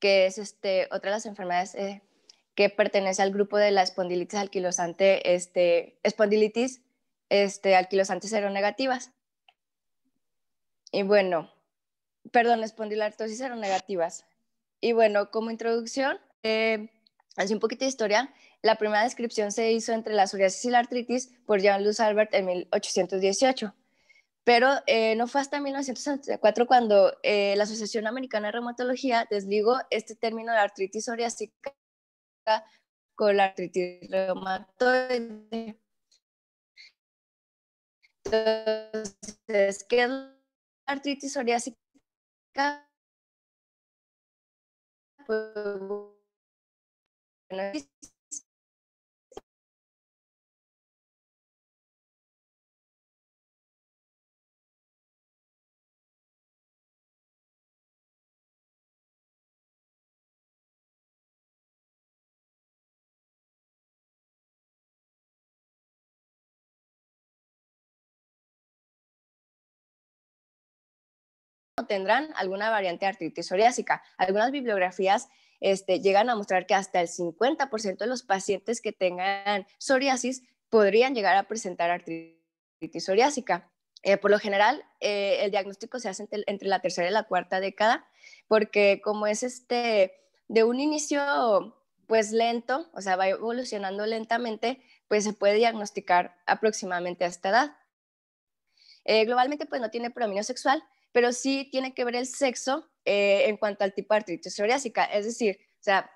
que es este, otra de las enfermedades eh, que pertenece al grupo de la espondilitis alquilosante, este, espondilitis este, alquilosante seronegativas. Y bueno, perdón, cero seronegativas. Y bueno, como introducción, hace eh, un poquito de historia, la primera descripción se hizo entre la psoriasis y la artritis por Jean-Louis Albert en 1818. Pero eh, no fue hasta 1964 cuando eh, la Asociación Americana de Reumatología desligó este término de artritis psoriásica con la artritis reumatoide. Entonces, ¿qué es la artritis psoriásica? Pues, tendrán alguna variante de artritis psoriásica. Algunas bibliografías este, llegan a mostrar que hasta el 50% de los pacientes que tengan psoriasis podrían llegar a presentar artritis psoriásica. Eh, por lo general, eh, el diagnóstico se hace entre, la tercera y la cuarta década, porque como es este, de un inicio pues lento, o sea, va evolucionando lentamente, pues se puede diagnosticar aproximadamente a esta edad. Eh, globalmente, pues no tiene predominio sexual, pero sí tiene que ver el sexo eh, en cuanto al tipo de artritis psoriásica. Es decir, o sea,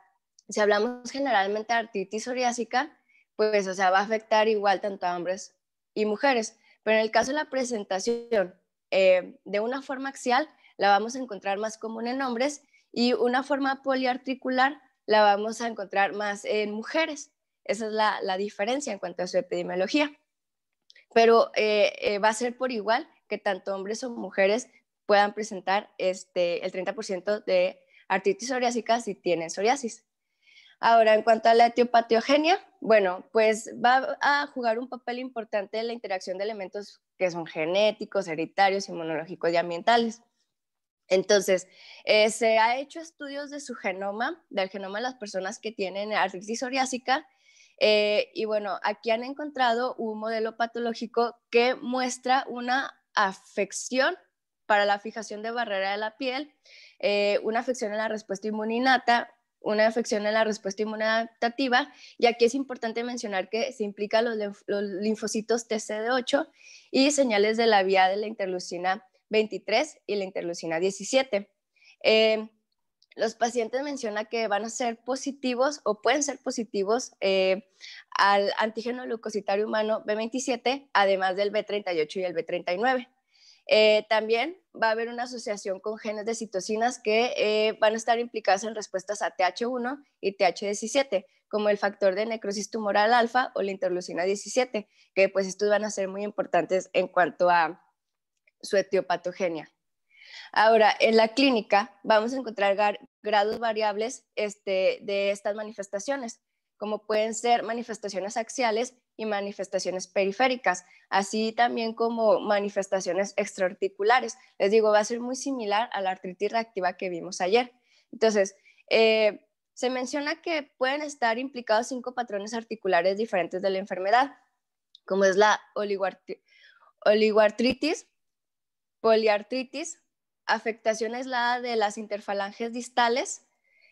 si hablamos generalmente de artritis psoriásica, pues, o sea, va a afectar igual tanto a hombres y mujeres. Pero en el caso de la presentación eh, de una forma axial, la vamos a encontrar más común en hombres y una forma poliarticular la vamos a encontrar más en mujeres. Esa es la, diferencia en cuanto a su epidemiología. Pero eh, va a ser por igual que tanto hombres o mujeres puedan presentar este, el 30% de artritis psoriásica si tienen psoriasis. Ahora, en cuanto a la etiopatiogenia, bueno, pues va a jugar un papel importante la interacción de elementos que son genéticos, hereditarios, inmunológicos y ambientales. Entonces, eh, se ha hecho estudios de su genoma, del genoma de las personas que tienen artritis psoriásica, eh, y bueno, aquí han encontrado un modelo patológico que muestra una afección para la fijación de barrera de la piel, eh, una afección en la respuesta inmuninata, una afección en la respuesta inmunadaptativa. Y aquí es importante mencionar que se implica los, los linfocitos TCD8 y señales de la vía de la interleucina 23 y la interleucina 17. Eh, los pacientes mencionan que van a ser positivos o pueden ser positivos eh, al antígeno glucositario humano B27, además del B38 y el B39. Eh, también va a haber una asociación con genes de citocinas que eh, van a estar implicadas en respuestas a TH1 y TH17, como el factor de necrosis tumoral alfa o la interleucina 17, que pues estos van a ser muy importantes en cuanto a su etiopatogenia. Ahora, en la clínica vamos a encontrar grados variables este, de estas manifestaciones, como pueden ser manifestaciones axiales y manifestaciones periféricas, así también como manifestaciones extraarticulares. Les digo, va a ser muy similar a la artritis reactiva que vimos ayer. Entonces, eh, se menciona que pueden estar implicados cinco patrones articulares diferentes de la enfermedad, como es la oligoartritis, poliartritis, afectación aislada de las interfalanges distales,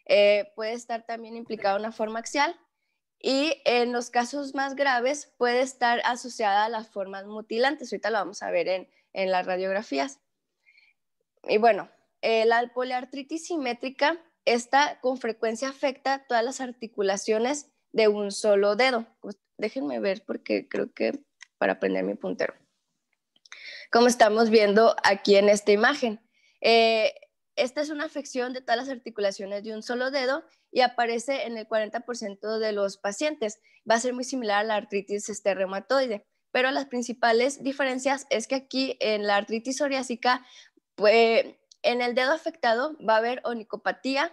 eh, puede estar también implicada una forma axial y en los casos más graves puede estar asociada a las formas mutilantes. Ahorita lo vamos a ver en, las radiografías. Y bueno, eh, la poliartritis simétrica, esta con frecuencia afecta todas las articulaciones de un solo dedo. Pues, déjenme ver porque creo que para aprender mi puntero. Como estamos viendo aquí en esta imagen. Eh, esta es una afección de todas las articulaciones de un solo dedo y aparece en el 40% de los pacientes. Va a ser muy similar a la artritis este, reumatoide, pero las principales diferencias es que aquí en la artritis psoriásica, pues, en el dedo afectado va a haber onicopatía,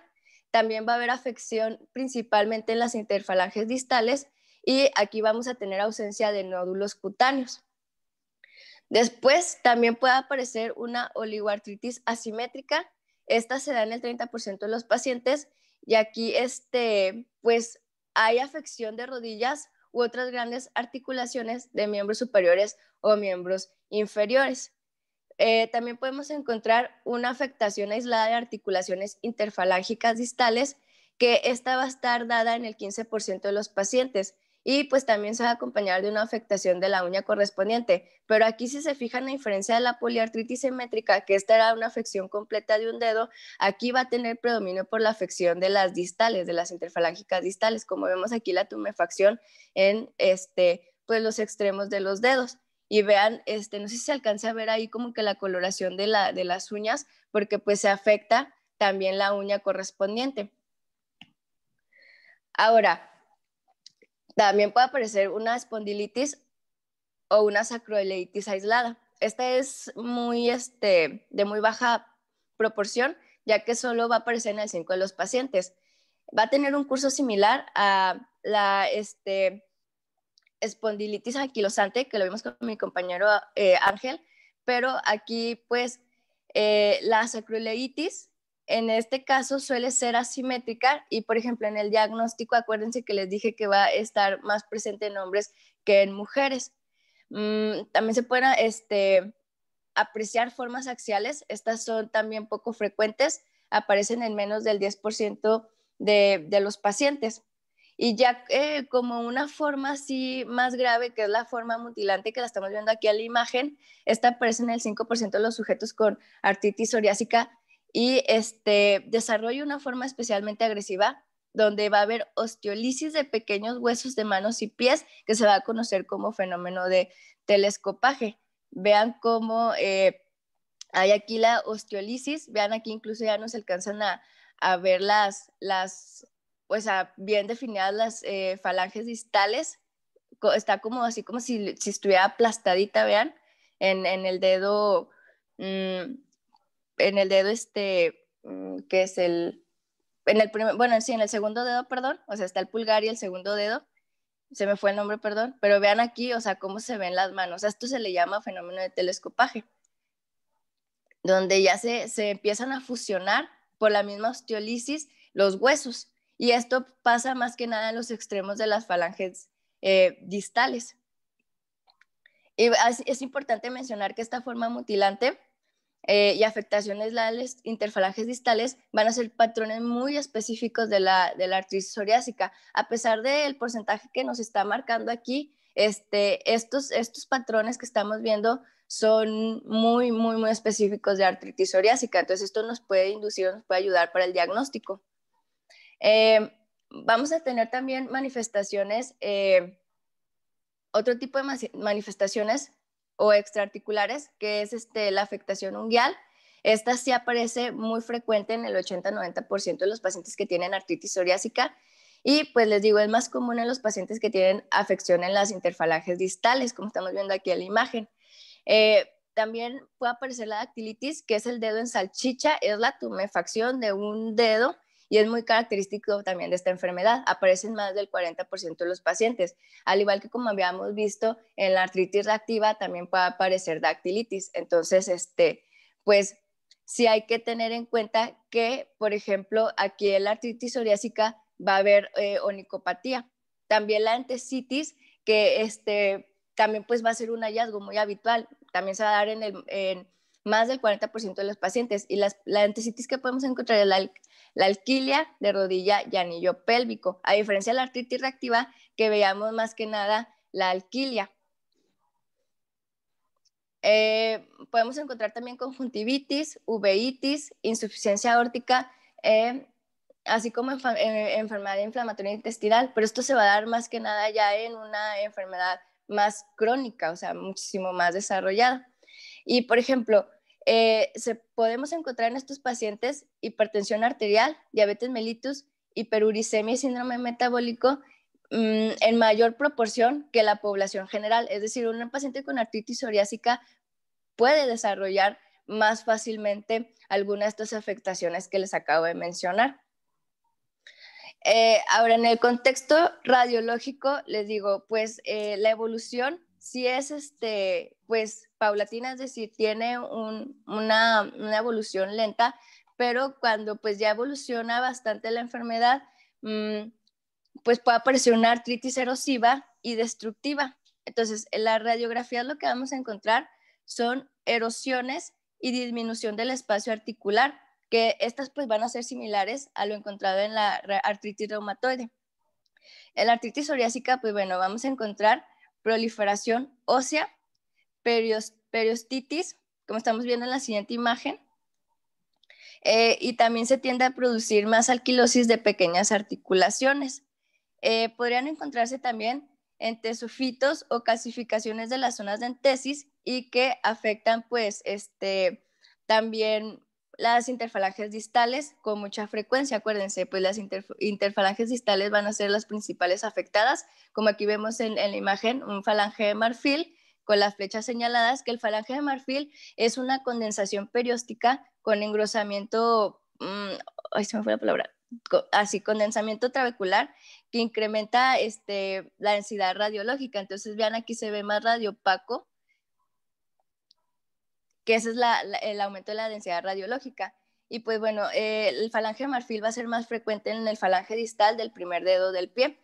también va a haber afección principalmente en las interfalanges distales y aquí vamos a tener ausencia de nódulos cutáneos. Después también puede aparecer una oligoartritis asimétrica esta se da en el 30% de los pacientes y aquí este, pues hay afección de rodillas u otras grandes articulaciones de miembros superiores o miembros inferiores. Eh, también podemos encontrar una afectación aislada de articulaciones interfalángicas distales, que esta va a estar dada en el 15% de los pacientes y pues también se va a acompañar de una afectación de la uña correspondiente. Pero aquí si se fijan la diferencia de la poliartritis simétrica, que esta era una afección completa de un dedo, aquí va a tener predominio por la afección de las distales, de las interfalángicas distales, como vemos aquí la tumefacción en este, pues los extremos de los dedos. Y vean, este, no sé si se alcanza a ver ahí como que la coloración de, de las uñas, porque pues se afecta también la uña correspondiente. Ahora, también puede aparecer una espondilitis o una sacroileitis aislada. Esta es muy, este, de muy baja proporción, ya que solo va a aparecer en el 5 de los pacientes. Va a tener un curso similar a la este, espondilitis anquilosante, que lo vimos con mi compañero eh, Ángel, pero aquí pues eh, la sacroileitis en este caso suele ser asimétrica y, por ejemplo, en el diagnóstico, acuérdense que les dije que va a estar más presente en hombres que en mujeres. Mm, también se pueden este, apreciar formas axiales, estas son también poco frecuentes, aparecen en menos del 10% de, los pacientes. Y ya eh, como una forma así más grave, que es la forma mutilante que la estamos viendo aquí a la imagen, esta aparece en el 5% de los sujetos con artritis psoriásica y este, desarrolla una forma especialmente agresiva donde va a haber osteolisis de pequeños huesos de manos y pies que se va a conocer como fenómeno de telescopaje. Vean cómo eh, hay aquí la osteolisis, vean aquí incluso ya nos alcanzan a, ver las, las, pues bien definidas las eh, falanges distales, está como así como si, si estuviera aplastadita, vean, en, en el dedo mm, en el dedo este, mm, que es el, en el primer, bueno, sí, en el segundo dedo, perdón, o sea, está el pulgar y el segundo dedo, se me fue el nombre, perdón, pero vean aquí, o sea, cómo se ven las manos, esto se le llama fenómeno de telescopaje, donde ya se, empiezan a fusionar por la misma osteólisis los huesos, y esto pasa más que nada en los extremos de las falanges eh, distales. Y es importante mencionar que esta forma mutilante eh, y afectaciones laterales, interfalanges distales, van a ser patrones muy específicos de la, de artritis psoriásica. A pesar del porcentaje que nos está marcando aquí, este, estos, estos patrones que estamos viendo son muy, muy, muy específicos de artritis psoriásica. Entonces, esto nos puede inducir, nos puede ayudar para el diagnóstico. Eh, vamos a tener también manifestaciones, eh, otro tipo de manifestaciones o extraarticulares, que es este, la afectación unguial. Esta sí aparece muy frecuente en el 80-90% de los pacientes que tienen artritis psoriásica y pues les digo, es más común en los pacientes que tienen afección en las interfalanges distales, como estamos viendo aquí en la imagen. Eh, también puede aparecer la dactilitis, que es el dedo en salchicha, es la tumefacción de un dedo y es muy característico también de esta enfermedad. Aparecen más del 40% de los pacientes, al igual que como habíamos visto en la artritis reactiva también puede aparecer dactilitis. Entonces, este, pues sí hay que tener en cuenta que, por ejemplo, aquí en la artritis psoriásica va a haber eh, onicopatía. También la entesitis, que este, también pues va a ser un hallazgo muy habitual, también se va a dar en, el, más del 40% de los pacientes. Y las, la entesitis que podemos encontrar es la la alquilia de rodilla y anillo pélvico, a diferencia de la artritis reactiva que veíamos más que nada la alquilia. Eh, podemos encontrar también conjuntivitis, uveitis, insuficiencia aórtica, eh, así como eh, enfermedad inflamatoria intestinal, pero esto se va a dar más que nada ya en una enfermedad más crónica, o sea, muchísimo más desarrollada. Y por ejemplo, eh, se, podemos encontrar en estos pacientes hipertensión arterial, diabetes mellitus, hiperuricemia y síndrome metabólico mm, en mayor proporción que la población general. Es decir, un paciente con artritis psoriásica puede desarrollar más fácilmente algunas de estas afectaciones que les acabo de mencionar. Eh, ahora, en el contexto radiológico, les digo, pues eh, la evolución si es, este, pues, paulatina, es decir, tiene una, evolución lenta, pero cuando pues ya evoluciona bastante la enfermedad, mm, pues puede aparecer una artritis erosiva y destructiva. Entonces, en la radiografía lo que vamos a encontrar son erosiones y disminución del espacio articular, que estas pues van a ser similares a lo encontrado en la artritis reumatoide. En la artritis psoriásica, pues bueno, vamos a encontrar proliferación ósea, periostitis, como estamos viendo en la siguiente imagen, eh, y también se tiende a producir más alquilosis de pequeñas articulaciones. Eh, podrían encontrarse también entesofitos o calcificaciones de las zonas de entesis y que afectan pues este, también las interfalanges distales con mucha frecuencia. Acuérdense, pues las interfalanges distales van a ser las principales afectadas, como aquí vemos en, la imagen, un falange de marfil con las flechas señaladas, que el falange de marfil es una condensación perióstica con engrosamiento, mm, ay, se me fue la palabra, así condensamiento trabecular que incrementa este, la densidad radiológica. Entonces, vean, aquí se ve más radiopaco que ese es el aumento de la densidad radiológica. Y pues bueno, eh, el falange de marfil va a ser más frecuente en el falange distal del primer dedo del pie.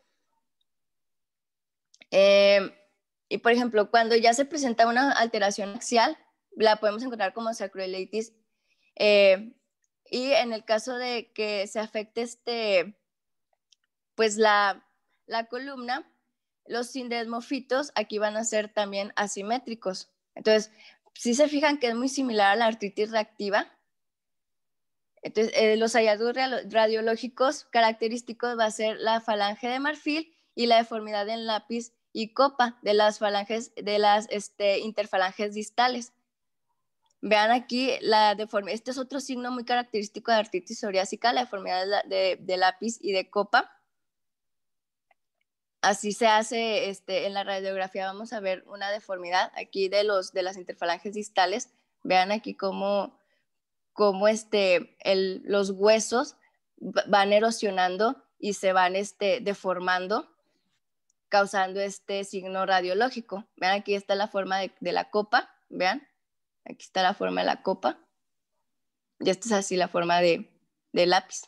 Eh, y por ejemplo, cuando ya se presenta una alteración axial, la podemos encontrar como sacroileitis. Eh, y en el caso de que se afecte este, pues la, la columna, los sindesmofitos aquí van a ser también asimétricos. Entonces, si se fijan que es muy similar a la artritis reactiva, entonces eh, los hallazgos radiológicos característicos va a ser la falange de marfil y la deformidad en lápiz y copa de las falanges, de las este, interfalanges distales. Vean aquí la deformidad, este es otro signo muy característico de artritis psoriásica, la deformidad de lápiz y de copa así se hace este, en la radiografía, vamos a ver una deformidad aquí de, los, de las interfalanges distales. Vean aquí cómo, este, el, los huesos van erosionando y se van este, deformando, causando este signo radiológico. Vean, aquí está la forma de, la copa, vean, aquí está la forma de la copa. Y esta es así la forma de, de lápiz.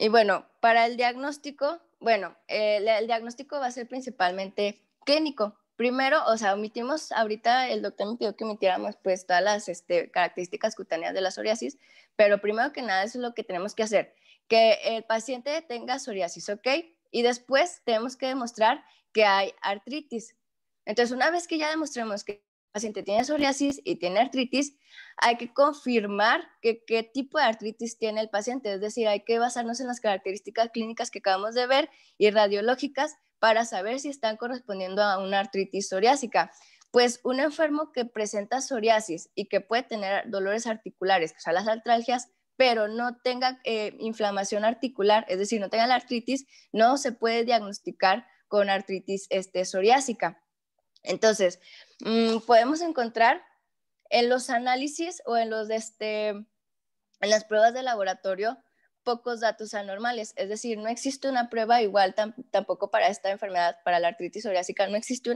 Y bueno, para el diagnóstico, bueno, eh, el, diagnóstico va a ser principalmente clínico. Primero, o sea, omitimos, ahorita el doctor me pidió que omitiéramos pues todas las este, características cutáneas de la psoriasis, pero primero que nada eso es lo que tenemos que hacer, que el paciente tenga psoriasis, ¿ok? Y después tenemos que demostrar que hay artritis. Entonces, una vez que ya demostremos que paciente tiene psoriasis y tiene artritis, hay que confirmar qué tipo de artritis tiene el paciente, es decir, hay que basarnos en las características clínicas que acabamos de ver y radiológicas para saber si están correspondiendo a una artritis psoriásica. Pues un enfermo que presenta psoriasis y que puede tener dolores articulares, o sea, las artralgias, pero no tenga eh, inflamación articular, es decir, no tenga la artritis, no se puede diagnosticar con artritis este, psoriásica. Entonces, mm, podemos encontrar en los análisis o este, en, las pruebas de laboratorio pocos datos anormales, es decir, no existe una prueba igual tampoco para esta enfermedad, para la artritis psoriásica, no existe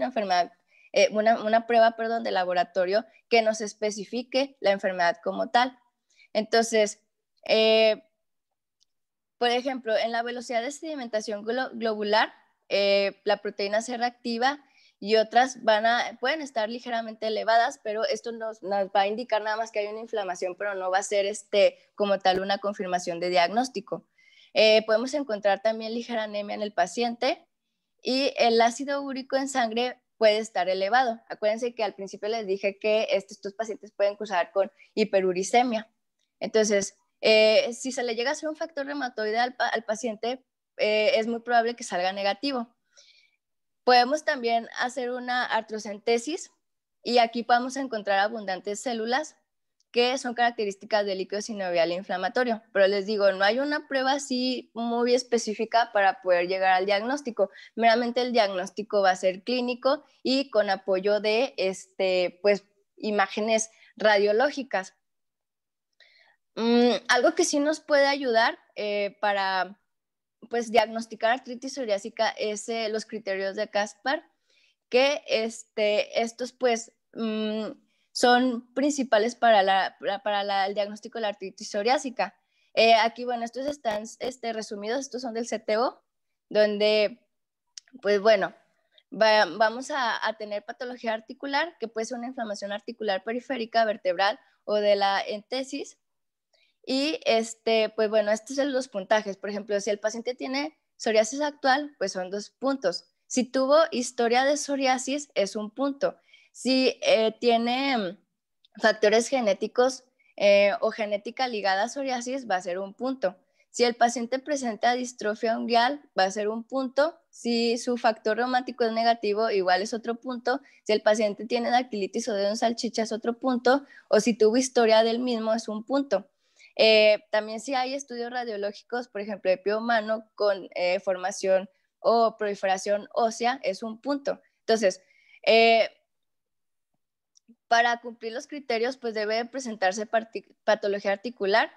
eh, una prueba, perdón, de laboratorio que nos especifique la enfermedad como tal. Entonces, eh, por ejemplo, en la velocidad de sedimentación globular, eh, la proteína se reactiva y otras pueden estar ligeramente elevadas, pero esto nos, va a indicar nada más que hay una inflamación, pero no va a ser este, como tal una confirmación de diagnóstico. Eh, podemos encontrar también ligera anemia en el paciente y el ácido úrico en sangre puede estar elevado. Acuérdense que al principio les dije que este, estos, pacientes pueden cruzar con hiperuricemia. Entonces, eh, si se le llega a hacer un factor reumatoide al, paciente, eh, es muy probable que salga negativo. Podemos también hacer una artrocentesis y aquí podemos encontrar abundantes células que son características del líquido sinovial inflamatorio. Pero les digo, no hay una prueba así muy específica para poder llegar al diagnóstico. Meramente el diagnóstico va a ser clínico y con apoyo de este, pues, imágenes radiológicas. Mm, algo que sí nos puede ayudar eh, para pues diagnosticar artritis psoriásica es eh, los criterios de Caspar, que este, estos pues mm, son principales para, la, para el diagnóstico de la artritis psoriásica. Eh, aquí, bueno, estos están este, resumidos, estos son del CTO, donde, pues bueno, vamos a, a, tener patología articular, que puede ser una inflamación articular periférica, vertebral o de la entesis, y este, pues bueno, estos son los puntajes. Por ejemplo, si el paciente tiene psoriasis actual, pues son dos puntos. Si tuvo historia de psoriasis, es un punto. Si eh, tiene factores genéticos eh, o genética ligada a psoriasis, va a ser un punto. Si el paciente presenta distrofia ungual, va a ser un punto. Si su factor reumático es negativo, igual es otro punto. Si el paciente tiene dactilitis o de un salchicha, es otro punto. O si tuvo historia del mismo, es un punto. Eh, también si hay estudios radiológicos, por ejemplo, de pie humano con eh, formación o proliferación ósea, es un punto. Entonces, eh, para cumplir los criterios, pues debe presentarse patología articular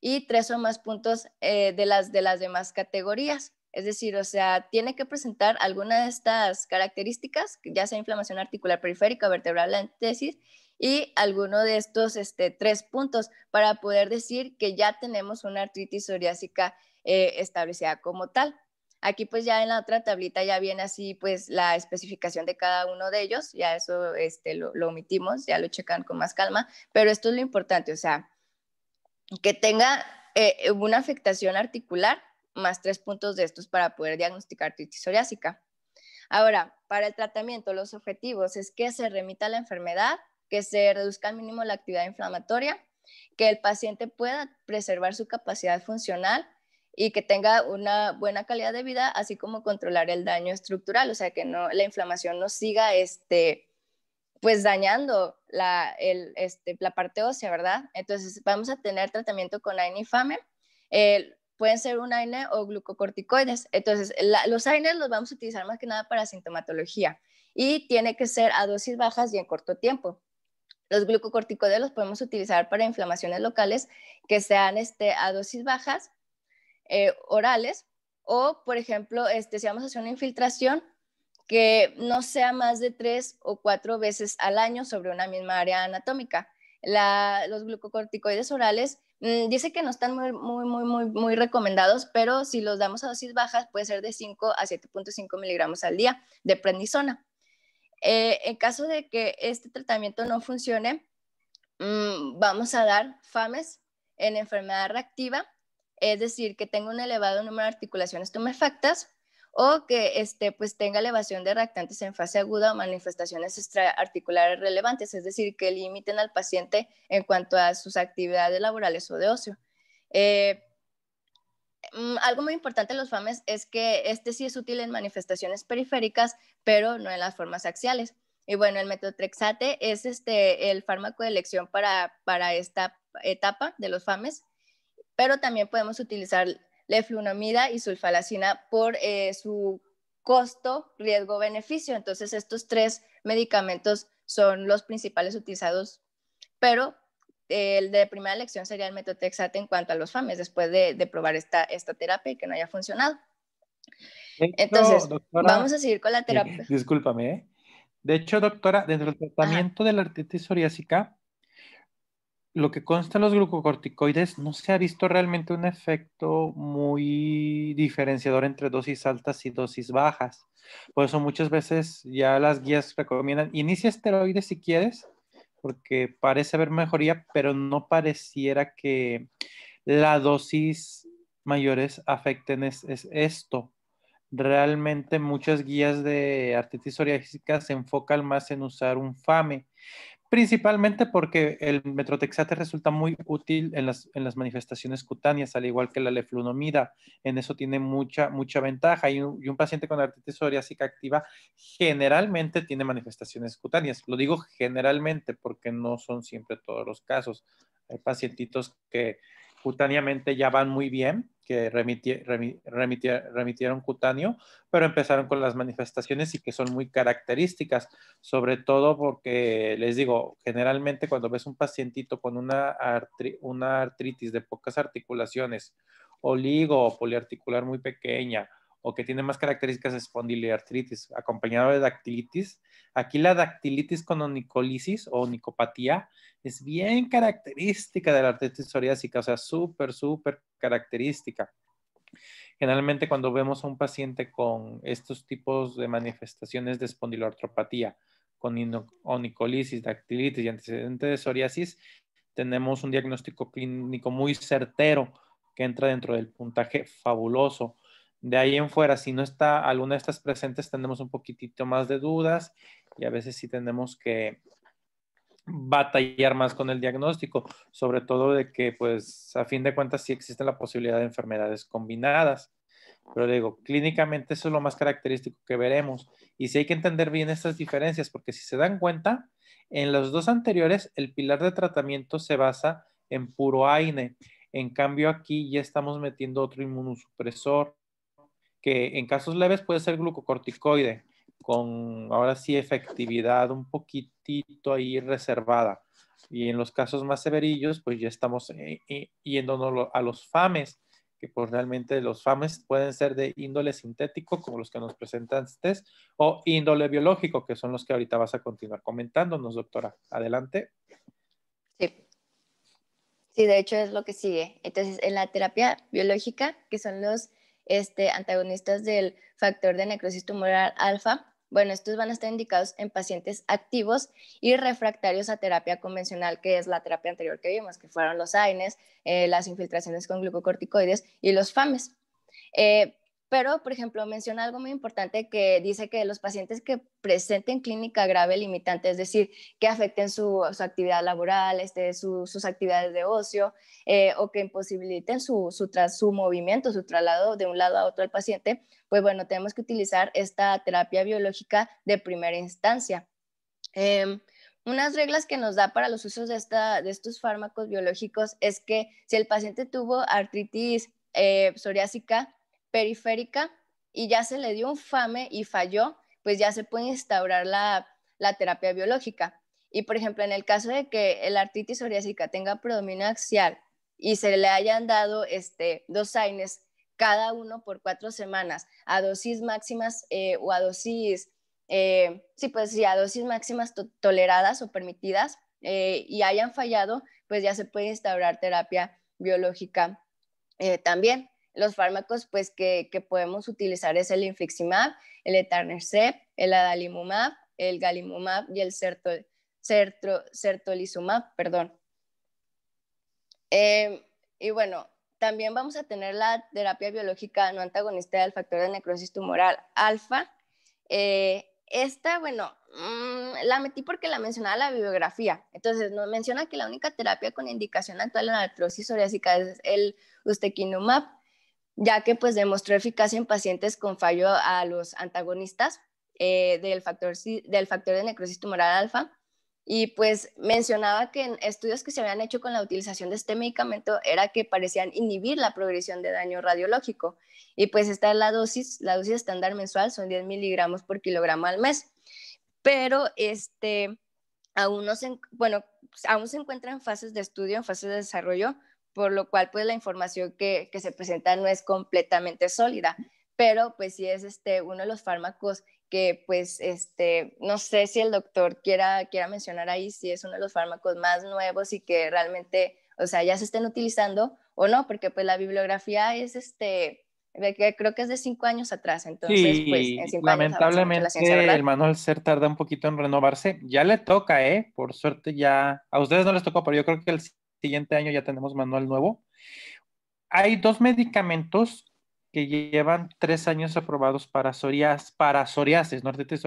y tres o más puntos de, las, de las demás categorías. Es decir, o sea, tiene que presentar alguna de estas características, ya sea inflamación articular periférica, vertebral, antesis, y alguno de estos este, tres puntos para poder decir que ya tenemos una artritis psoriásica eh, establecida como tal. Aquí pues ya en la otra tablita ya viene así pues la especificación de cada uno de ellos, ya eso este, lo, omitimos, ya lo checan con más calma, pero esto es lo importante, o sea, que tenga eh, una afectación articular más tres puntos de estos para poder diagnosticar artritis psoriásica. Ahora, para el tratamiento, los objetivos es que se remita la enfermedad, que se reduzca al mínimo la actividad inflamatoria, que el paciente pueda preservar su capacidad funcional y que tenga una buena calidad de vida, así como controlar el daño estructural, o sea, que no, la inflamación no siga este, pues dañando la, este, parte ósea, ¿verdad? Entonces vamos a tener tratamiento con AIN y FAME. pueden ser un AINE o glucocorticoides. Entonces, los AINE los vamos a utilizar más que nada para sintomatología y tiene que ser a dosis bajas y en corto tiempo. Los glucocorticoides los podemos utilizar para inflamaciones locales que sean este, a dosis bajas, eh, orales, o por ejemplo, este, si vamos a hacer una infiltración, que no sea más de tres o cuatro veces al año sobre una misma área anatómica. los glucocorticoides orales mm, dice que no están muy, muy, muy, muy, muy recomendados, pero si los damos a dosis bajas puede ser de 5 a 7.5 miligramos al día de prednisona. Eh, en caso de que este tratamiento no funcione, mm, vamos a dar FAMES en enfermedad reactiva, es decir, que tenga un elevado número de articulaciones tumefactas o que este, pues, tenga elevación de reactantes en fase aguda o manifestaciones extraarticulares relevantes, es decir, que limiten al paciente en cuanto a sus actividades laborales o de ocio. Eh, Mm, algo muy importante de los FAMES es que este sí es útil en manifestaciones periféricas, pero no en las formas axiales. Y bueno, el metotrexate es este, el fármaco de elección para, esta etapa de los FAMES, pero también podemos utilizar leflunomida y sulfalacina por eh, su costo, riesgo, beneficio. Entonces, estos tres medicamentos son los principales utilizados, pero el de primera elección sería el metotrexato en cuanto a los FAMES, después de, probar esta, terapia y que no haya funcionado. Entonces, vamos a seguir con la eh, terapia. Disculpame, discúlpame. ¿eh? De hecho, doctora, dentro del tratamiento de la artritis psoriásica, lo que consta en los glucocorticoides, no se ha visto realmente un efecto muy diferenciador entre dosis altas y dosis bajas. Por eso muchas veces ya las guías recomiendan, inicia esteroides si quieres, porque parece haber mejoría, pero no pareciera que la dosis mayores afecten es, esto. Realmente muchas guías de artritis psoriásica se enfocan más en usar un FAME, principalmente porque el metrotexate resulta muy útil en las, en las, manifestaciones cutáneas, al igual que la leflunomida. En eso tiene mucha, mucha ventaja y un, paciente con artritis psoriásica activa generalmente tiene manifestaciones cutáneas. Lo digo generalmente porque no son siempre todos los casos. Hay pacientitos que cutáneamente ya van muy bien, que remitieron cutáneo, pero empezaron con las manifestaciones y que son muy características, sobre todo porque, les digo, generalmente cuando ves un pacientito con una, una artritis de pocas articulaciones, oligo o poliarticular muy pequeña, o que tiene más características de espondiliartritis, acompañado de dactilitis. Aquí la dactilitis con onicolisis o onicopatía es bien característica de la artritis psoriásica, o sea, súper, súper característica. Generalmente cuando vemos a un paciente con estos tipos de manifestaciones de espondiloartropatía, con onicolisis, dactilitis y antecedente de psoriasis, tenemos un diagnóstico clínico muy certero que entra dentro del puntaje fabuloso de ahí en fuera, si no está alguna de estas presentes, tenemos un poquitito más de dudas y a veces sí tenemos que batallar más con el diagnóstico, sobre todo de que, pues, a fin de cuentas sí existe la posibilidad de enfermedades combinadas. Pero digo, clínicamente eso es lo más característico que veremos. Y sí hay que entender bien estas diferencias, porque si se dan cuenta, en los dos anteriores el pilar de tratamiento se basa en puro AINE. En cambio aquí ya estamos metiendo otro inmunosupresor que en casos leves puede ser glucocorticoide, con ahora sí efectividad un poquitito ahí reservada. Y en los casos más severillos, pues ya estamos eh, eh, yéndonos a los FAMES, que pues realmente los FAMES pueden ser de índole sintético, como los que nos presentan o índole biológico, que son los que ahorita vas a continuar comentándonos, doctora. Adelante. Sí. Sí, de hecho es lo que sigue. Entonces, en la terapia biológica, que son los este, antagonistas del factor de necrosis tumoral alfa, bueno, estos van a estar indicados en pacientes activos y refractarios a terapia convencional, que es la terapia anterior que vimos, que fueron los AINES, eh, las infiltraciones con glucocorticoides y los FAMES. Eh, pero, por ejemplo, menciona algo muy importante que dice que los pacientes que presenten clínica grave limitante, es decir, que afecten su, actividad laboral, este, sus actividades de ocio eh, o que imposibiliten su, tras, movimiento, su traslado de un lado a otro al paciente, pues bueno, tenemos que utilizar esta terapia biológica de primera instancia. Em, unas reglas que nos da para los usos de, esta, de estos fármacos biológicos es que si el paciente tuvo artritis eh, psoriásica, periférica y ya se le dio un FAME y falló, pues ya se puede instaurar la, terapia biológica. Y por ejemplo, en el caso de que el artritis psoriásica tenga predominio axial y se le hayan dado este, dos AINES cada uno por cuatro semanas a dosis máximas eh, o a dosis, eh, sí, pues sí, a dosis máximas toleradas o permitidas eh, y hayan fallado, pues ya se puede instaurar terapia biológica también los fármacos pues que, podemos utilizar es el infliximab, el etanercept, el adalimumab, el galimumab y el certolizumab, perdón. Em, y bueno, también vamos a tener la terapia biológica no antagonista del factor de necrosis tumoral alfa. Eh, esta, bueno, mm, la metí porque la mencionaba la bibliografía. Entonces, nos menciona que la única terapia con indicación actual en la artrosis psoriásica es el ustekinumab, ya que pues demostró eficacia en pacientes con fallo a los antagonistas eh, del, factor, del factor de necrosis tumoral alfa. Y pues mencionaba que en estudios que se habían hecho con la utilización de este medicamento era que parecían inhibir la progresión de daño radiológico. Y pues esta es la dosis, la dosis estándar mensual son 10 miligramos por kilogramo al mes. Pero este, aún, no se, bueno, pues, aún se encuentra en fases de estudio, en fases de desarrollo, por lo cual pues la información que, se presenta no es completamente sólida, pero pues sí es este, uno de los fármacos que pues este, no sé si el doctor quiera, quiera mencionar ahí si es uno de los fármacos más nuevos y que realmente, o sea, ya se estén utilizando o no, porque pues la bibliografía es este, creo que es de cinco años atrás, entonces pues, lamentablemente el manual SER tarda un poquito en renovarse, ya le toca, ¿eh? Por suerte ya, a ustedes no les tocó, pero yo creo que el siguiente año ya tenemos manual nuevo. Hay dos medicamentos que llevan tres años aprobados para psoriasis, para psoriasis, no artritis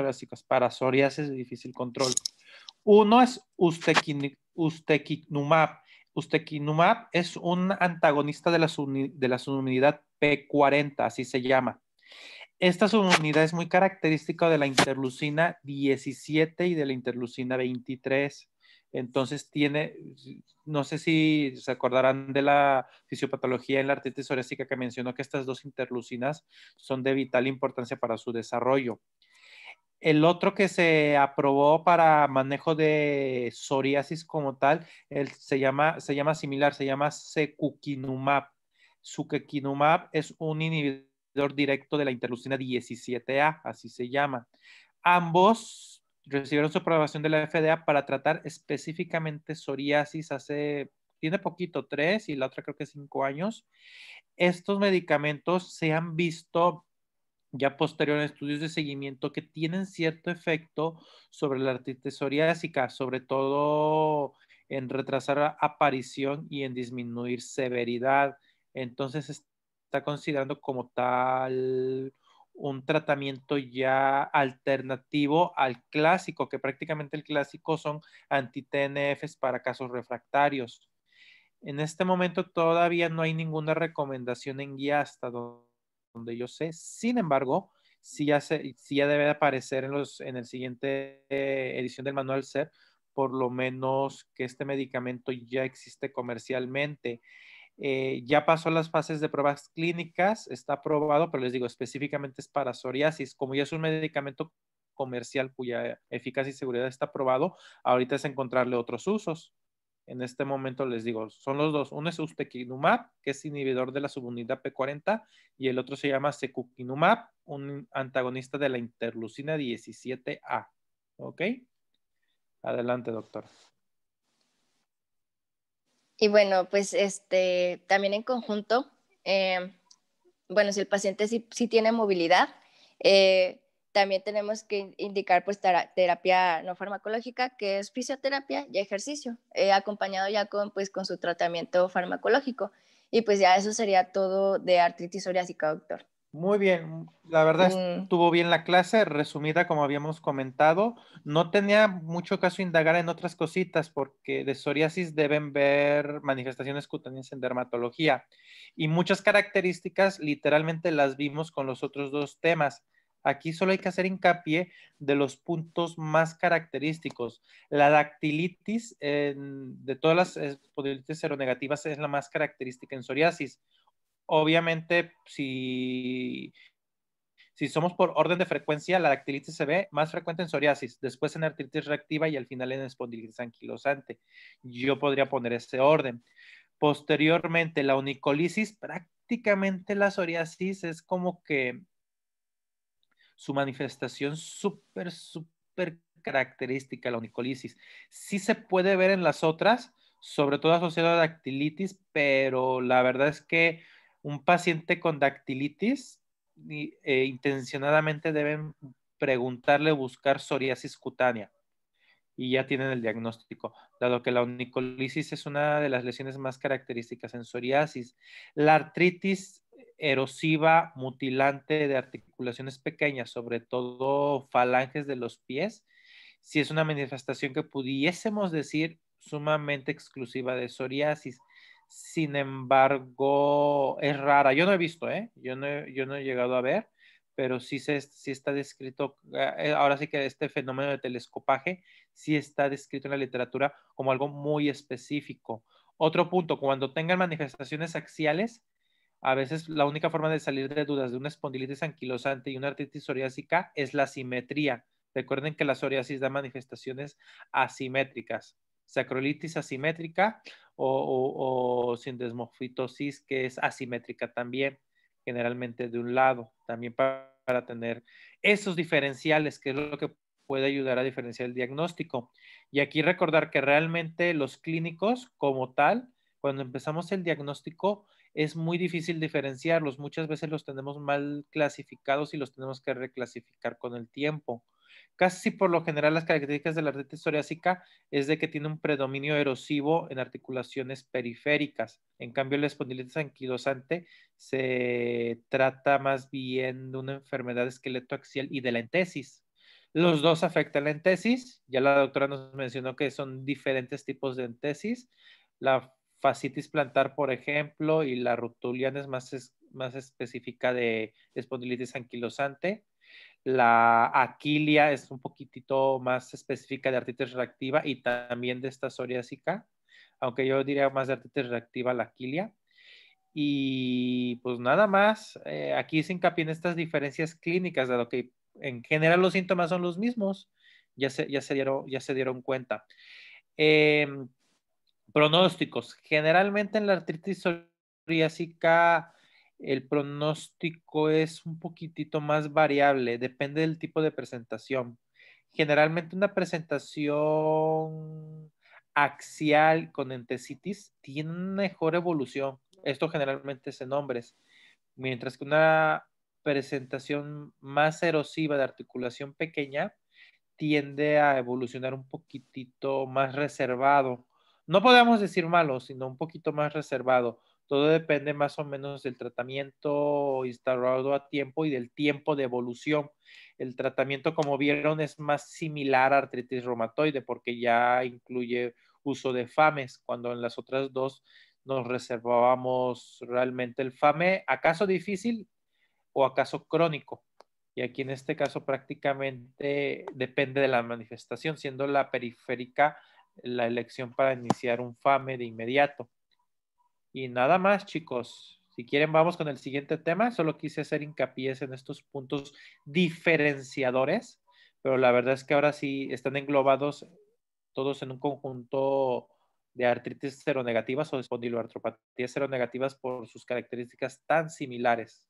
para psoriasis de difícil control. Uno es ustekinumab. Ustekinumab es un antagonista de la, de subunidad P40, así se llama. Esta subunidad es muy característica de la interlucina 17 y de la interlucina 23. Entonces tiene, no sé si se acordarán de la fisiopatología en la artritis psoriásica que mencionó que estas dos interlucinas son de vital importancia para su desarrollo. El otro que se aprobó para manejo de psoriasis como tal, se, llama, se llama similar, se llama secukinumab. Sukekinumab es un inhibidor directo de la interlucina 17A, así se llama. Ambos recibieron su aprobación de la FDA para tratar específicamente psoriasis hace, tiene poquito, tres y la otra creo que cinco años. Estos medicamentos se han visto ya posterior a estudios de seguimiento que tienen cierto efecto sobre la artritis psoriásica, sobre todo en retrasar la aparición y en disminuir severidad. Entonces está considerando como tal un tratamiento ya alternativo al clásico, que prácticamente el clásico son anti para casos refractarios. En este momento todavía no hay ninguna recomendación en guía hasta donde yo sé. Sin embargo, si ya, debe aparecer en, los, en el siguiente eh, edición del manual SER, por lo menos que este medicamento ya existe comercialmente. Eh, ya pasó las fases de pruebas clínicas, está aprobado, pero les digo, específicamente es para psoriasis. Como ya es un medicamento comercial cuya eficacia y seguridad está aprobado, ahorita es encontrarle otros usos. En este momento les digo, son los dos. Uno es ustekinumab, que es inhibidor de la subunidad P40, y el otro se llama secukinumab, un antagonista de la interlucina 17A. ¿Ok? Adelante, doctor. Y bueno, pues este, también en conjunto, eh, bueno, si el paciente sí, tiene movilidad, eh, también tenemos que indicar pues terapia no farmacológica, que es fisioterapia y ejercicio, eh, acompañado ya con, pues, con su tratamiento farmacológico. Y pues ya eso sería todo de artritis psoriásica, doctor. Muy bien, la verdad mm. estuvo bien la clase, resumida como habíamos comentado. No tenía mucho caso indagar en otras cositas porque de psoriasis deben ver manifestaciones cutáneas en dermatología y muchas características literalmente las vimos con los otros dos temas. Aquí solo hay que hacer hincapié de los puntos más característicos. La dactilitis de todas las espondilitis eh, seronegativas es la más característica en psoriasis obviamente, si, si somos por orden de frecuencia, la dactilitis se ve más frecuente en psoriasis, después en artritis reactiva y al final en espondilitis anquilosante. Yo podría poner ese orden. Posteriormente, la onicolisis, prácticamente la psoriasis es como que su manifestación súper, súper característica, la onicolisis. Sí se puede ver en las otras, sobre todo asociada a dactilitis, pero la verdad es que un paciente con dactilitis eh, intencionadamente deben preguntarle buscar psoriasis cutánea y ya tienen el diagnóstico, dado que la onicolisis es una de las lesiones más características en psoriasis. La artritis erosiva mutilante de articulaciones pequeñas, sobre todo falanges de los pies, si es una manifestación que pudiésemos decir sumamente exclusiva de psoriasis sin embargo, es rara. Yo no he visto, ¿eh? Yo no, he, yo no he llegado a ver, pero sí, se, sí está descrito, eh, ahora sí que este fenómeno de telescopaje sí está descrito en la literatura como algo muy específico. Otro punto, cuando tengan manifestaciones axiales, a veces la única forma de salir de dudas de una espondilitis anquilosante y una artritis psoriásica es la simetría. Recuerden que la psoriasis da manifestaciones asimétricas. Sacrolitis asimétrica o, sin desmofitosis que es asimétrica también, generalmente de un lado, también para tener esos diferenciales, que es lo que puede ayudar a diferenciar el diagnóstico. Y aquí recordar que realmente los clínicos como tal, cuando empezamos el diagnóstico, es muy difícil diferenciarlos. Muchas veces los tenemos mal clasificados y los tenemos que reclasificar con el tiempo. Casi por lo general las características de la artritis psoriásica es de que tiene un predominio erosivo en articulaciones periféricas. En cambio, la espondilitis anquilosante se trata más bien de una enfermedad esqueletoaxial y de la entesis. Los dos afectan la entesis. Ya la doctora nos mencionó que son diferentes tipos de entesis. La fascitis plantar, por ejemplo, y la rotuliana es más, es, más específica de espondilitis anquilosante. La aquilia es un poquitito más específica de artritis reactiva y también de esta psoriásica, aunque yo diría más de artritis reactiva la aquilia. Y pues nada más, eh, aquí se hincapié en estas diferencias clínicas, dado que en general los síntomas son los mismos, ya se, ya se, dieron, ya se dieron cuenta. Em, pronósticos. Generalmente en la artritis psoriásica el pronóstico es un poquitito más variable, depende del tipo de presentación. Generalmente una presentación axial con entesitis tiene mejor evolución. Esto generalmente es en hombres. Mientras que una presentación más erosiva de articulación pequeña tiende a evolucionar un poquitito más reservado. No podemos decir malo, sino un poquito más reservado todo depende más o menos del tratamiento instaurado a tiempo y del tiempo de evolución. El tratamiento, como vieron, es más similar a artritis reumatoide porque ya incluye uso de FAMES, cuando en las otras dos nos reservábamos realmente el FAME a caso difícil o a caso crónico. Y aquí en este caso prácticamente depende de la manifestación, siendo la periférica la elección para iniciar un FAME de inmediato. Y nada más, chicos. Si quieren, vamos con el siguiente tema. Solo quise hacer hincapié en estos puntos diferenciadores, pero la verdad es que ahora sí están englobados todos en un conjunto de artritis seronegativas o espondiloartropatías seronegativas por sus características tan similares.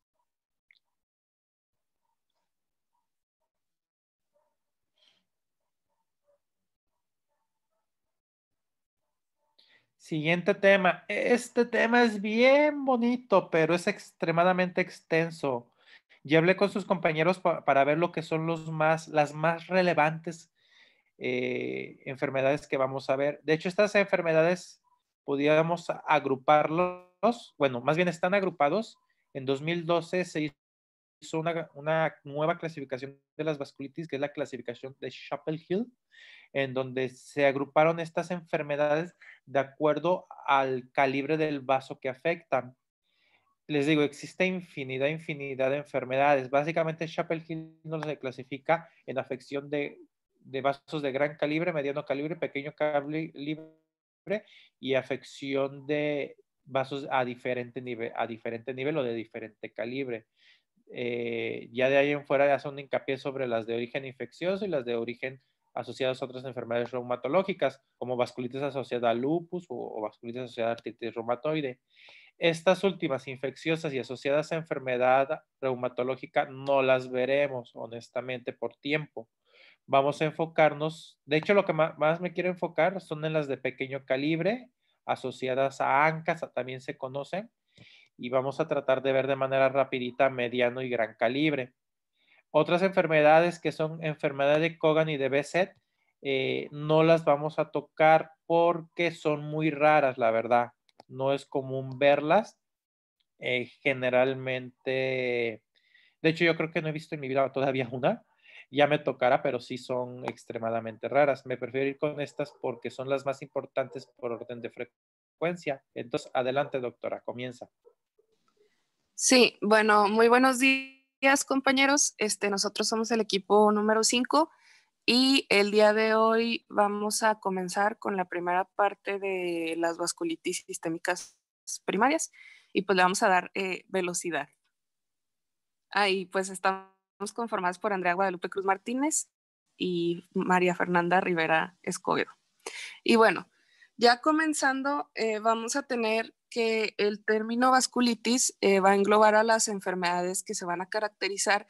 Siguiente tema. Este tema es bien bonito, pero es extremadamente extenso. Ya hablé con sus compañeros para ver lo que son los más, las más relevantes eh, enfermedades que vamos a ver. De hecho, estas enfermedades podríamos agruparlos, bueno, más bien están agrupados. En 2012 se hizo una nueva clasificación de las vasculitis, que es la clasificación de Chapel-Hill, en donde se agruparon estas enfermedades de acuerdo al calibre del vaso que afectan. Les digo, existe infinidad, infinidad de enfermedades. Básicamente, Chapel-Hill no se clasifica en afección de, vasos de gran calibre, mediano calibre, pequeño calibre y afección de vasos a diferente nivel, a diferente nivel o de diferente calibre. Eh, ya de ahí en fuera hace un hincapié sobre las de origen infeccioso y las de origen asociadas a otras enfermedades reumatológicas, como vasculitis asociada a lupus o, o vasculitis asociada a artritis reumatoide. Estas últimas infecciosas y asociadas a enfermedad reumatológica no las veremos, honestamente, por tiempo. Vamos a enfocarnos, de hecho, lo que más me quiero enfocar son en las de pequeño calibre, asociadas a ANCAS, también se conocen, y vamos a tratar de ver de manera rapidita mediano y gran calibre. Otras enfermedades que son enfermedades de Kogan y de Besset, eh, no las vamos a tocar porque son muy raras, la verdad. No es común verlas. Eh, generalmente, de hecho yo creo que no he visto en mi vida todavía una. Ya me tocará, pero sí son extremadamente raras. Me prefiero ir con estas porque son las más importantes por orden de frecuencia. Entonces, adelante, doctora, comienza. Sí, bueno, muy buenos días compañeros. Este, nosotros somos el equipo número 5 y el día de hoy vamos a comenzar con la primera parte de las vasculitis sistémicas primarias y pues le vamos a dar eh, velocidad. Ahí pues estamos conformados por Andrea Guadalupe Cruz Martínez y María Fernanda Rivera Escobedo. Y bueno, ya comenzando, eh, vamos a tener que el término vasculitis eh, va a englobar a las enfermedades que se van a caracterizar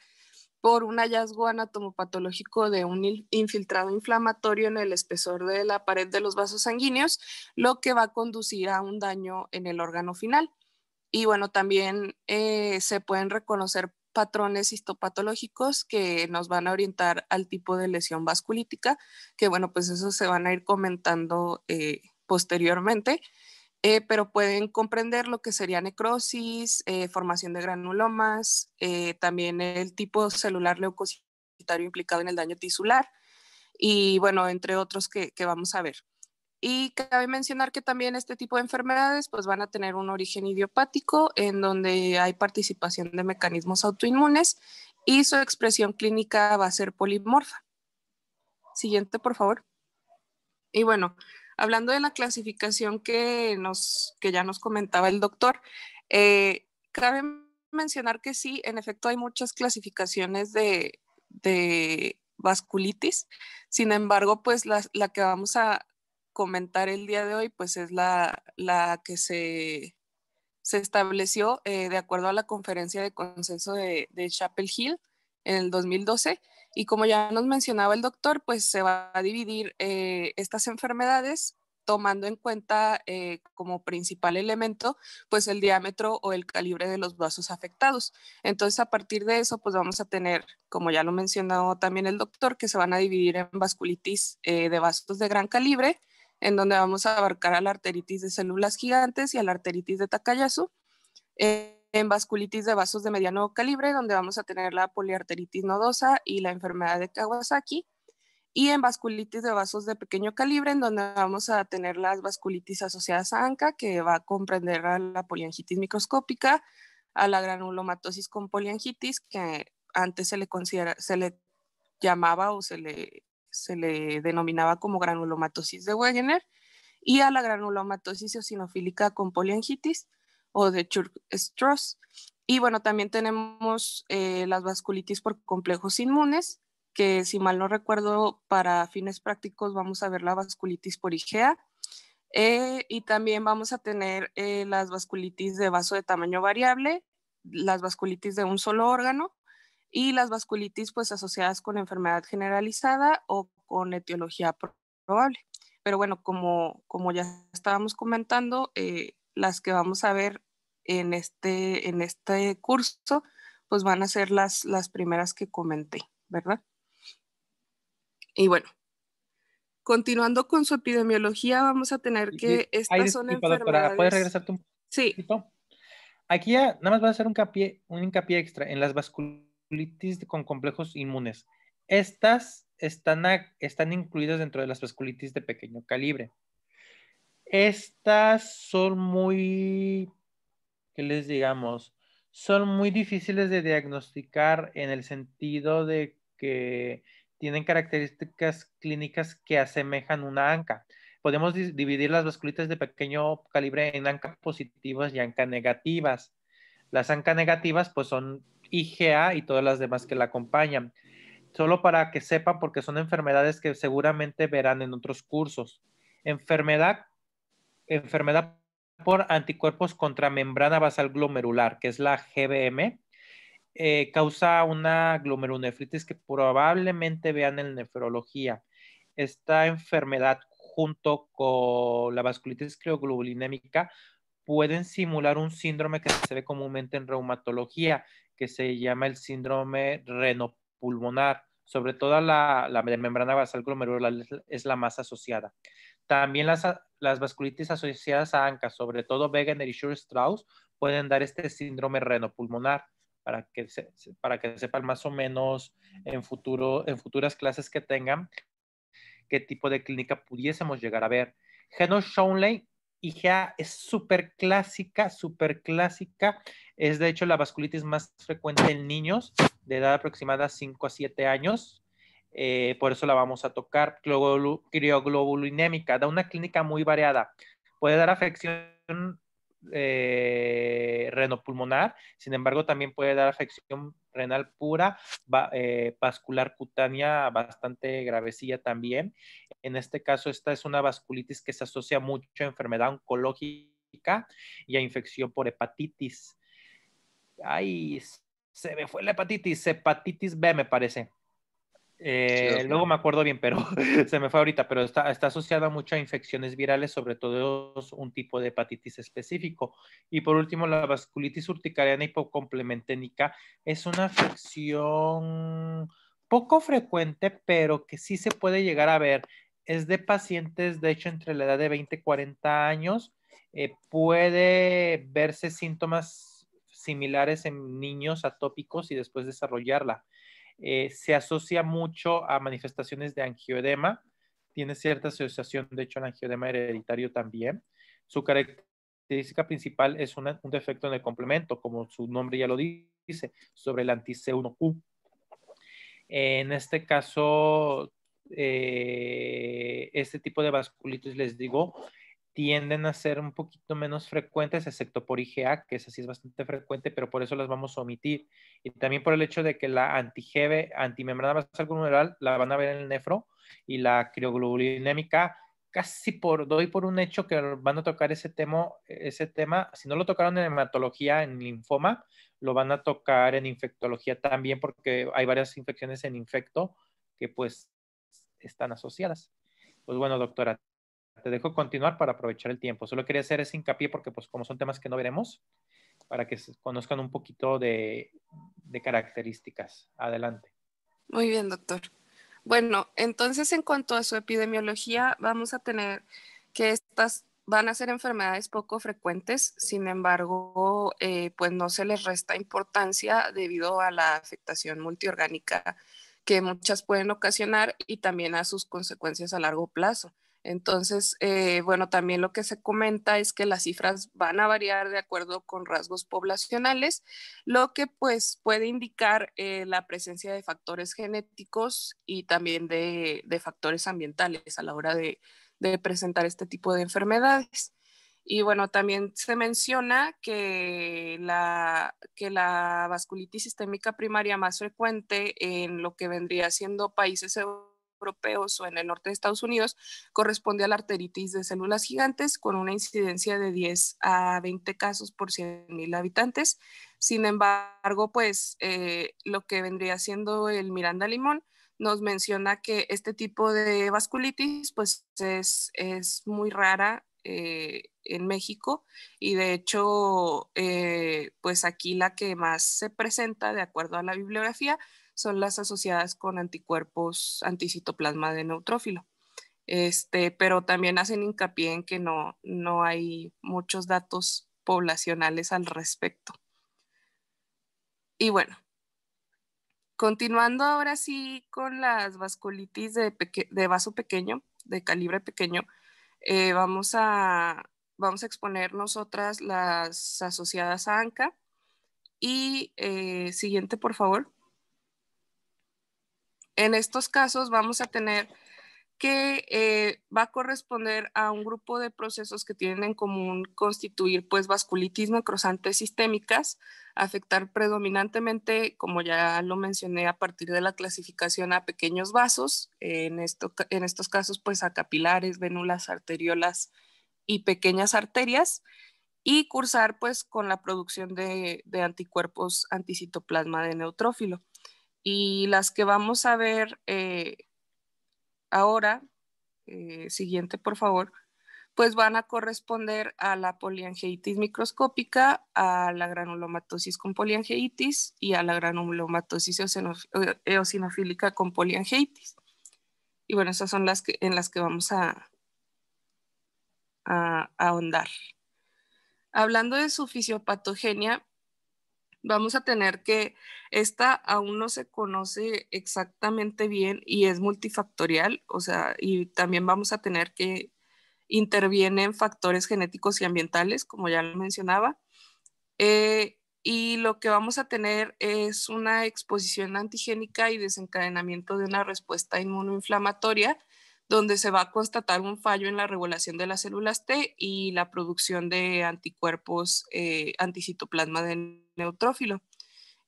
por un hallazgo anatomopatológico de un infiltrado inflamatorio en el espesor de la pared de los vasos sanguíneos, lo que va a conducir a un daño en el órgano final. Y bueno, también eh, se pueden reconocer patrones histopatológicos que nos van a orientar al tipo de lesión vasculítica, que bueno, pues eso se van a ir comentando eh, posteriormente. Eh, pero pueden comprender lo que sería necrosis, eh, formación de granulomas, eh, también el tipo celular leucocitario implicado en el daño tisular y bueno, entre otros que, vamos a ver. Y cabe mencionar que también este tipo de enfermedades pues van a tener un origen idiopático en donde hay participación de mecanismos autoinmunes y su expresión clínica va a ser polimorfa. Siguiente, por favor. Y bueno, hablando de la clasificación que, nos, que ya nos comentaba el doctor, eh, cabe mencionar que sí, en efecto hay muchas clasificaciones de, vasculitis, sin embargo, pues la, que vamos a comentar el día de hoy, pues es la, que se, estableció eh, de acuerdo a la conferencia de consenso de Chapel Hill en el 2012 y como ya nos mencionaba el doctor, pues se va a dividir eh, estas enfermedades tomando en cuenta eh, como principal elemento, pues el diámetro o el calibre de los vasos afectados. Entonces, a partir de eso, pues vamos a tener, como ya lo mencionó también el doctor, que se van a dividir en vasculitis eh, de vasos de gran calibre, en donde vamos a abarcar a la arteritis de células gigantes y a la arteritis de Takayasu en vasculitis de vasos de mediano calibre, donde vamos a tener la poliarteritis nodosa y la enfermedad de Kawasaki, y en vasculitis de vasos de pequeño calibre, en donde vamos a tener las vasculitis asociadas a ANCA, que va a comprender a la poliangitis microscópica, a la granulomatosis con poliangitis, que antes se le, se le llamaba o se le, se le denominaba como granulomatosis de Wegener, y a la granulomatosis eosinofílica con poliangitis o de Church-Strauss. Y bueno, también tenemos eh, las vasculitis por complejos inmunes, que si mal no recuerdo, para fines prácticos vamos a ver la vasculitis por IgEA. Eh, y también vamos a tener eh, las vasculitis de vaso de tamaño variable, las vasculitis de un solo órgano y las vasculitis pues asociadas con enfermedad generalizada o con etiología probable. Pero bueno, como, como ya estábamos comentando, las que vamos a ver en este, en este curso, pues van a ser las, las primeras que comenté, ¿verdad? Y bueno, continuando con su epidemiología, vamos a tener que... estas poder son ¿Puedes regresarte un poco? Sí. Aquí nada más va a hacer un hincapié, un extra en las vasculitis con complejos inmunes. Estas están, están incluidas dentro de las vasculitis de pequeño calibre. Estas son muy, ¿qué les digamos? Son muy difíciles de diagnosticar en el sentido de que tienen características clínicas que asemejan una ANCA. Podemos dividir las vasculitas de pequeño calibre en ANCA positivas y ANCA negativas. Las ANCA negativas pues son IgA y todas las demás que la acompañan. Solo para que sepan porque son enfermedades que seguramente verán en otros cursos. Enfermedad enfermedad por anticuerpos contra membrana basal glomerular, que es la GBM, eh, causa una glomerulonefritis que probablemente vean en nefrología. Esta enfermedad junto con la vasculitis crioglobulinémica pueden simular un síndrome que se ve comúnmente en reumatología, que se llama el síndrome renopulmonar. Sobre todo la membrana basal glomerular es la más asociada. También las, las vasculitis asociadas a ANCA, sobre todo Wegener y Schroer-Strauss, pueden dar este síndrome renopulmonar. Para que, para que sepan más o menos en, futuro, en futuras clases que tengan qué tipo de clínica pudiésemos llegar a ver. Geno Schoenlein IgA es súper clásica, súper clásica. Es de hecho la vasculitis más frecuente en niños de edad aproximada 5 a 7 años. Eh, por eso la vamos a tocar. Crioglobulinémica, da una clínica muy variada. Puede dar afección eh, renopulmonar, sin embargo, también puede dar afección renal pura, eh, vascular cutánea bastante gravecilla también. En este caso, esta es una vasculitis que se asocia mucho a enfermedad oncológica y a infección por hepatitis. Ay, se me fue la hepatitis, hepatitis B me parece. Eh, luego me acuerdo bien, pero se me fue ahorita, pero está, asociada mucho a infecciones virales, sobre todo un tipo de hepatitis específico. Y por último, la vasculitis urticariana hipocomplementénica es una afección poco frecuente, pero que sí se puede llegar a ver. Es de pacientes, de hecho, entre la edad de 20 y 40 años. Eh, puede verse síntomas similares en niños atópicos y después desarrollarla. Eh, se asocia mucho a manifestaciones de angioedema, tiene cierta asociación, de hecho, al angioedema hereditario también. Su característica principal es un defecto en el complemento, como su nombre ya lo dice, sobre el anti-C1Q. En este caso, eh, este tipo de vasculitis, les digo, tienden a ser un poquito menos frecuentes, excepto por IgA, que es así, es bastante frecuente, pero por eso las vamos a omitir. Y también por el hecho de que la antijeve antimembrana basal glomerular, la van a ver en el nefro, y la crioglobulinémica, casi por, doy por un hecho que van a tocar ese tema, ese tema, si no lo tocaron en hematología, en linfoma, lo van a tocar en infectología también, porque hay varias infecciones en infecto que pues están asociadas. Pues bueno, doctora, te dejo continuar para aprovechar el tiempo. Solo quería hacer ese hincapié porque, pues, como son temas que no veremos, para que conozcan un poquito de, características. Adelante. Muy bien, doctor. Bueno, entonces en cuanto a su epidemiología, vamos a tener que estas van a ser enfermedades poco frecuentes, sin embargo, eh, pues no se les resta importancia debido a la afectación multiorgánica que muchas pueden ocasionar y también a sus consecuencias a largo plazo. Entonces, eh, bueno, también lo que se comenta es que las cifras van a variar de acuerdo con rasgos poblacionales, lo que pues puede indicar eh, la presencia de factores genéticos y también de, factores ambientales a la hora de, presentar este tipo de enfermedades. Y bueno, también se menciona que la, que la vasculitis sistémica primaria más frecuente en lo que vendría siendo países europeos europeos o en el norte de Estados Unidos, corresponde a la arteritis de células gigantes con una incidencia de 10 a 20 casos por 100.000 habitantes. Sin embargo, pues eh, lo que vendría siendo el Miranda Limón nos menciona que este tipo de vasculitis pues es, es muy rara eh, en México y de hecho eh, pues aquí la que más se presenta de acuerdo a la bibliografía son las asociadas con anticuerpos anticitoplasma de neutrófilo. Este, pero también hacen hincapié en que no, hay muchos datos poblacionales al respecto. Y bueno, continuando ahora sí con las vasculitis de, de vaso pequeño, de calibre pequeño, eh, vamos, a, vamos a exponer nosotras las asociadas a ANCA. Y eh, siguiente, por favor. En estos casos vamos a tener que eh, va a corresponder a un grupo de procesos que tienen en común constituir pues vasculitis sistémicas, afectar predominantemente, como ya lo mencioné, a partir de la clasificación a pequeños vasos, en, estos casos pues a capilares, vénulas, arteriolas y pequeñas arterias, y cursar pues con la producción de, de anticuerpos anticitoplasma de neutrófilo. Y las que vamos a ver eh, ahora, eh, siguiente por favor, pues van a corresponder a la poliangeitis microscópica, a la granulomatosis con poliangeitis y a la granulomatosis eh, eosinofílica con poliangeitis. Y bueno, esas son las que, en las que vamos a, a ahondar. Hablando de su fisiopatogenia, vamos a tener que, esta aún no se conoce exactamente bien y es multifactorial, o sea, y también vamos a tener que intervienen factores genéticos y ambientales, como ya lo mencionaba. Eh, y lo que vamos a tener es una exposición antigénica y desencadenamiento de una respuesta inmunoinflamatoria donde se va a constatar un fallo en la regulación de las células T y la producción de anticuerpos eh, anticitoplasma de neutrófilo.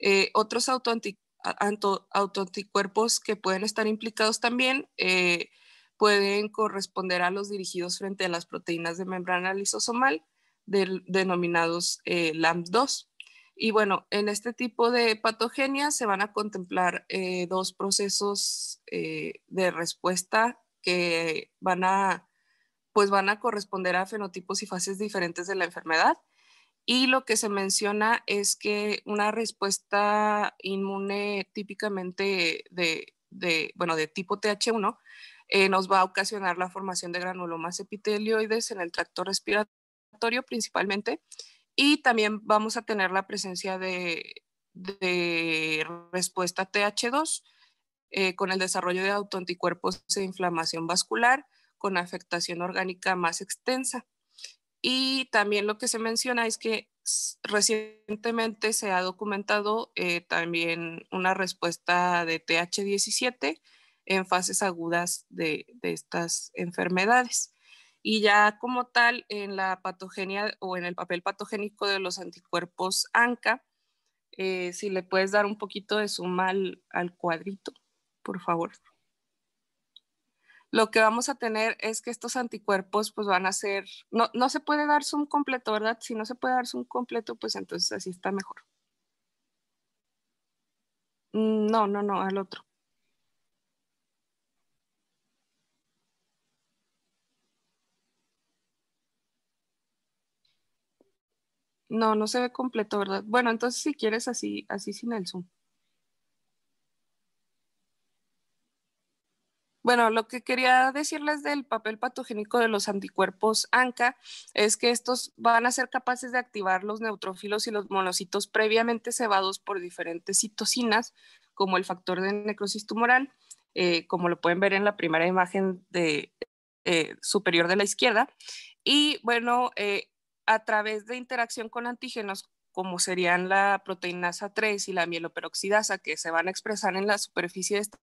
Eh, otros autoanticuerpos que pueden estar implicados también eh, pueden corresponder a los dirigidos frente a las proteínas de membrana lisosomal, denominados LAMP2. Y bueno, en este tipo de patogenia se van a contemplar dos procesos de respuesta que van a, pues van a corresponder a fenotipos y fases diferentes de la enfermedad. Y lo que se menciona es que una respuesta inmune típicamente de, tipo TH1 eh, nos va a ocasionar la formación de granulomas epitelioides en el tracto respiratorio principalmente y también vamos a tener la presencia de respuesta TH2 eh, con el desarrollo de autoanticuerpos e inflamación vascular, con afectación orgánica más extensa. Y también lo que se menciona es que recientemente se ha documentado eh, también una respuesta de TH17 en fases agudas de, estas enfermedades. Y ya como tal, en la patogenia o en el papel patogénico de los anticuerpos ANCA, eh, si le puedes dar un poquito de suma al, al cuadrito por favor. Lo que vamos a tener es que estos anticuerpos pues van a ser, no, se puede dar zoom completo, ¿verdad? Si no se puede dar zoom completo, pues entonces así está mejor. No, no, no, al otro. No, no se ve completo, ¿verdad? Bueno, entonces si quieres así, así sin el zoom. Bueno, lo que quería decirles del papel patogénico de los anticuerpos ANCA es que estos van a ser capaces de activar los neutrófilos y los monocitos previamente cebados por diferentes citocinas, como el factor de necrosis tumoral, eh, como lo pueden ver en la primera imagen de, eh, superior de la izquierda. Y bueno, eh, a través de interacción con antígenos como serían la a 3 y la mieloperoxidasa que se van a expresar en la superficie de esta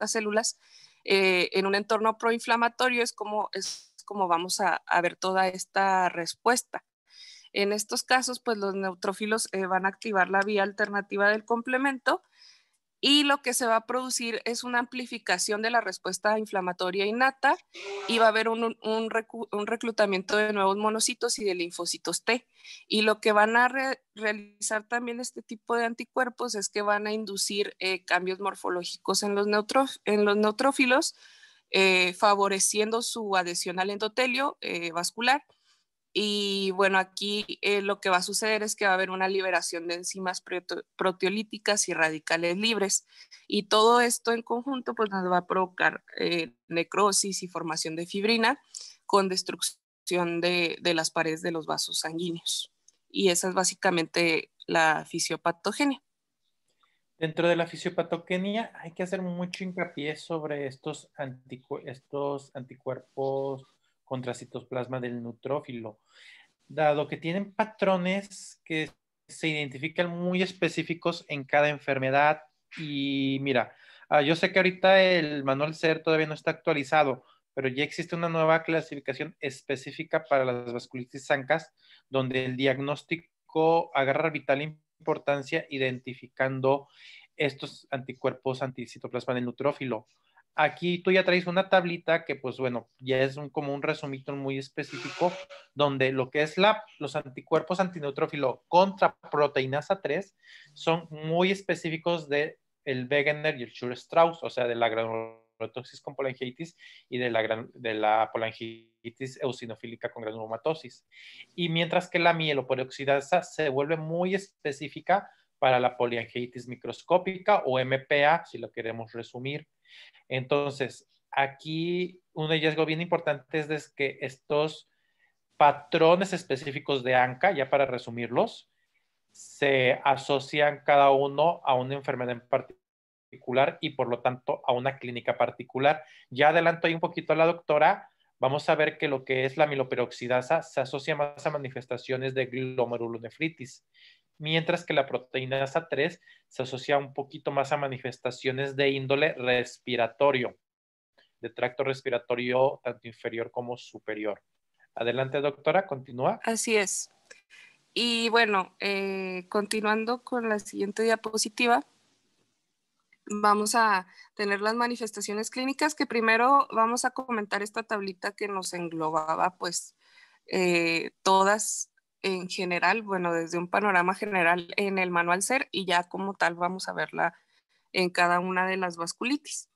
las células eh, en un entorno proinflamatorio es como, es como vamos a, ver toda esta respuesta. En estos casos, pues los neutrófilos eh, van a activar la vía alternativa del complemento y lo que se va a producir es una amplificación de la respuesta inflamatoria innata y va a haber un, reclutamiento de nuevos monocitos y de linfocitos T. Y lo que van a realizar también este tipo de anticuerpos es que van a inducir eh, cambios morfológicos en los, neutrófilos, eh, favoreciendo su adhesión al endotelio eh, vascular y bueno, aquí eh, lo que va a suceder es que va a haber una liberación de enzimas proteolíticas y radicales libres. Y todo esto en conjunto pues, nos va a provocar eh, necrosis y formación de fibrina con destrucción de, las paredes de los vasos sanguíneos. Y esa es básicamente la fisiopatogenia. Dentro de la fisiopatogenia hay que hacer mucho hincapié sobre estos, estos anticuerpos contra citoplasma del neutrófilo, dado que tienen patrones que se identifican muy específicos en cada enfermedad. Y mira, ah, yo sé que ahorita el manual CER todavía no está actualizado, pero ya existe una nueva clasificación específica para las vasculitis zancas, donde el diagnóstico agarra vital importancia identificando estos anticuerpos citoplasma del neutrófilo aquí tú ya traes una tablita que pues bueno, ya es un, como un resumito muy específico donde lo que es la, los anticuerpos antineutrófilo contra a 3 son muy específicos de el Wegener y el Schur-Strauss, o sea, de la granulomatosis con polangitis y de la, gran, de la eosinofílica con granulomatosis. Y mientras que la mieloperoxidasa se vuelve muy específica para la poliangeitis microscópica o MPA, si lo queremos resumir. Entonces, aquí un riesgo bien importante es, que estos patrones específicos de ANCA, ya para resumirlos, se asocian cada uno a una enfermedad en particular y por lo tanto a una clínica particular. Ya adelanto ahí un poquito a la doctora, vamos a ver que lo que es la miloperoxidasa se asocia más a manifestaciones de glomerulonefritis mientras que la proteína asa 3 se asocia un poquito más a manifestaciones de índole respiratorio, de tracto respiratorio tanto inferior como superior. Adelante, doctora, continúa. Así es. Y bueno, eh, continuando con la siguiente diapositiva, vamos a tener las manifestaciones clínicas que primero vamos a comentar esta tablita que nos englobaba pues eh, todas en general, bueno, desde un panorama general en el manual SER y ya como tal vamos a verla en cada una de las vasculitis.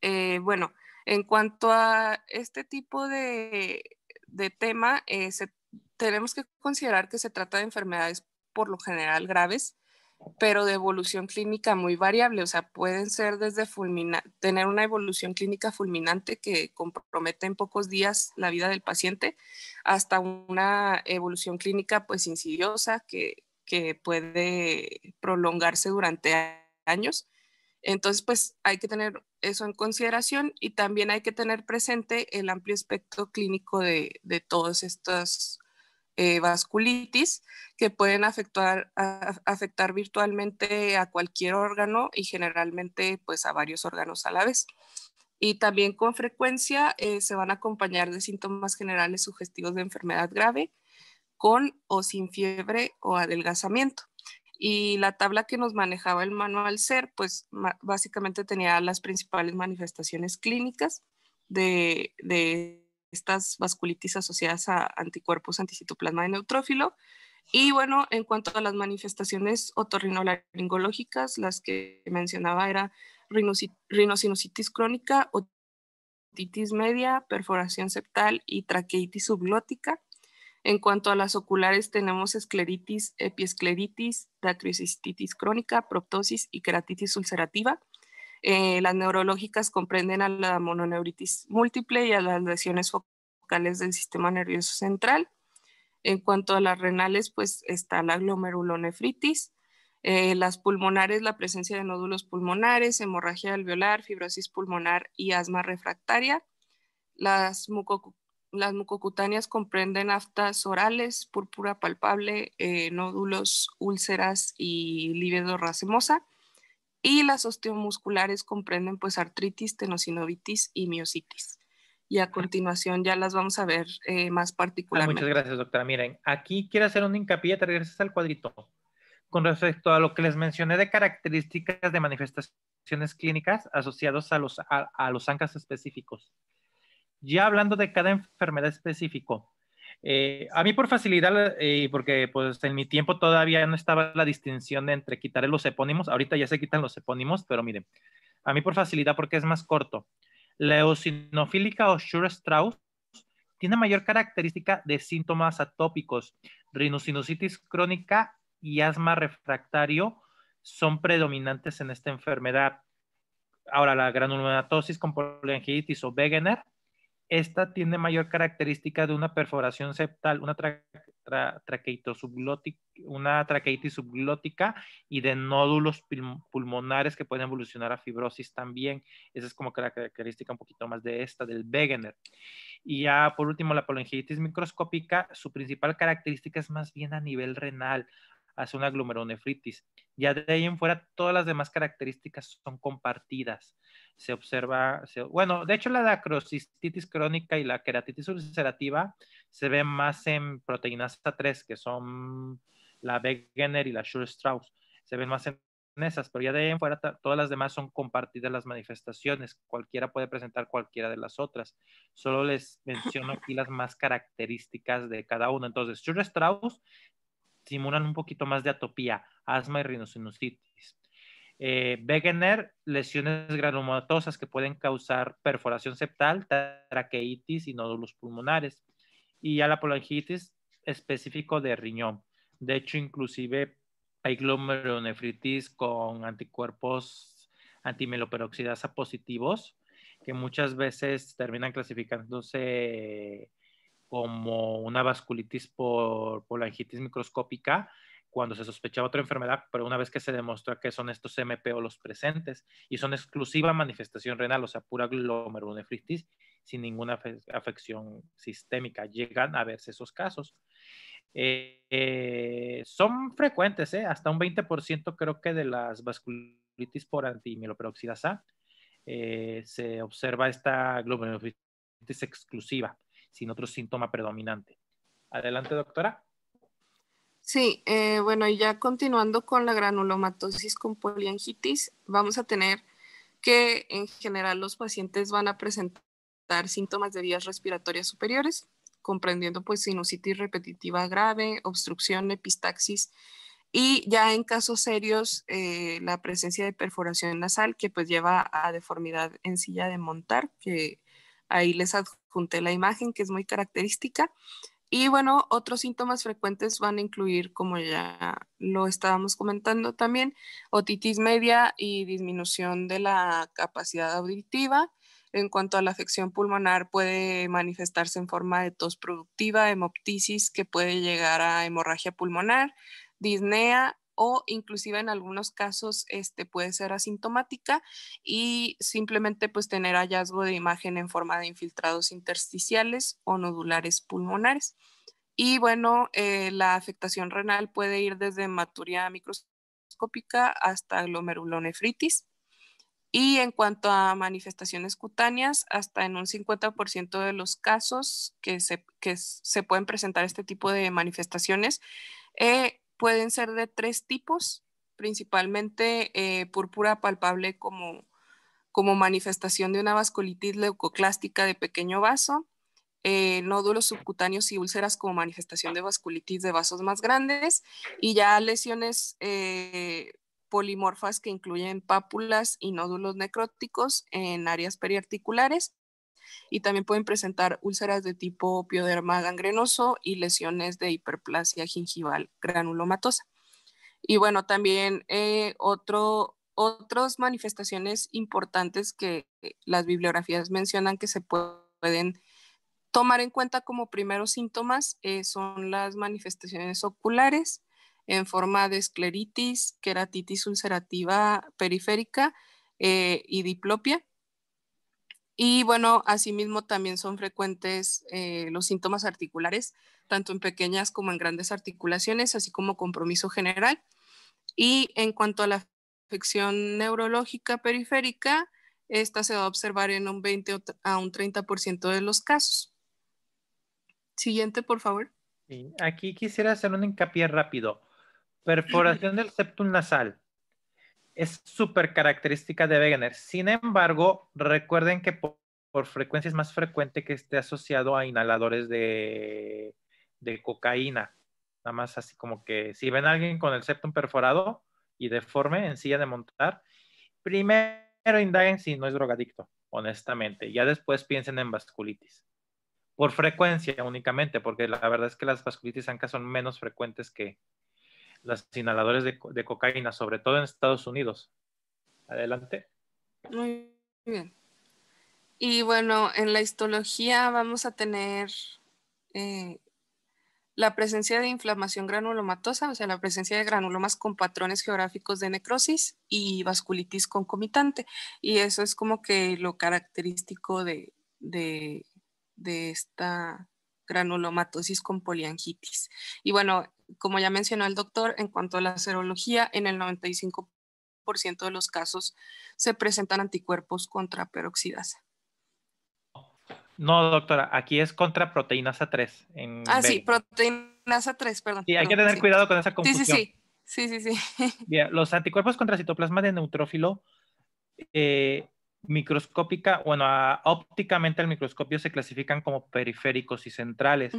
Eh, bueno, en cuanto a este tipo de, de tema, eh, se, tenemos que considerar que se trata de enfermedades por lo general graves pero de evolución clínica muy variable, o sea, pueden ser desde tener una evolución clínica fulminante que compromete en pocos días la vida del paciente, hasta una evolución clínica pues insidiosa que, puede prolongarse durante años. Entonces, pues hay que tener eso en consideración y también hay que tener presente el amplio espectro clínico de, de todas estas eh, vasculitis que pueden afectar, afectar virtualmente a cualquier órgano y generalmente pues a varios órganos a la vez. Y también con frecuencia eh, se van a acompañar de síntomas generales sugestivos de enfermedad grave con o sin fiebre o adelgazamiento. Y la tabla que nos manejaba el manual SER, pues básicamente tenía las principales manifestaciones clínicas de estas vasculitis asociadas a anticuerpos anticitoplasma de neutrófilo. Y bueno, en cuanto a las manifestaciones otorrinolaringológicas, las que mencionaba era rinosinusitis crónica, otitis media, perforación septal y traqueitis subglótica. En cuanto a las oculares, tenemos escleritis, epiescleritis, dacryocistitis crónica, proptosis y queratitis ulcerativa. Eh, las neurológicas comprenden a la mononeuritis múltiple y a las lesiones focales del sistema nervioso central. En cuanto a las renales, pues está la glomerulonefritis, eh, las pulmonares, la presencia de nódulos pulmonares, hemorragia alveolar, fibrosis pulmonar y asma refractaria. Las, mucocutáneas comprenden aftas orales, púrpura palpable, eh, nódulos, úlceras y libido racemosa. Y las osteomusculares comprenden pues artritis, tenosinovitis y miositis. Y a continuación ya las vamos a ver eh, más ah, particularmente. muchas gracias, doctora. Miren, aquí quiero hacer un hincapié, te regresas al cuadrito. Con respecto a lo que les mencioné de características de manifestaciones clínicas asociadas a los, a, los ancas específicos. Ya hablando de cada enfermedad específico, eh, a mí por facilidad eh, porque pues, en mi tiempo todavía no estaba la distinción entre quitar los epónimos, ahorita ya se quitan los epónimos, pero miren, a mí por facilidad porque es más corto. La eosinofílica o Strauss tiene mayor característica de síntomas atópicos. Rinocinositis crónica y asma refractario son predominantes en esta enfermedad. Ahora, la granulomatosis con poliangitis o Wegener esta tiene mayor característica de una perforación septal, una, tracheitis una traqueitis subglótica y de nódulos pulmonares que pueden evolucionar a fibrosis también. Esa es como la característica un poquito más de esta, del Wegener. Y ya por último, la polengitis microscópica, su principal característica es más bien a nivel renal hace una glomerulonefritis. Ya de ahí en fuera, todas las demás características son compartidas. Se observa, bueno, de hecho la acrocistitis crónica y la queratitis ulcerativa se ven más en proteínas A3, que son la Wegener y la Schurr-Strauss. Se ven más en esas, pero ya de ahí en fuera todas las demás son compartidas las manifestaciones. Cualquiera puede presentar cualquiera de las otras. Solo les menciono aquí las más características de cada una. Entonces, Schurr-Strauss simulan un poquito más de atopía, asma y rinosinusitis. Eh, Wegener, lesiones granulomatosas que pueden causar perforación septal, traqueitis y nódulos pulmonares. Y ya la específico de riñón. De hecho, inclusive hay glomerulonefritis con anticuerpos antimeloperoxidasa positivos que muchas veces terminan clasificándose como una vasculitis por polangitis microscópica, cuando se sospechaba otra enfermedad, pero una vez que se demuestra que son estos MPO los presentes y son exclusiva manifestación renal, o sea, pura glomerulonefritis sin ninguna afección sistémica. Llegan a verse esos casos. Eh, eh, son frecuentes, ¿eh? hasta un 20% creo que de las vasculitis por eh, se observa esta glomerulonefritis exclusiva sin otro síntoma predominante. Adelante, doctora. Sí, eh, bueno, y ya continuando con la granulomatosis con poliangitis, vamos a tener que en general los pacientes van a presentar síntomas de vías respiratorias superiores, comprendiendo pues sinusitis repetitiva grave, obstrucción, epistaxis y ya en casos serios eh, la presencia de perforación nasal que pues lleva a deformidad en silla de montar, que Ahí les adjunté la imagen que es muy característica. Y bueno, otros síntomas frecuentes van a incluir, como ya lo estábamos comentando también, otitis media y disminución de la capacidad auditiva. En cuanto a la afección pulmonar, puede manifestarse en forma de tos productiva, hemoptisis, que puede llegar a hemorragia pulmonar, disnea o inclusive en algunos casos este, puede ser asintomática y simplemente pues tener hallazgo de imagen en forma de infiltrados intersticiales o nodulares pulmonares. Y bueno, eh, la afectación renal puede ir desde hematuria microscópica hasta glomerulonefritis. Y en cuanto a manifestaciones cutáneas, hasta en un 50% de los casos que se, que se pueden presentar este tipo de manifestaciones, eh, pueden ser de tres tipos, principalmente eh, púrpura palpable como, manifestación de una vasculitis leucoclástica de pequeño vaso, eh, nódulos subcutáneos y úlceras como manifestación de vasculitis de vasos más grandes y ya lesiones eh, polimorfas que incluyen pápulas y nódulos necróticos en áreas periarticulares y también pueden presentar úlceras de tipo pioderma gangrenoso y lesiones de hiperplasia gingival granulomatosa. Y bueno, también eh, otras manifestaciones importantes que las bibliografías mencionan que se pueden tomar en cuenta como primeros síntomas eh, son las manifestaciones oculares en forma de escleritis, queratitis ulcerativa periférica eh, y diplopia. Y bueno, asimismo también son frecuentes eh, los síntomas articulares, tanto en pequeñas como en grandes articulaciones, así como compromiso general. Y en cuanto a la afección neurológica periférica, esta se va a observar en un 20 a un 30% de los casos. Siguiente, por favor. aquí quisiera hacer un hincapié rápido. Perforación del septum nasal es súper característica de Wegener. Sin embargo, recuerden que por, frecuencia es más frecuente que esté asociado a inhaladores de, de, cocaína. Nada más así como que si ven a alguien con el septum perforado y deforme en silla de montar, primero indaguen si no es drogadicto, honestamente. Ya después piensen en vasculitis. Por frecuencia únicamente, porque la verdad es que las vasculitis ancas son menos frecuentes que, las inhaladores de, cocaína, sobre todo en Estados Unidos. Adelante. Muy bien. Y bueno, en la histología vamos a tener eh, la presencia de inflamación granulomatosa, o sea, la presencia de granulomas con patrones geográficos de necrosis y vasculitis concomitante. Y eso es como que lo característico de, de esta granulomatosis con poliangitis. Y bueno, como ya mencionó el doctor, en cuanto a la serología, en el 95% de los casos se presentan anticuerpos contra peroxidasa. No, doctora, aquí es contra proteínas A3. ah, sí, proteínas 3 perdón. Sí, hay que tener cuidado con esa confusión. Sí, sí, sí. los anticuerpos contra citoplasma de neutrófilo, eh, microscópica, bueno, ópticamente al microscopio se clasifican como periféricos y centrales.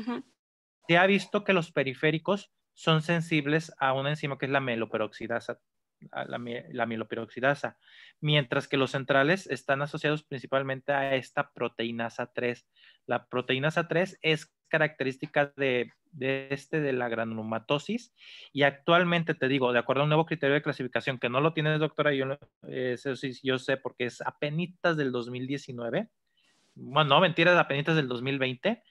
Se ha visto que los periféricos son sensibles a una enzima que es la meloperoxidasa, la, la mientras que los centrales están asociados principalmente a esta proteinasa 3. La proteinasa 3 es característica de, este, de la granulomatosis, y actualmente te digo, de acuerdo a un nuevo criterio de clasificación, que no lo tienes, doctora, yo, yo sé porque es apenitas del 2019, bueno, no, mentiras, apenitas del 2020,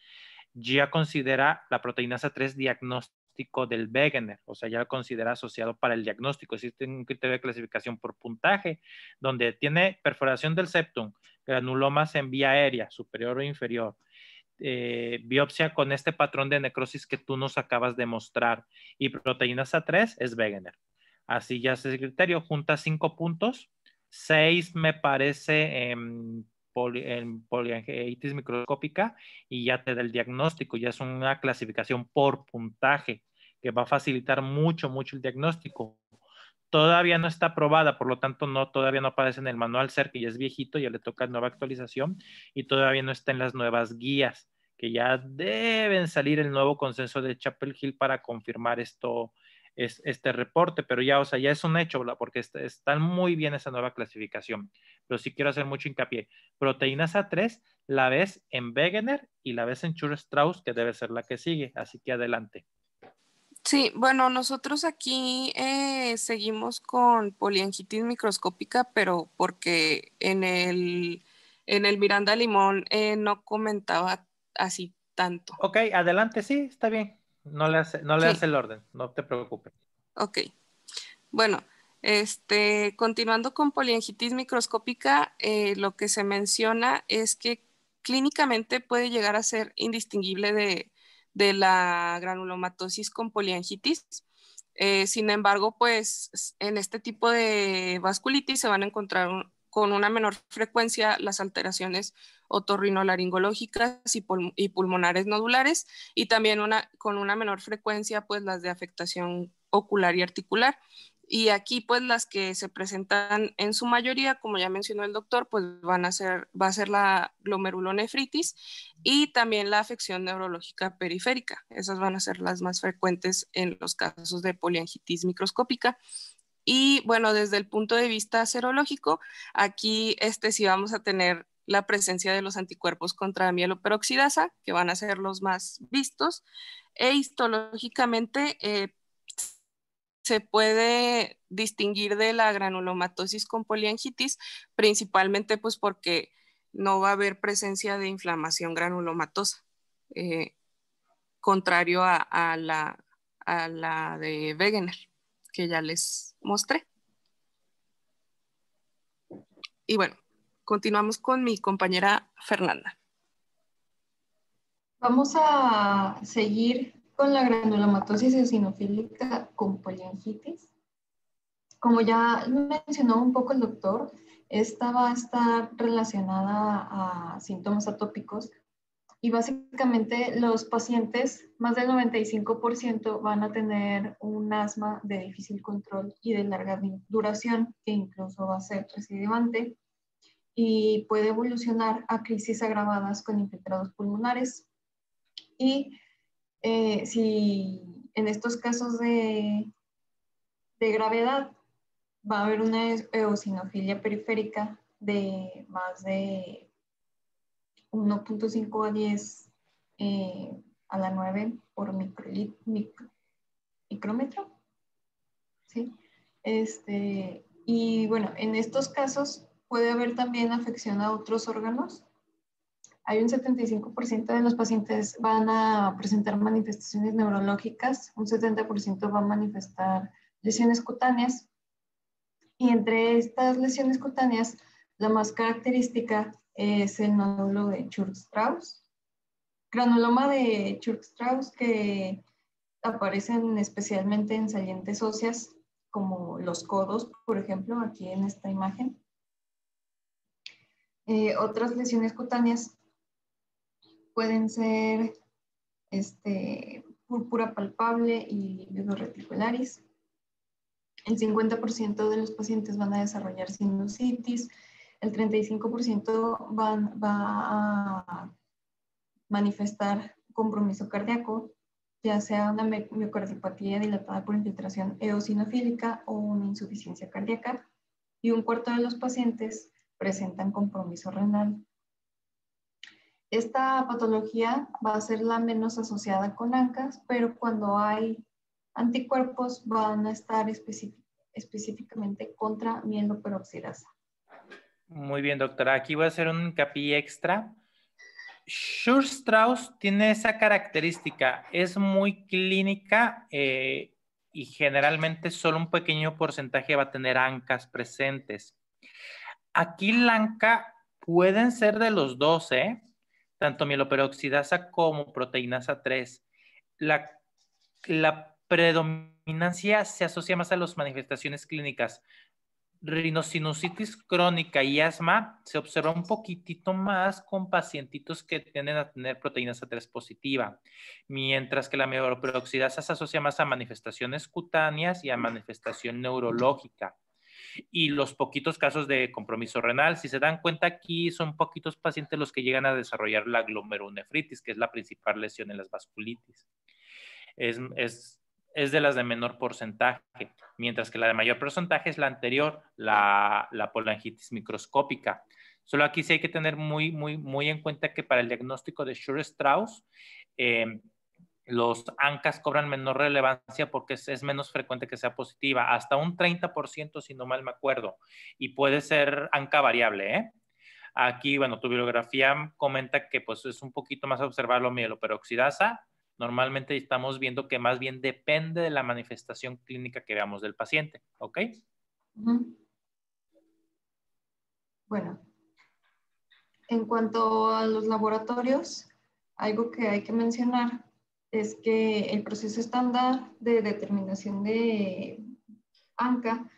ya considera la proteinasa 3 diagnóstica del Wegener, o sea, ya lo considera asociado para el diagnóstico. Existe un criterio de clasificación por puntaje, donde tiene perforación del septum, granulomas en vía aérea, superior o inferior, eh, biopsia con este patrón de necrosis que tú nos acabas de mostrar, y proteínas A3 es Wegener. Así ya es el criterio, junta cinco puntos, seis me parece em, poli, en microscópica y ya te da el diagnóstico, ya es una clasificación por puntaje que va a facilitar mucho, mucho el diagnóstico. Todavía no está aprobada, por lo tanto, no, todavía no aparece en el manual SER, que ya es viejito, ya le toca nueva actualización y todavía no está en las nuevas guías, que ya deben salir el nuevo consenso de Chapel Hill para confirmar esto, es, este reporte, pero ya, o sea, ya es un hecho, porque está, muy bien esa nueva clasificación. Pero sí quiero hacer mucho hincapié. Proteínas A3 la ves en Wegener y la ves en Chur-Strauss, que debe ser la que sigue. Así que adelante. Sí, bueno, nosotros aquí eh, seguimos con poliangitis microscópica, pero porque en el, en el Miranda Limón eh, no comentaba así tanto. Ok, adelante, sí, está bien. No le, hace, el orden, no te preocupes. Ok. Bueno, este, continuando con poliangitis microscópica, eh, lo que se menciona es que clínicamente puede llegar a ser indistinguible de, la granulomatosis con poliangitis. Eh, sin embargo, pues en este tipo de vasculitis se van a encontrar un, con una menor frecuencia las alteraciones otorrinolaringológicas y, pulmonares nodulares y también una, con una menor frecuencia pues las de afectación ocular y articular. Y aquí pues las que se presentan en su mayoría, como ya mencionó el doctor, pues van a ser, va a ser la glomerulonefritis y también la afección neurológica periférica. Esas van a ser las más frecuentes en los casos de poliangitis microscópica y bueno, desde el punto de vista serológico, aquí este, sí vamos a tener la presencia de los anticuerpos contra mieloperoxidasa, que van a ser los más vistos, e histológicamente eh, se puede distinguir de la granulomatosis con poliangitis, principalmente pues porque no va a haber presencia de inflamación granulomatosa, eh, contrario a, la, a la de Wegener que ya les mostré. Y bueno, continuamos con mi compañera Fernanda. Vamos a seguir con la granulomatosis eosinofílica con poliangitis. Como ya mencionó un poco el doctor, esta va a estar relacionada a síntomas atópicos y básicamente los pacientes, más del 95% van a tener un asma de difícil control y de larga duración, que incluso va a ser residuante, y puede evolucionar a crisis agravadas con infiltrados pulmonares. Y eh, si en estos casos de, de gravedad va a haber una e-, eosinofilia periférica de más de 1.5 a 10 eh, a la 9 por micrómetro. ¿Sí? Este, y bueno, en estos casos puede haber también afección a otros órganos. Hay un 75% de los pacientes van a presentar manifestaciones neurológicas, un 70% va a manifestar lesiones cutáneas. Y entre estas lesiones cutáneas, la más característica eh, es el nódulo de Churg-Strauss. Granuloma de Churg-Strauss que aparecen especialmente en salientes óseas, como los codos, por ejemplo, aquí en esta imagen. Eh, otras lesiones cutáneas pueden ser este, púrpura palpable y reticularis. El 50% de los pacientes van a desarrollar sinusitis, el 35% van, va a manifestar compromiso cardíaco, ya sea una miocardiopatía dilatada por infiltración eosinofílica o una insuficiencia cardíaca, y un cuarto de los pacientes presentan compromiso renal. Esta patología va a ser la menos asociada con ANCAS, pero cuando hay anticuerpos van a estar específicamente contra mieloperoxidasa. Muy bien, doctora. Aquí voy a hacer un hincapié extra. Schurstrauss tiene esa característica, es muy clínica eh, y generalmente solo un pequeño porcentaje va a tener ancas presentes. Aquí la anca pueden ser de los 12, ¿eh? tanto mieloperoxidasa como proteinasa 3. La, la predominancia se asocia más a las manifestaciones clínicas, rinosinusitis crónica y asma se observa un poquitito más con pacientitos que tienden a tener proteínas A3 positiva, mientras que la mioperoxidasa se asocia más a manifestaciones cutáneas y a manifestación neurológica. Y los poquitos casos de compromiso renal, si se dan cuenta aquí, son poquitos pacientes los que llegan a desarrollar la glomerulonefritis, que es la principal lesión en las vasculitis. Es, es es de las de menor porcentaje, mientras que la de mayor porcentaje es la anterior, la, la polangitis microscópica. Solo aquí sí hay que tener muy, muy, muy en cuenta que para el diagnóstico de Schur-Strauss, eh, los ANCAS cobran menor relevancia porque es, menos frecuente que sea positiva, hasta un 30% si no mal me acuerdo, y puede ser ANCA variable. ¿eh? Aquí, bueno, tu bibliografía comenta que pues es un poquito más observar lo mieloperoxidasa, Normalmente estamos viendo que más bien depende de la manifestación clínica que veamos del paciente, ¿ok? Bueno, en cuanto a los laboratorios, algo que hay que mencionar es que el proceso estándar de determinación de ANCA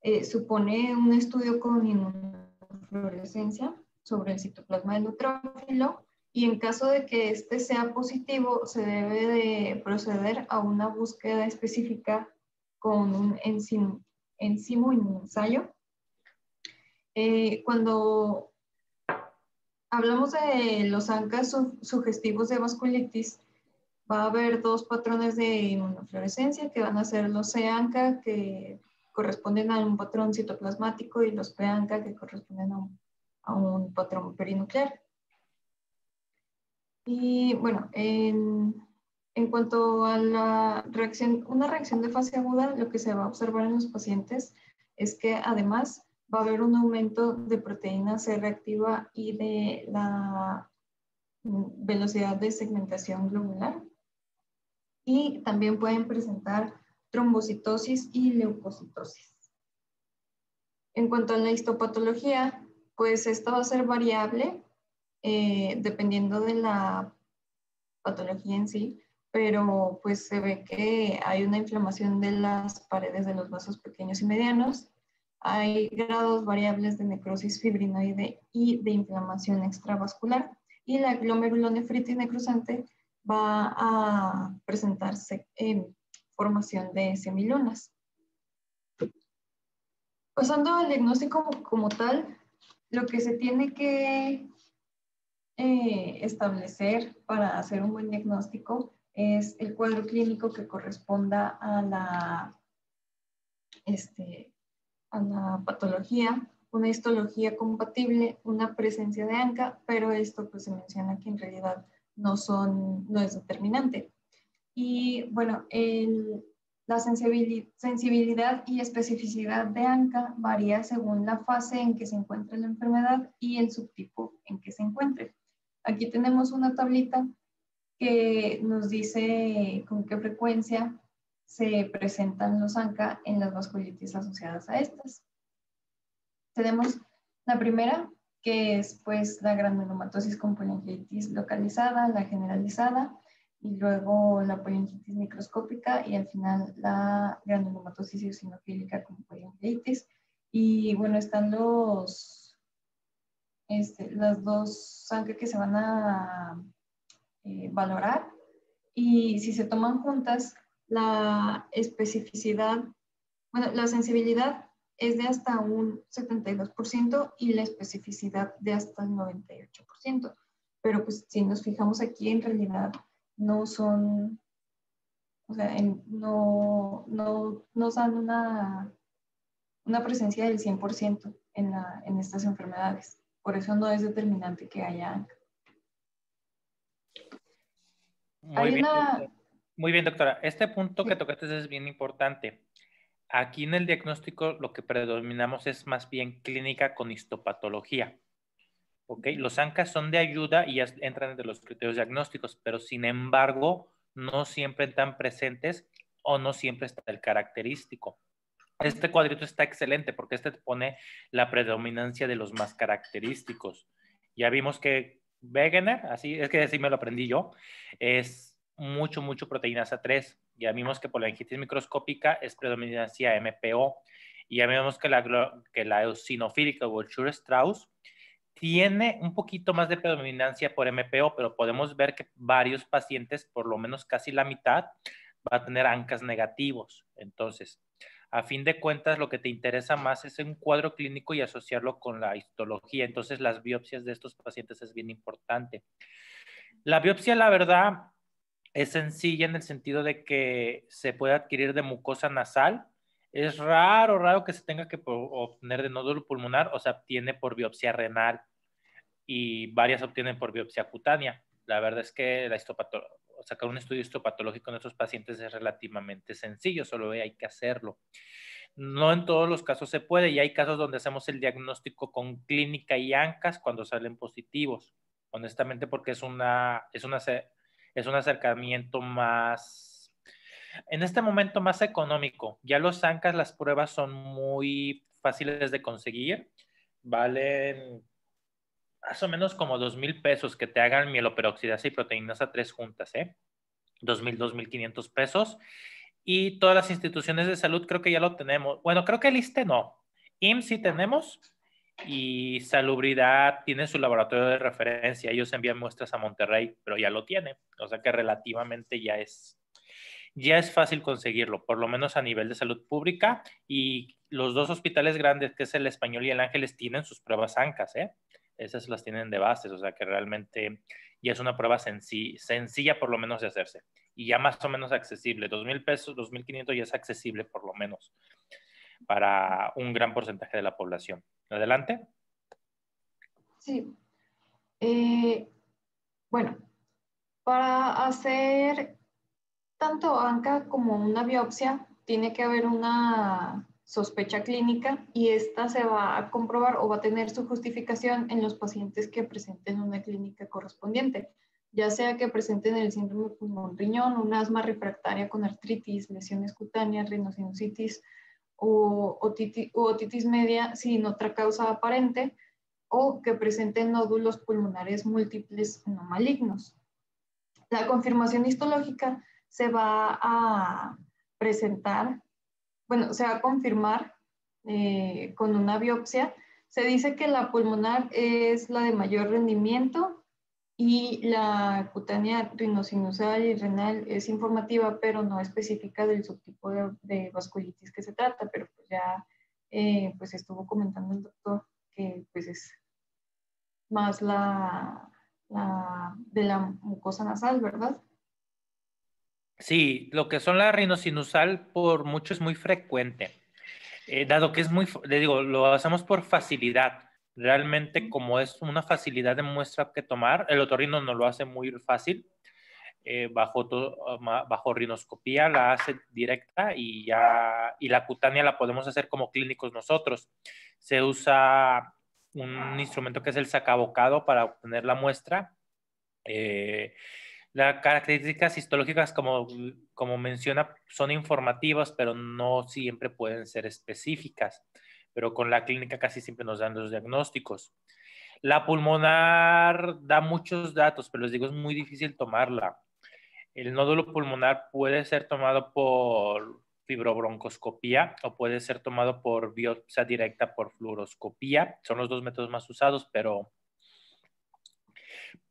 eh, supone un estudio con inmunofluorescencia sobre el citoplasma del neutrófilo y en caso de que este sea positivo, se debe de proceder a una búsqueda específica con un enzimo, un ensayo. Eh, cuando hablamos de los ANCAS sugestivos de vasculitis, va a haber dos patrones de inmunofluorescencia que van a ser los C-ANCA que corresponden a un patrón citoplasmático y los P-ANCA que corresponden a un patrón perinuclear. Y bueno, en, cuanto a la reacción, una reacción de fase aguda, lo que se va a observar en los pacientes es que además va a haber un aumento de proteína C reactiva y de la velocidad de segmentación globular. Y también pueden presentar trombocitosis y leucocitosis. En cuanto a la histopatología, pues esto va a ser variable eh, dependiendo de la patología en sí, pero pues se ve que hay una inflamación de las paredes de los vasos pequeños y medianos, hay grados variables de necrosis fibrinoide y de inflamación extravascular, y la glomerulonefritis necrosante va a presentarse en formación de semilunas. Pasando al diagnóstico como tal, lo que se tiene que eh, establecer para hacer un buen diagnóstico es el cuadro clínico que corresponda a la, este, a la patología, una histología compatible, una presencia de ANCA, pero esto pues se menciona que en realidad no, son, no es determinante. Y bueno, el, la sensibilidad y especificidad de ANCA varía según la fase en que se encuentra la enfermedad y el subtipo en que se encuentre. Aquí tenemos una tablita que nos dice con qué frecuencia se presentan los ANCA en las vasculitis asociadas a estas. Tenemos la primera, que es pues la granulomatosis con poliangitis localizada, la generalizada, y luego la poliangitis microscópica y al final la granulomatosis eosinofílica con poliangitis. Y bueno, están los este, las dos sangre que se van a eh, valorar y si se toman juntas, la especificidad, bueno, la sensibilidad es de hasta un 72% y la especificidad de hasta el 98%. Pero pues si nos fijamos aquí, en realidad no son, o sea, no, no nos dan una, una presencia del 100% en, en estas enfermedades. Por eso no es determinante que haya anca. Muy, bien, doctora. Este punto que tocaste es bien importante. Aquí en el diagnóstico lo que predominamos es más bien clínica con histopatología. Okay. Los ANCAS son de ayuda y ya entran entre los criterios diagnósticos, pero sin embargo no siempre están presentes o no siempre está el característico. Este cuadrito está excelente porque este pone la predominancia de los más característicos. Ya vimos que Wegener, así es que así me lo aprendí yo, es mucho, mucho a 3. Ya vimos que por la microscópica es predominancia MPO. Y ya vimos que la, que la eosinofílica o el strauss tiene un poquito más de predominancia por MPO, pero podemos ver que varios pacientes, por lo menos casi la mitad, va a tener ancas negativos. Entonces, a fin de cuentas lo que te interesa más es un cuadro clínico y asociarlo con la histología. Entonces las biopsias de estos pacientes es bien importante. La biopsia, la verdad, es sencilla en el sentido de que se puede adquirir de mucosa nasal. Es raro, raro que se tenga que obtener de nódulo pulmonar o se obtiene por biopsia renal y varias obtienen por biopsia cutánea. La verdad es que la histopatología sacar un estudio histopatológico en estos pacientes es relativamente sencillo, solo hay que hacerlo. No en todos los casos se puede y hay casos donde hacemos el diagnóstico con clínica y ANCAS cuando salen positivos, honestamente porque es, una, es, una, es un acercamiento más, en este momento más económico. Ya los ANCAS, las pruebas son muy fáciles de conseguir, valen más o menos como dos mil pesos que te hagan mieloperoxidasa y a tres juntas, ¿eh? Dos mil, dos mil quinientos pesos. Y todas las instituciones de salud creo que ya lo tenemos. Bueno, creo que el ISTE no. IMSS sí tenemos. Y Salubridad tiene su laboratorio de referencia. Ellos envían muestras a Monterrey, pero ya lo tiene. O sea que relativamente ya es, ya es fácil conseguirlo, por lo menos a nivel de salud pública. Y los dos hospitales grandes, que es el Español y el Ángeles, tienen sus pruebas ANCAS, ¿eh? esas las tienen de bases, o sea que realmente ya es una prueba sencilla por lo menos de hacerse y ya más o menos accesible. Dos mil pesos, dos quinientos ya es accesible por lo menos para un gran porcentaje de la población. Adelante. Sí. Eh, bueno, para hacer tanto ANCA como una biopsia, tiene que haber una sospecha clínica y esta se va a comprobar o va a tener su justificación en los pacientes que presenten una clínica correspondiente, ya sea que presenten el síndrome pulmón riñón, un asma refractaria con artritis, lesiones cutáneas, rinosinusitis o otitis media sin otra causa aparente o que presenten nódulos pulmonares múltiples no malignos. La confirmación histológica se va a presentar bueno, se va a confirmar eh, con una biopsia. Se dice que la pulmonar es la de mayor rendimiento y la cutánea rinosinusal y renal es informativa, pero no específica del subtipo de, vasculitis que se trata, pero pues ya eh, pues estuvo comentando el doctor que pues es más la, la de la mucosa nasal, ¿verdad? Sí, lo que son la rinocinusal por mucho es muy frecuente, eh, dado que es muy, le digo, lo hacemos por facilidad. Realmente como es una facilidad de muestra que tomar, el otorrino no lo hace muy fácil, eh, bajo, ah, bajo rinoscopía la hace directa y ya, y la cutánea la podemos hacer como clínicos nosotros. Se usa un instrumento que es el sacabocado para obtener la muestra. Eh, las características histológicas, como, como menciona, son informativas, pero no siempre pueden ser específicas. Pero con la clínica casi siempre nos dan los diagnósticos. La pulmonar da muchos datos, pero les digo, es muy difícil tomarla. El nódulo pulmonar puede ser tomado por fibrobroncoscopía o puede ser tomado por biopsia directa por fluoroscopía. Son los dos métodos más usados, pero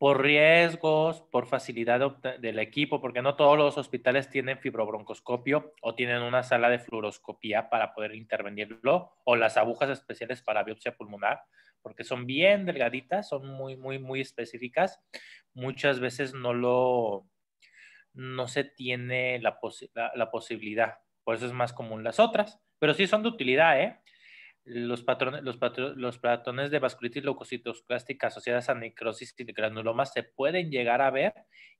por riesgos, por facilidad del equipo, porque no todos los hospitales tienen fibrobroncoscopio o tienen una sala de fluoroscopía para poder intervenirlo o las agujas especiales para biopsia pulmonar, porque son bien delgaditas, son muy, muy, muy específicas. Muchas veces no lo, no se tiene la, la posibilidad. Por eso es más común las otras, pero sí son de utilidad, ¿eh? los, patrones, los, los patrones de vasculitis leucocitoclástica asociadas a necrosis y granulomas se pueden llegar a ver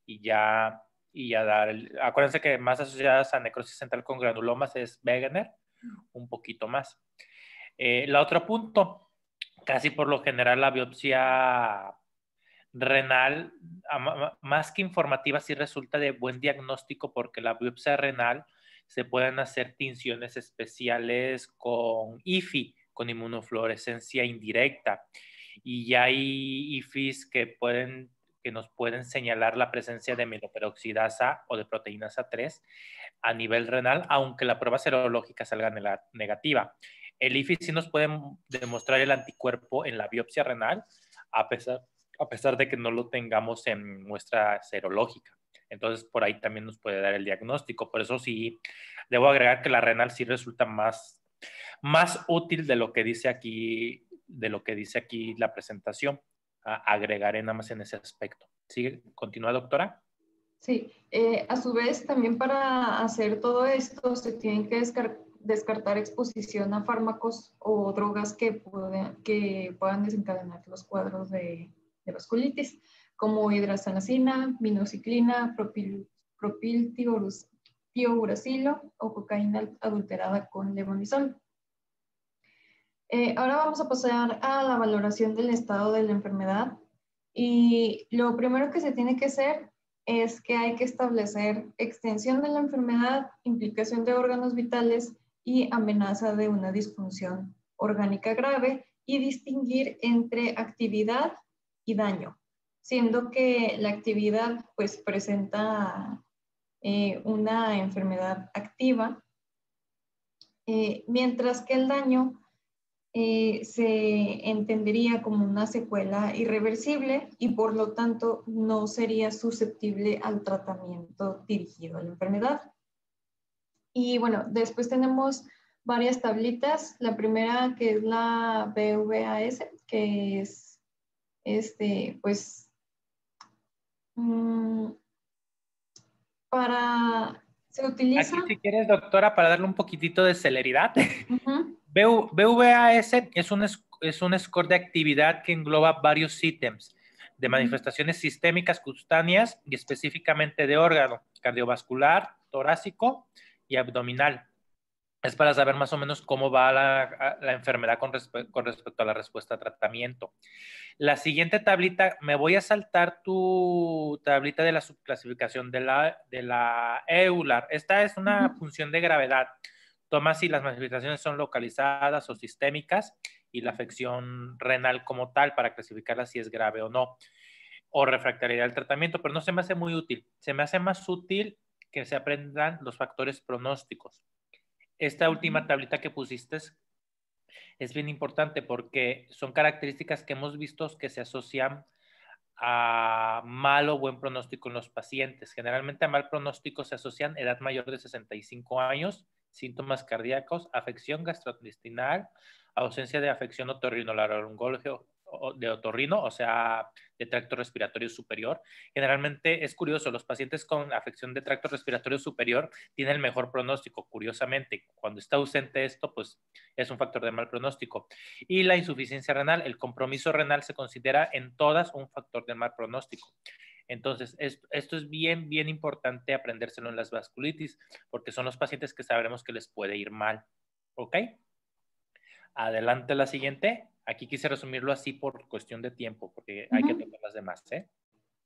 y ya, y ya dar. acuérdense que más asociadas a necrosis central con granulomas es Wegener, un poquito más. El eh, la otro punto, casi por lo general la biopsia renal, más que informativa, sí resulta de buen diagnóstico porque la biopsia renal se pueden hacer tinciones especiales con IFI, con inmunofluorescencia indirecta. Y ya hay IFIs que, pueden, que nos pueden señalar la presencia de meloperoxidasa o de proteínas a 3 a nivel renal, aunque la prueba serológica salga negativa. El IFI sí nos puede demostrar el anticuerpo en la biopsia renal, a pesar, a pesar de que no lo tengamos en muestra serológica. Entonces, por ahí también nos puede dar el diagnóstico. Por eso sí, debo agregar que la renal sí resulta más, más útil de lo que dice aquí, de lo que dice aquí la presentación. agregaré nada más en ese aspecto. ¿Sigue? ¿Continúa, doctora? Sí, eh, a su vez, también para hacer todo esto se tienen que descartar exposición a fármacos o drogas que, puedan, que puedan desencadenar los cuadros de, de vasculitis como hidrazanacina, minociclina, propil, o cocaína adulterada con levonisol. Eh, ahora vamos a pasar a la valoración del estado de la enfermedad y lo primero que se tiene que hacer es que hay que establecer extensión de la enfermedad, implicación de órganos vitales y amenaza de una disfunción orgánica grave y distinguir entre actividad y daño siendo que la actividad pues presenta eh, una enfermedad activa, eh, mientras que el daño eh, se entendería como una secuela irreversible y por lo tanto no sería susceptible al tratamiento dirigido a la enfermedad. Y bueno, después tenemos varias tablitas. La primera que es la BVAS, que es este, pues Mm, para. Se utiliza. si quieres, doctora, para darle un poquitito de celeridad. BVAS es un, es un score de actividad que engloba varios ítems de manifestaciones sistémicas cutáneas y específicamente de órgano cardiovascular, torácico y abdominal es para saber más o menos cómo va la, enfermedad con, respecto a la respuesta a tratamiento. La siguiente tablita, me voy a saltar tu tablita de la subclasificación de la, EULAR. Esta es una función de gravedad. Toma si las manifestaciones son localizadas o sistémicas y la afección renal como tal para clasificarla si es grave o no, o refractariedad al tratamiento, pero no se me hace muy útil. Se me hace más útil que se aprendan los factores pronósticos esta última tablita que pusiste es bien importante porque son características que hemos visto que se asocian a mal o buen pronóstico en los pacientes. Generalmente a mal pronóstico se asocian edad mayor de 65 años, síntomas cardíacos, afección gastrointestinal, ausencia de afección otorrinolaringologio de otorrino, o sea, de tracto respiratorio superior. Generalmente es curioso, los pacientes con afección de tracto respiratorio superior tienen el mejor pronóstico, curiosamente. Cuando está ausente esto, pues es un factor de mal pronóstico. Y la insuficiencia renal, el compromiso renal se considera en todas un factor de mal pronóstico. Entonces, esto, es bien, bien importante aprendérselo en las vasculitis, porque son los pacientes que sabremos que les puede ir mal. ¿Ok? Adelante la siguiente. Aquí quise resumirlo así por cuestión de tiempo, porque hay que tocar las demás, ¿eh?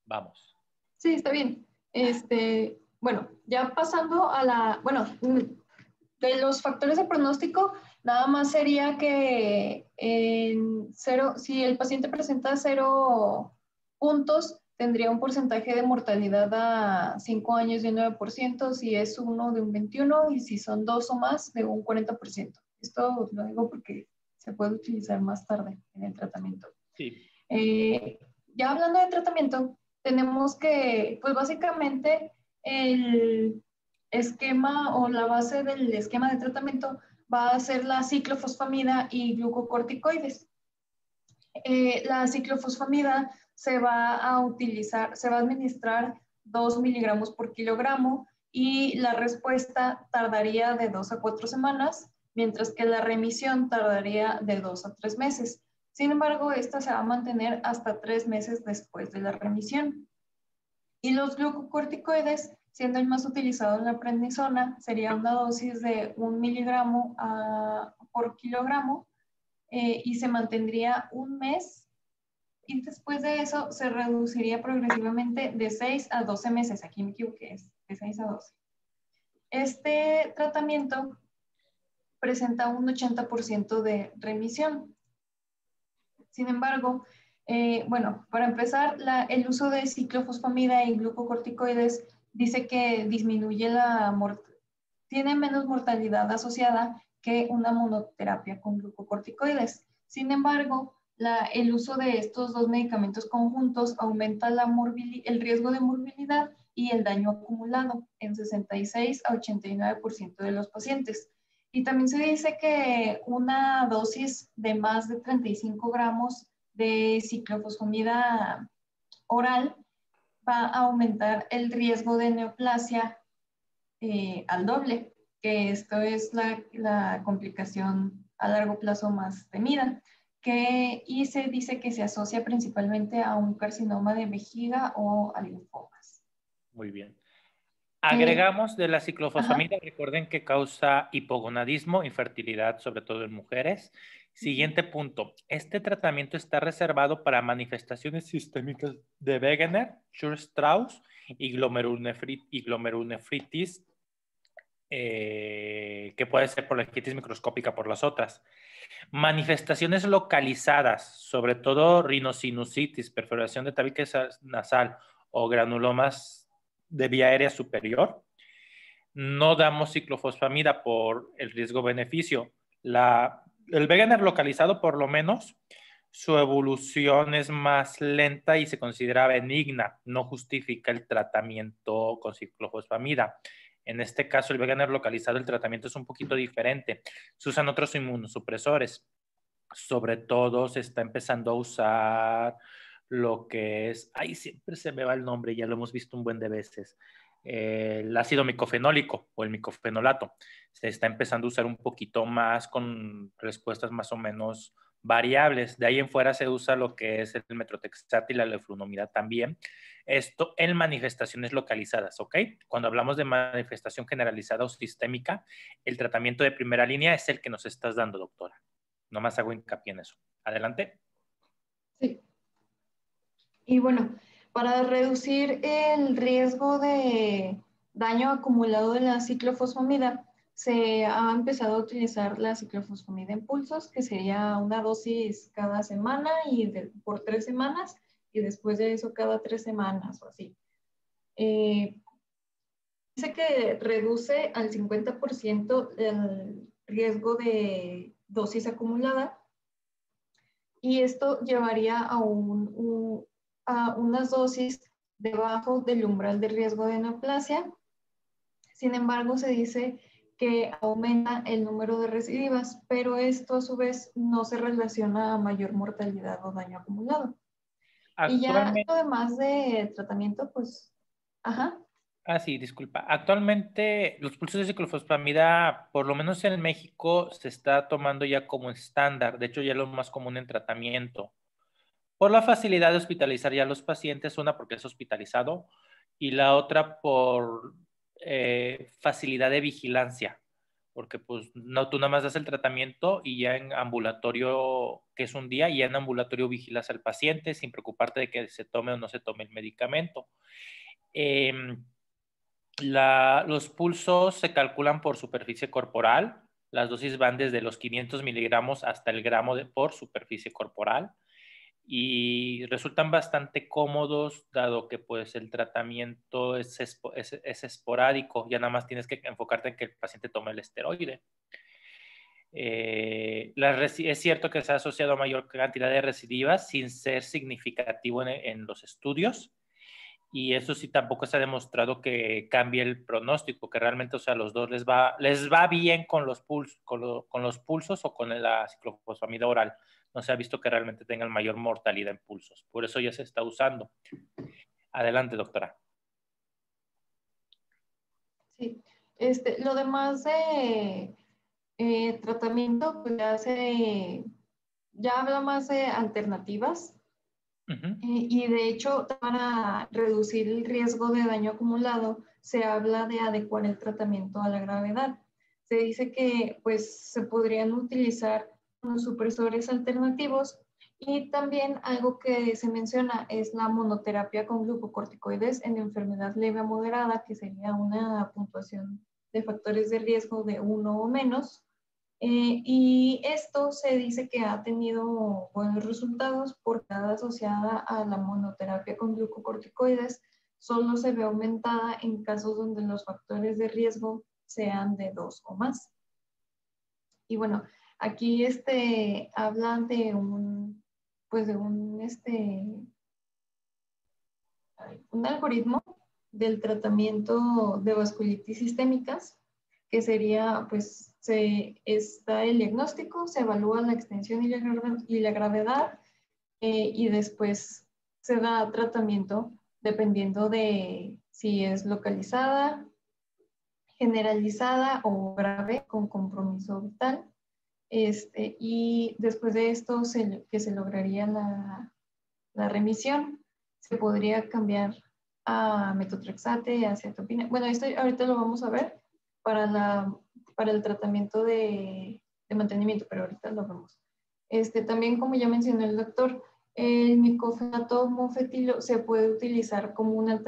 Vamos. Sí, está bien. Este, bueno, ya pasando a la, bueno, de los factores de pronóstico, nada más sería que en cero, si el paciente presenta cero puntos, tendría un porcentaje de mortalidad a 5 años de un 9%, si es uno de un 21% y si son dos o más de un 40%. Esto lo digo porque se puede utilizar más tarde en el tratamiento. Sí. Eh, ya hablando de tratamiento, tenemos que, pues básicamente el esquema o la base del esquema de tratamiento va a ser la ciclofosfamida y glucocorticoides. Eh, la ciclofosfamida se va a utilizar, se va a administrar 2 miligramos por kilogramo y la respuesta tardaría de 2 a 4 semanas mientras que la remisión tardaría de dos a tres meses. Sin embargo, esta se va a mantener hasta tres meses después de la remisión. Y los glucocorticoides, siendo el más utilizado en la prednisona, sería una dosis de un miligramo por kilogramo eh, y se mantendría un mes. Y después de eso se reduciría progresivamente de seis a doce meses. Aquí me equivoqué, es de 6 a doce. Este tratamiento presenta un 80% de remisión. Sin embargo, eh, bueno, para empezar, el uso de ciclofosfamida y glucocorticoides dice que disminuye la tiene menos mortalidad asociada que una monoterapia con glucocorticoides. Sin embargo, el uso de estos dos medicamentos conjuntos aumenta la el riesgo de morbilidad y el daño acumulado en 66 a 89% de los pacientes. Y también se dice que una dosis de más de 35 gramos de ciclofosfomida oral va a aumentar el riesgo de neoplasia eh, al doble, que esto es la, complicación a largo plazo más temida, que, y se dice que se asocia principalmente a un carcinoma de vejiga o a Muy bien. Agregamos de la ciclofosfamida, recuerden que causa hipogonadismo, infertilidad, sobre todo en mujeres. Siguiente punto, este tratamiento está reservado para manifestaciones sistémicas de Wegener, Schurstrauss y, glomerulonefritis, y eh, que puede ser por la esquitis microscópica por las otras. Manifestaciones localizadas, sobre todo rinosinusitis, perforación de tabique nasal o granulomas de vía aérea superior. No damos ciclofosfamida por el riesgo-beneficio. El Wegener localizado, por lo menos, su evolución es más lenta y se considera benigna. No justifica el tratamiento con ciclofosfamida. En este caso, el Wegener localizado, el tratamiento es un poquito diferente. Se usan otros inmunosupresores. Sobre todo se está empezando a usar lo que es, ahí siempre se me va el nombre, ya lo hemos visto un buen de veces, eh, el ácido micofenólico o el micofenolato. Se está empezando a usar un poquito más con respuestas más o menos variables. De ahí en fuera se usa lo que es el metrotexato y la leflunomida también. Esto en manifestaciones localizadas, ¿ok? Cuando hablamos de manifestación generalizada o sistémica, el tratamiento de primera línea es el que nos estás dando, doctora. más hago hincapié en eso. Adelante. Sí. Y bueno, para reducir el riesgo de daño acumulado de la ciclofosfamida, se ha empezado a utilizar la ciclofosfamida en pulsos, que sería una dosis cada semana y por tres semanas, y después de eso cada tres semanas o así. Eh, dice que reduce al 50% el riesgo de dosis acumulada y esto llevaría a un a unas dosis debajo del umbral de riesgo de neoplasia. Sin embargo, se dice que aumenta el número de recidivas, pero esto a su vez no se relaciona a mayor mortalidad o daño acumulado. Y ya además de tratamiento, pues, ajá. Ah, sí, disculpa. Actualmente los pulsos de ciclofosfamida, por lo menos en México, se está tomando ya como estándar. De hecho, ya lo más común en tratamiento por la facilidad de hospitalizar ya a los pacientes, una porque es hospitalizado y la otra por eh, facilidad de vigilancia, porque pues no, tú nada más das el tratamiento y ya en ambulatorio, que es un día, y ya en ambulatorio vigilas al paciente sin preocuparte de que se tome o no se tome el medicamento. Em, los pulsos se calculan por superficie corporal, las dosis van desde los 500 miligramos hasta el gramo de, por superficie corporal y resultan bastante cómodos dado que pues el tratamiento es, es, es, esporádico, ya nada más tienes que enfocarte en que el paciente tome el esteroide. Eh, es cierto que se ha asociado a mayor cantidad de recidivas sin ser significativo en, en los estudios y eso sí tampoco se ha demostrado que cambie el pronóstico, que realmente, o sea, a los dos les va, les va bien con los, con, con los pulsos o con la ciclofosfamida oral no se ha visto que realmente tengan mayor mortalidad en pulsos. Por eso ya se está usando. Adelante, doctora. Sí, este, lo demás de eh, tratamiento, pues ya, habla más de alternativas eh, y de hecho para reducir el riesgo de daño acumulado se habla de adecuar el tratamiento a la gravedad. Se dice que pues se podrían utilizar los supresores alternativos y también algo que se menciona es la monoterapia con glucocorticoides en enfermedad leve a moderada, que sería una puntuación de factores de riesgo de uno o menos. Eh, y esto se dice que ha tenido buenos resultados porque asociada a la monoterapia con glucocorticoides solo se ve aumentada en casos donde los factores de riesgo sean de dos o más. Y bueno, Aquí este, habla de un, pues de un, este, un algoritmo del tratamiento de vasculitis sistémicas, que sería, pues, se, está el diagnóstico, se evalúa la extensión y la, gravedad, y eh, después se da tratamiento dependiendo de si es localizada, generalizada o grave con compromiso vital. Este, y después de esto que se lograría la, remisión, se podría cambiar a metotrexate, a cetopina. Bueno, esto ahorita lo vamos a ver para, la, para el tratamiento de, mantenimiento, pero ahorita lo vemos. Este, también, como ya mencionó el doctor, el micofenato se puede utilizar como una,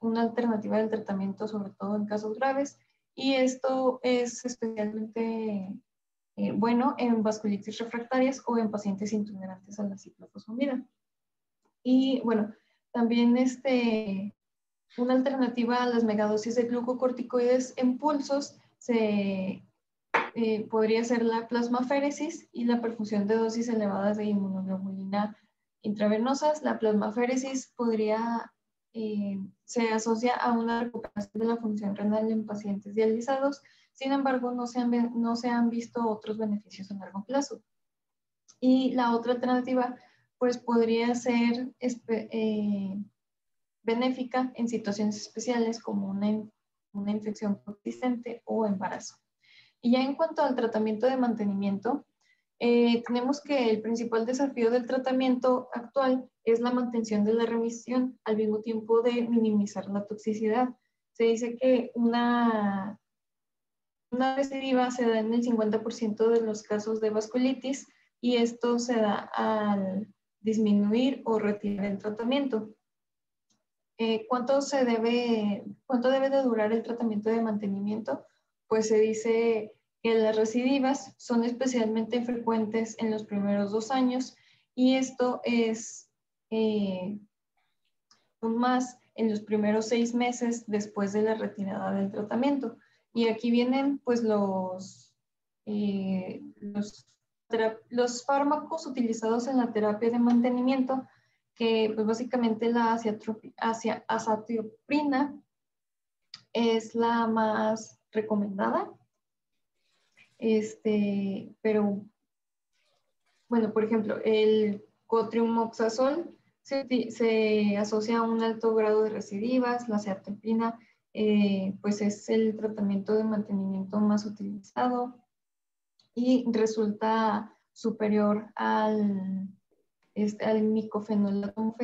una alternativa del tratamiento, sobre todo en casos graves, y esto es especialmente eh, bueno en vasculitis refractarias o en pacientes intolerantes a la ciclofosfamida. Y bueno, también este, una alternativa a las megadosis de glucocorticoides en pulsos se, eh, podría ser la plasmaféresis y la perfusión de dosis elevadas de inmunoglobulina intravenosas. La plasmaféresis podría, eh, se asocia a una recuperación de la función renal en pacientes dializados sin embargo, no se han, no se han visto otros beneficios a largo plazo. Y la otra alternativa, pues podría ser este, eh, benéfica en situaciones especiales como una, una infección persistente o embarazo. Y ya en cuanto al tratamiento de mantenimiento, eh, tenemos que el principal desafío del tratamiento actual es la mantención de la remisión al mismo tiempo de minimizar la toxicidad. Se dice que una una recidiva se da en el 50% de los casos de vasculitis y esto se da al disminuir o retirar el tratamiento. Eh, ¿cuánto, debe, de durar el tratamiento de mantenimiento? Pues se dice que las recidivas son especialmente frecuentes en los primeros dos años y esto es eh, más en los primeros seis meses después de la retirada del tratamiento. Y aquí vienen pues los, eh, los, fármacos utilizados en la terapia de mantenimiento, que pues, básicamente la asatioprina es la más recomendada. Este, pero, bueno, por ejemplo, el cotrimoxazol se, se, asocia a un alto grado de recidivas, la ceatopina eh, pues es el tratamiento de mantenimiento más utilizado y resulta superior al, este, al micofenolato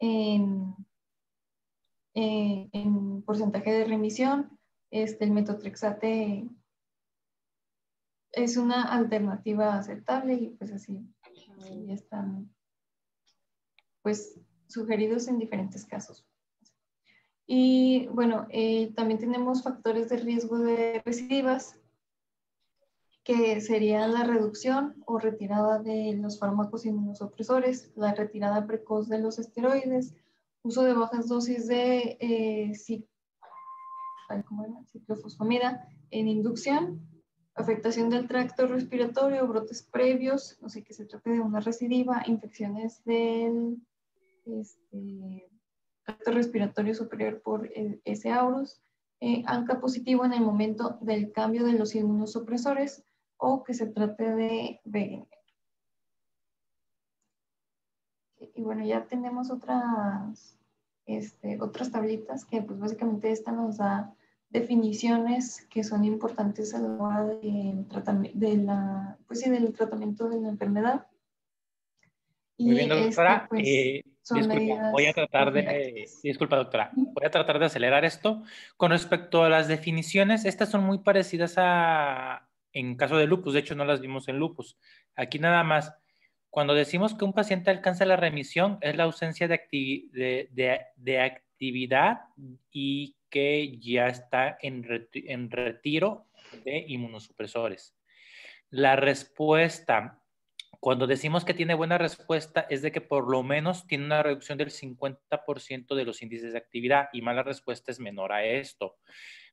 en, porcentaje de remisión. Este, el metotrexate es una alternativa aceptable y pues así, así están pues sugeridos en diferentes casos. Y bueno, eh, también tenemos factores de riesgo de recidivas, que serían la reducción o retirada de los fármacos inmunosupresores, la retirada precoz de los esteroides, uso de bajas dosis de eh, ciclofosfamida en inducción, afectación del tracto respiratorio, brotes previos, no sé, que se trate de una recidiva, infecciones del este, respiratorio superior por ese aureus, eh, ANCA positivo en el momento del cambio de los inmunosupresores o que se trate de Wegener. Y bueno, ya tenemos otras, este, otras tablitas que pues básicamente esta nos da definiciones que son importantes a la de, la, pues del tratamiento de la enfermedad. bien, este, pues eh, Disculpa, voy a tratar de, disculpa doctora, voy a tratar de acelerar esto. Con respecto a las definiciones, estas son muy parecidas a, en caso de lupus, de hecho no las vimos en lupus. Aquí nada más, cuando decimos que un paciente alcanza la remisión, es la ausencia de, de, de, actividad y que ya está en, en retiro de inmunosupresores. La respuesta cuando decimos que tiene buena respuesta es de que por lo menos tiene una reducción del 50% de los índices de actividad y mala respuesta es menor a esto.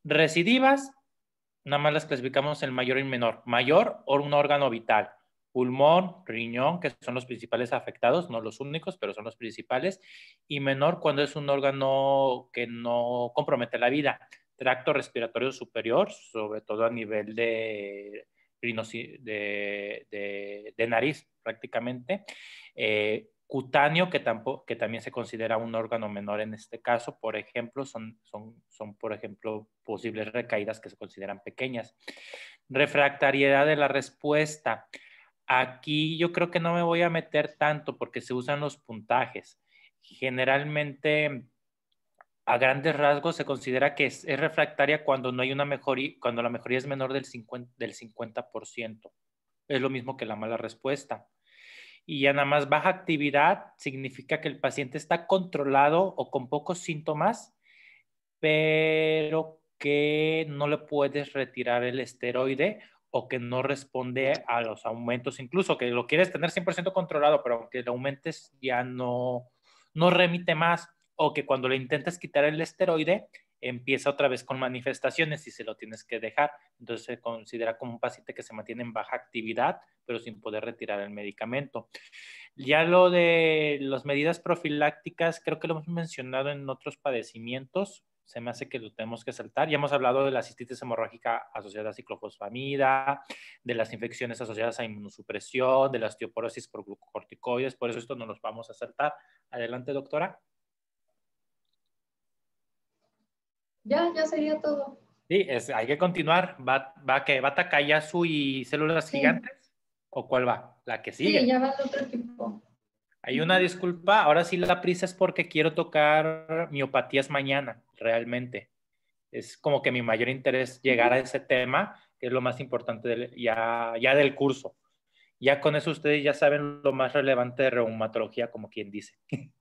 Recidivas, nada más las clasificamos en mayor y menor. Mayor o un órgano vital, pulmón, riñón, que son los principales afectados, no los únicos, pero son los principales, y menor cuando es un órgano que no compromete la vida. Tracto respiratorio superior, sobre todo a nivel de de, de, nariz prácticamente. Eh, cutáneo, que, que también se considera un órgano menor en este caso, por ejemplo, son, son, son, por ejemplo, posibles recaídas que se consideran pequeñas. Refractariedad de la respuesta. Aquí yo creo que no me voy a meter tanto porque se usan los puntajes. Generalmente a grandes rasgos se considera que es, refractaria cuando no hay una mejoría, cuando la mejoría es menor del 50%, Es lo mismo que la mala respuesta. Y ya nada más baja actividad significa que el paciente está controlado o con pocos síntomas, pero que no le puedes retirar el esteroide o que no responde a los aumentos, incluso que lo quieres tener 100% controlado, pero que lo aumentes ya no, no remite más o que cuando le intentas quitar el esteroide, empieza otra vez con manifestaciones y se lo tienes que dejar. Entonces se considera como un paciente que se mantiene en baja actividad, pero sin poder retirar el medicamento. Ya lo de las medidas profilácticas, creo que lo hemos mencionado en otros padecimientos. Se me hace que lo tenemos que saltar. Ya hemos hablado de la cistitis hemorrágica asociada a ciclofosfamida, de las infecciones asociadas a inmunosupresión, de la osteoporosis por glucocorticoides. Por eso esto no los vamos a saltar. Adelante, doctora. Ya, ya sería todo. Sí, es, hay que continuar. ¿Va, va que va Takayasu y Células Gigantes? ¿O cuál va? La que sigue. Sí, ya va otro equipo. Hay una disculpa, ahora sí la prisa es porque quiero tocar miopatías mañana, realmente. Es como que mi mayor interés llegar a ese tema, que es lo más importante ya, ya del curso. Ya con eso ustedes ya saben lo más relevante de reumatología, como quien dice.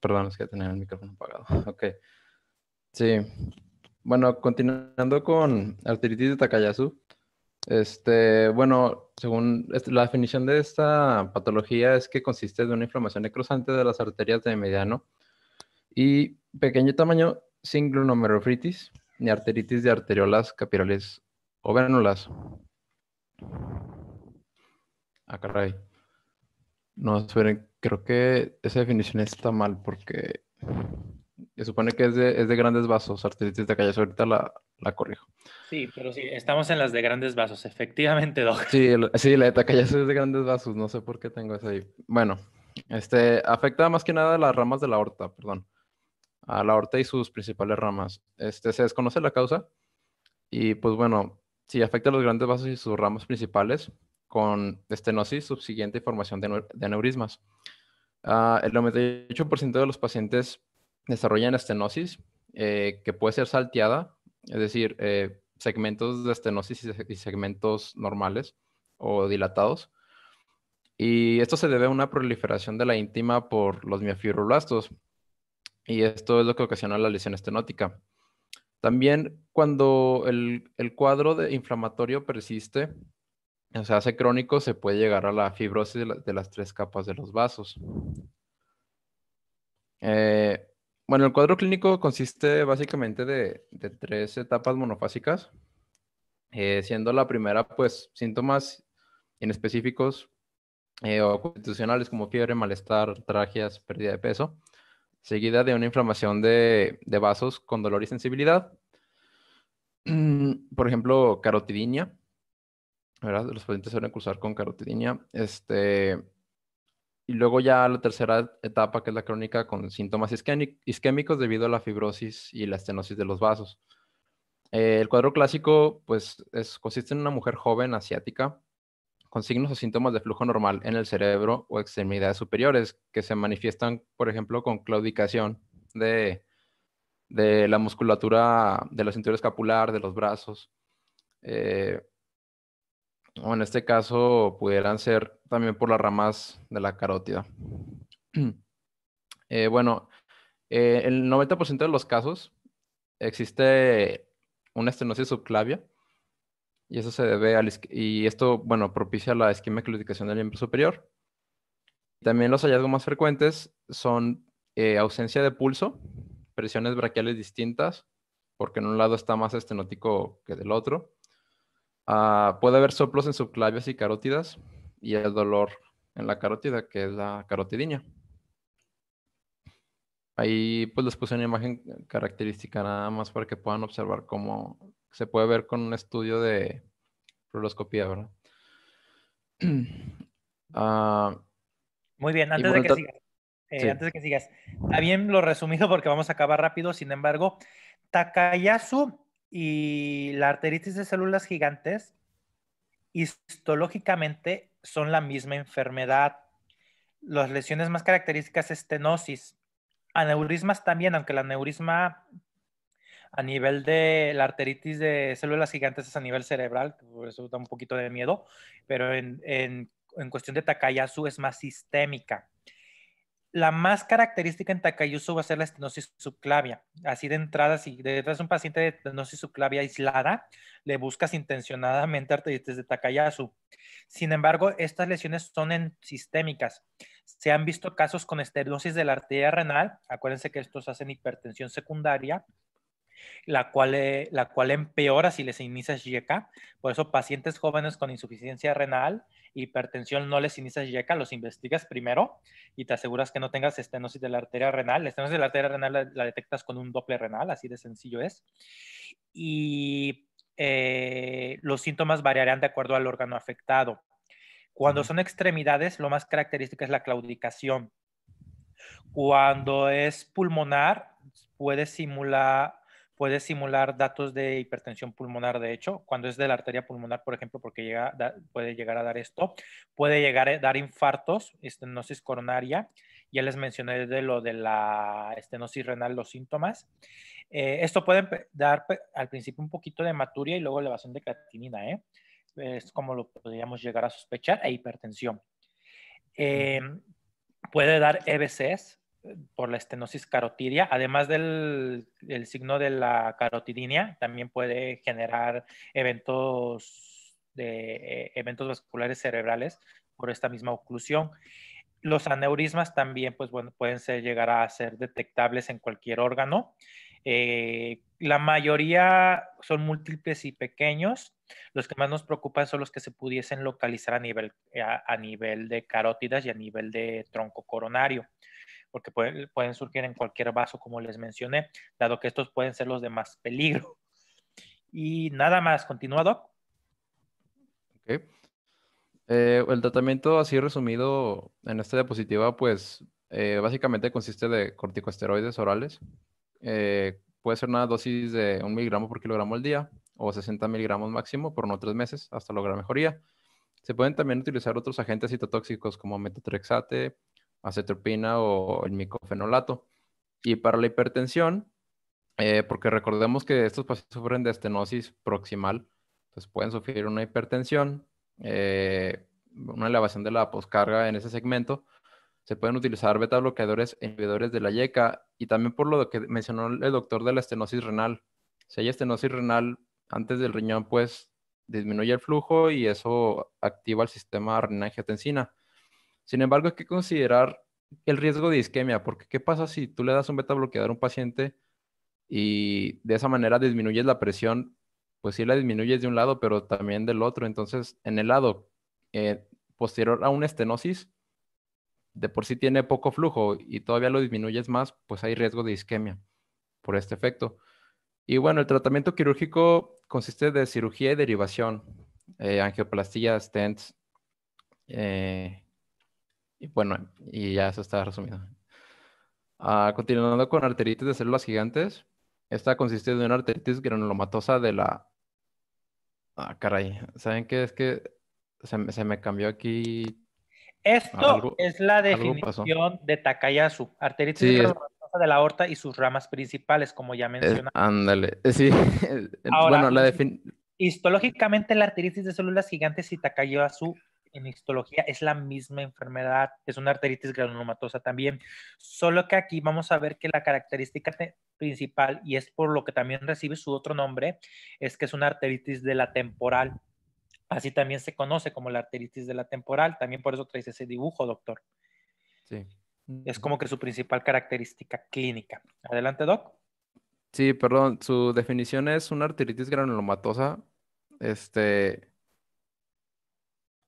Perdón, es que tenía el micrófono apagado. Ok. Sí. Bueno, continuando con arteritis de Takayasu. Este, bueno, según la definición de esta patología es que consiste de una inflamación necrosante de las arterias de mediano y pequeño tamaño sin glunomerofritis ni arteritis de arteriolas capilares o vénulas. Acá ah, caray. No, esperen, creo que esa definición está mal porque se supone que es de, grandes vasos, artritis de calles. Ahorita la, la, corrijo. Sí, pero sí, estamos en las de grandes vasos, efectivamente, Doc. Sí, la de tacallas es de grandes vasos, no sé por qué tengo esa ahí. Bueno, este, afecta más que nada a las ramas de la horta, perdón. A la horta y sus principales ramas. Este, se desconoce la causa y pues bueno, sí, afecta a los grandes vasos y sus ramas principales, con estenosis subsiguiente y formación de, aneurismas. Ah, el 98% de los pacientes desarrollan estenosis eh, que puede ser salteada, es decir, eh, segmentos de estenosis y, segmentos normales o dilatados. Y esto se debe a una proliferación de la íntima por los miofibroblastos. Y esto es lo que ocasiona la lesión estenótica. También cuando el, el cuadro de inflamatorio persiste, se hace crónico, se puede llegar a la fibrosis de, las tres capas de los vasos. Eh, bueno, el cuadro clínico consiste básicamente de, tres etapas monofásicas, eh, siendo la primera, pues, síntomas en específicos eh, o constitucionales como fiebre, malestar, tragias, pérdida de peso, seguida de una inflamación de, de vasos con dolor y sensibilidad, por ejemplo, carotidinia, los pacientes suelen cruzar con carotidinia. Este, y luego ya la tercera etapa, que es la crónica, con síntomas isquémicos debido a la fibrosis y la estenosis de los vasos. Eh, el cuadro clásico, pues, consiste en una mujer joven asiática con signos o síntomas de flujo normal en el cerebro o extremidades superiores, que se manifiestan, por ejemplo, con claudicación de, la musculatura de la cintura escapular, de los brazos. Eh, o en este caso pudieran ser también por las ramas de la carótida. Eh, bueno, eh, el 90% de los casos existe una estenosis subclavia y eso se debe y esto bueno propicia la esquema claudicación del miembro superior. También los hallazgos más frecuentes son eh, ausencia de pulso, presiones braquiales distintas, porque en un lado está más estenótico que del otro, Ah, puede haber soplos en subclavias y carótidas y el dolor en la carótida, que es la carotidiña. Ahí pues les puse una imagen característica nada más para que puedan observar cómo se puede ver con un estudio de fluoroscopía, ¿verdad? Ah, Muy bien, antes de que sigas, eh, antes de que sigas, está bien lo resumido porque vamos a acabar rápido, sin embargo, Takayasu y la arteritis de células gigantes histológicamente son la misma enfermedad. Las lesiones más características es estenosis. Aneurismas también, aunque la aneurisma a nivel de la arteritis de células gigantes es a nivel cerebral, por eso da un poquito de miedo, pero en, en cuestión de Takayasu es más sistémica. La más característica en takayasu va a ser la estenosis subclavia. Así de entrada, si detrás un paciente de estenosis subclavia aislada, le buscas intencionadamente arteritis de Takayasu. Sin embargo, estas lesiones son en sistémicas. Se han visto casos con estenosis de la arteria renal, acuérdense que estos hacen hipertensión secundaria, la cual, eh, la cual empeora si les inicias YECA. Por eso pacientes jóvenes con insuficiencia renal, hipertensión, no les inicias YECA, los investigas primero y te aseguras que no tengas estenosis de la arteria renal. La estenosis de la arteria renal la, detectas con un doble renal, así de sencillo es. Y eh, los síntomas variarán de acuerdo al órgano afectado. Cuando son extremidades, lo más característico es la claudicación. Cuando es pulmonar, puede simular puede simular datos de hipertensión pulmonar, de hecho, cuando es de la arteria pulmonar, por ejemplo, porque llega, puede llegar a dar esto, puede llegar a dar infartos, estenosis coronaria, ya les mencioné de lo de la estenosis renal, los síntomas. Eh, esto puede dar al principio un poquito de hematuria y luego elevación de creatinina, ¿eh? es como lo podríamos llegar a sospechar, e hipertensión. Em, puede dar EBCs, por la estenosis carotidia, además del signo de la carotidinia, también puede generar eventos, eventos vasculares cerebrales por esta misma oclusión. Los aneurismas también pues, pueden llegar a ser detectables en cualquier órgano. Eh, la mayoría son múltiples y pequeños. Los que más nos preocupan son los que se pudiesen localizar a nivel, a nivel de carótidas y a nivel de tronco coronario porque pueden, surgir en cualquier vaso, como les mencioné, dado que estos pueden ser los de más peligro. Y nada más, continúa, Doc. Eh, el tratamiento así resumido en esta diapositiva, pues eh, básicamente consiste de corticosteroides orales. Eh, puede ser una dosis de un miligramo por kilogramo al día o 60 miligramos máximo por no tres meses hasta lograr mejoría. Se pueden también utilizar otros agentes citotóxicos como metotrexate, acetropina o el micofenolato. Y para la hipertensión, eh, porque recordemos que estos pacientes sufren de estenosis proximal, pues pueden sufrir una hipertensión, eh, una elevación de la poscarga en ese segmento. Se pueden utilizar beta bloqueadores e inhibidores de la yeca y también por lo que mencionó el doctor de la estenosis renal. Si hay estenosis renal antes del riñón, pues disminuye el flujo y eso activa el sistema renina angiotensina. Sin embargo, hay que considerar el riesgo de isquemia, porque ¿qué pasa si tú le das un beta bloqueador a un paciente y de esa manera disminuyes la presión? Pues sí la disminuyes de un lado, pero también del otro. Entonces, en el lado eh, posterior a una estenosis, de por sí tiene poco flujo y todavía lo disminuyes más, pues hay riesgo de isquemia por este efecto. Y bueno, el tratamiento quirúrgico consiste de cirugía y derivación, eh, angioplastía, stents, eh, y bueno, y ya eso está resumido. Ah, continuando con arteritis de células gigantes, esta consiste de una arteritis granulomatosa de la... Ah, caray, ¿saben qué? Es que se, me, cambió aquí... Esto es la definición de Takayasu, arteritis granulomatosa de la aorta y sus ramas principales, como ya mencionaba. Ándale, eh, sí. bueno, la Histológicamente, la arteritis de células gigantes y Takayasu en histología es la misma enfermedad, es una arteritis granulomatosa también, solo que aquí vamos a ver que la característica principal, y es por lo que también recibe su otro nombre, es que es una arteritis de la temporal. Así también se conoce como la arteritis de la temporal, también por eso traes ese dibujo, doctor. Sí. Es como que su principal característica clínica. Adelante, doc. Sí, perdón, su definición es una arteritis granulomatosa, este,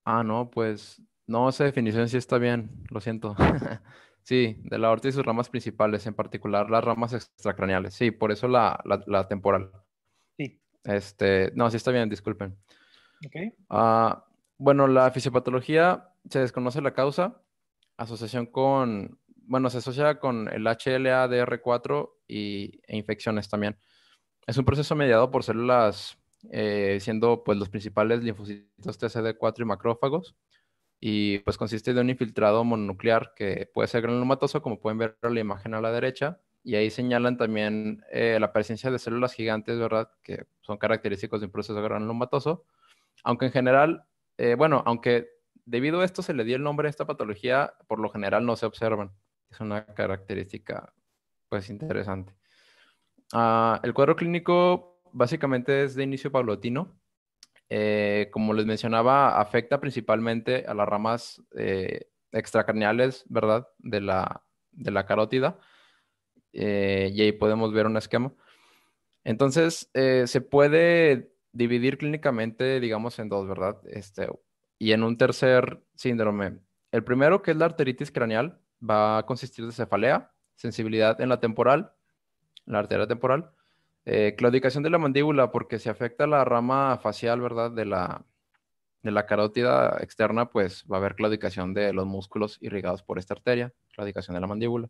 Ah, no, pues no, esa definición sí está bien, lo siento. sí, de la aorta y sus ramas principales, en particular las ramas extracraneales. Sí, por eso la, temporal. Sí. Este, no, sí está bien, disculpen. Okay. Ah, bueno, la fisiopatología se desconoce la causa, asociación con, bueno, se asocia con el HLA-DR4 e infecciones también. Es un proceso mediado por células eh, siendo pues los principales linfocitos TCD4 y macrófagos. Y pues consiste de un infiltrado mononuclear que puede ser granulomatoso, como pueden ver en la imagen a la derecha. Y ahí señalan también eh, la presencia de células gigantes, ¿verdad? Que son característicos de un proceso granulomatoso. Aunque en general, eh, bueno, aunque debido a esto se le dio el nombre a esta patología, por lo general no se observan. Es una característica pues interesante. Ah, el cuadro clínico básicamente es de inicio paulatino. Eh, como les mencionaba, afecta principalmente a las ramas eh, extracraneales, ¿verdad? De la, de la carótida. Eh, y ahí podemos ver un esquema. Entonces, eh, se puede dividir clínicamente, digamos, en dos, ¿verdad? Este, y en un tercer síndrome. El primero, que es la arteritis craneal, va a consistir de cefalea, sensibilidad en la temporal, la arteria temporal, eh, claudicación de la mandíbula porque se afecta la rama facial, ¿verdad? De la, de la carótida externa, pues va a haber claudicación de los músculos irrigados por esta arteria, claudicación de la mandíbula.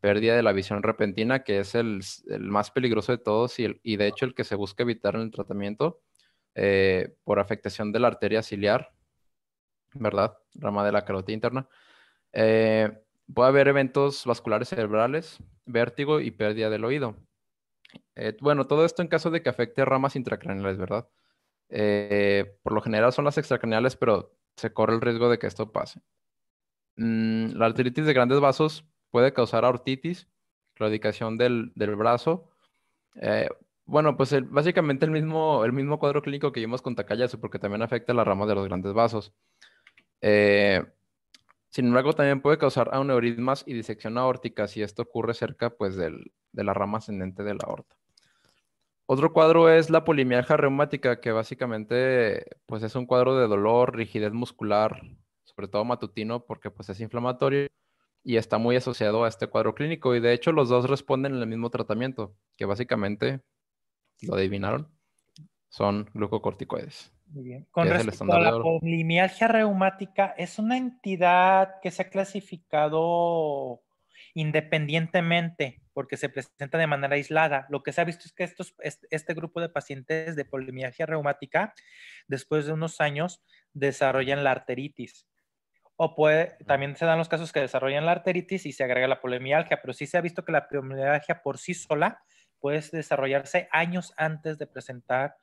Pérdida de la visión repentina, que es el, más peligroso de todos y, de hecho el que se busca evitar en el tratamiento eh, por afectación de la arteria ciliar, ¿verdad? Rama de la carótida interna. Eh, puede haber eventos vasculares cerebrales, vértigo y pérdida del oído. Eh, bueno, todo esto en caso de que afecte ramas intracraneales, ¿verdad? Eh, por lo general son las extracraneales, pero se corre el riesgo de que esto pase. Mm, la artritis de grandes vasos puede causar aortitis, radicación del, brazo. Eh, bueno, pues básicamente el mismo, el mismo cuadro clínico que vimos con Takayasu, porque también afecta la rama de los grandes vasos. Sin embargo, también puede causar aneurismas y disección aórtica si esto ocurre cerca pues, de la rama ascendente de la aorta. Otro cuadro es la polimialgia reumática, que básicamente pues, es un cuadro de dolor, rigidez muscular, sobre todo matutino, porque pues, es inflamatorio y está muy asociado a este cuadro clínico. Y de hecho, los dos responden al mismo tratamiento, que básicamente, lo adivinaron, son glucocorticoides. Con respecto a la polimialgia reumática, es una entidad que se ha clasificado independientemente porque se presenta de manera aislada. Lo que se ha visto es que este grupo de pacientes de polimialgia reumática, después de unos años, desarrollan la arteritis. O puede, también se dan los casos que desarrollan la arteritis y se agrega la polimialgia, pero sí se ha visto que la polimialgia por sí sola puede desarrollarse años antes de presentar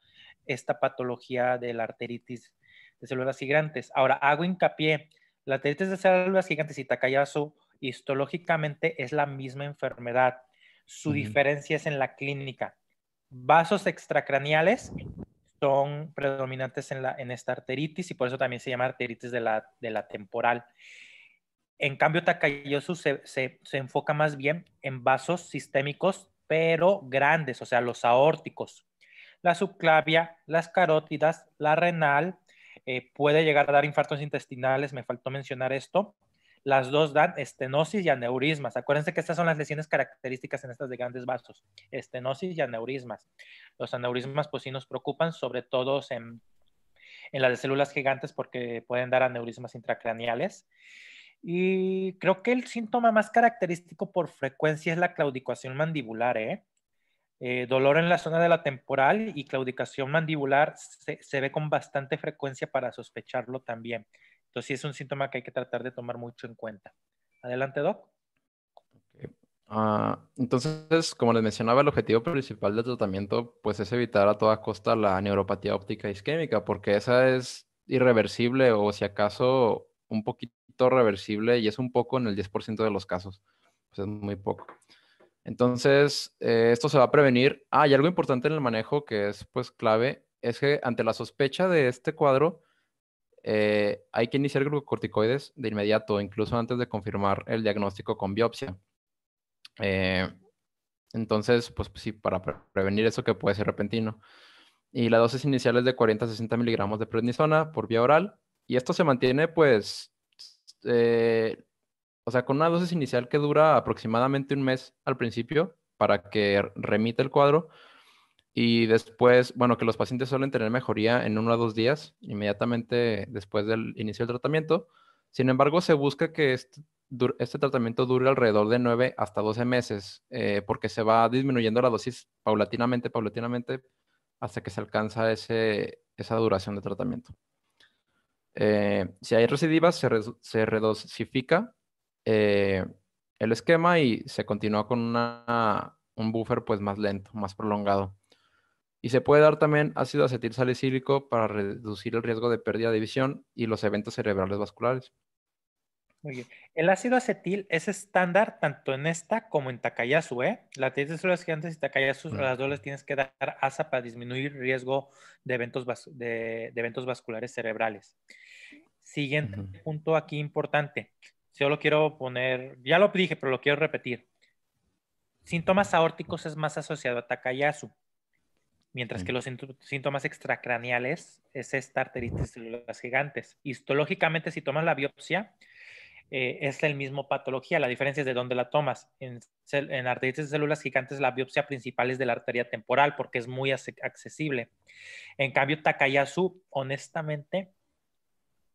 esta patología de la arteritis de células gigantes. Ahora, hago hincapié, la arteritis de células gigantes y Takayasu histológicamente es la misma enfermedad. Su diferencia es en la clínica. Vasos extracraneales son predominantes en, la, esta arteritis y por eso también se llama arteritis de la, temporal. En cambio, Takayasu se, enfoca más bien en vasos sistémicos, pero grandes, o sea, los aórticos la subclavia, las carótidas, la renal, eh, puede llegar a dar infartos intestinales, me faltó mencionar esto. Las dos dan estenosis y aneurismas. Acuérdense que estas son las lesiones características en estas de grandes vasos, estenosis y aneurismas. Los aneurismas pues sí nos preocupan, sobre todo en, las de células gigantes porque pueden dar aneurismas intracraneales. Y creo que el síntoma más característico por frecuencia es la claudicación mandibular, ¿eh? Eh, dolor en la zona de la temporal y claudicación mandibular se, ve con bastante frecuencia para sospecharlo también. Entonces, es un síntoma que hay que tratar de tomar mucho en cuenta. Adelante, Doc. Ah, entonces, como les mencionaba, el objetivo principal del tratamiento pues, es evitar a toda costa la neuropatía óptica isquémica, porque esa es irreversible o si acaso un poquito reversible y es un poco en el 10% de los casos. Pues es muy poco. Entonces, eh, esto se va a prevenir. Ah, y algo importante en el manejo que es pues clave es que ante la sospecha de este cuadro, eh, hay que iniciar glucocorticoides de inmediato, incluso antes de confirmar el diagnóstico con biopsia. Eh, entonces, pues sí, para prevenir eso que puede ser repentino. Y la dosis inicial es de 40 a 60 miligramos de prednisona por vía oral. Y esto se mantiene, pues, o sea, con una dosis inicial que dura aproximadamente un mes al principio para que remita el cuadro y después, bueno, que los pacientes suelen tener mejoría en uno a dos días inmediatamente después del inicio del tratamiento. Sin embargo, se busca que este, tratamiento dure alrededor de nueve hasta doce meses eh, porque se va disminuyendo la dosis paulatinamente, paulatinamente, hasta que se alcanza esa duración de tratamiento. Eh, si hay recidivas, se, se redosifica eh, el esquema y se continúa con un buffer pues más lento, más prolongado. Y se puede dar también ácido acetil salicílico para reducir el riesgo de pérdida de visión y los eventos cerebrales vasculares. El ácido acetil es estándar tanto en esta como en Takayasu, ¿eh? La tesis de células gigantes y Takayasu, mm. las dos les tienes que dar asa para disminuir riesgo de eventos, de, eventos vasculares cerebrales. Siguiente punto aquí importante yo lo quiero poner, ya lo dije, pero lo quiero repetir. Síntomas aórticos es más asociado a Takayasu, mientras mm. que los síntomas extracraneales es esta arteritis células gigantes. Histológicamente, si tomas la biopsia, eh, es la misma patología, la diferencia es de dónde la tomas. En, en, arteritis de células gigantes, la biopsia principal es de la arteria temporal porque es muy accesible. En cambio, Takayasu, honestamente,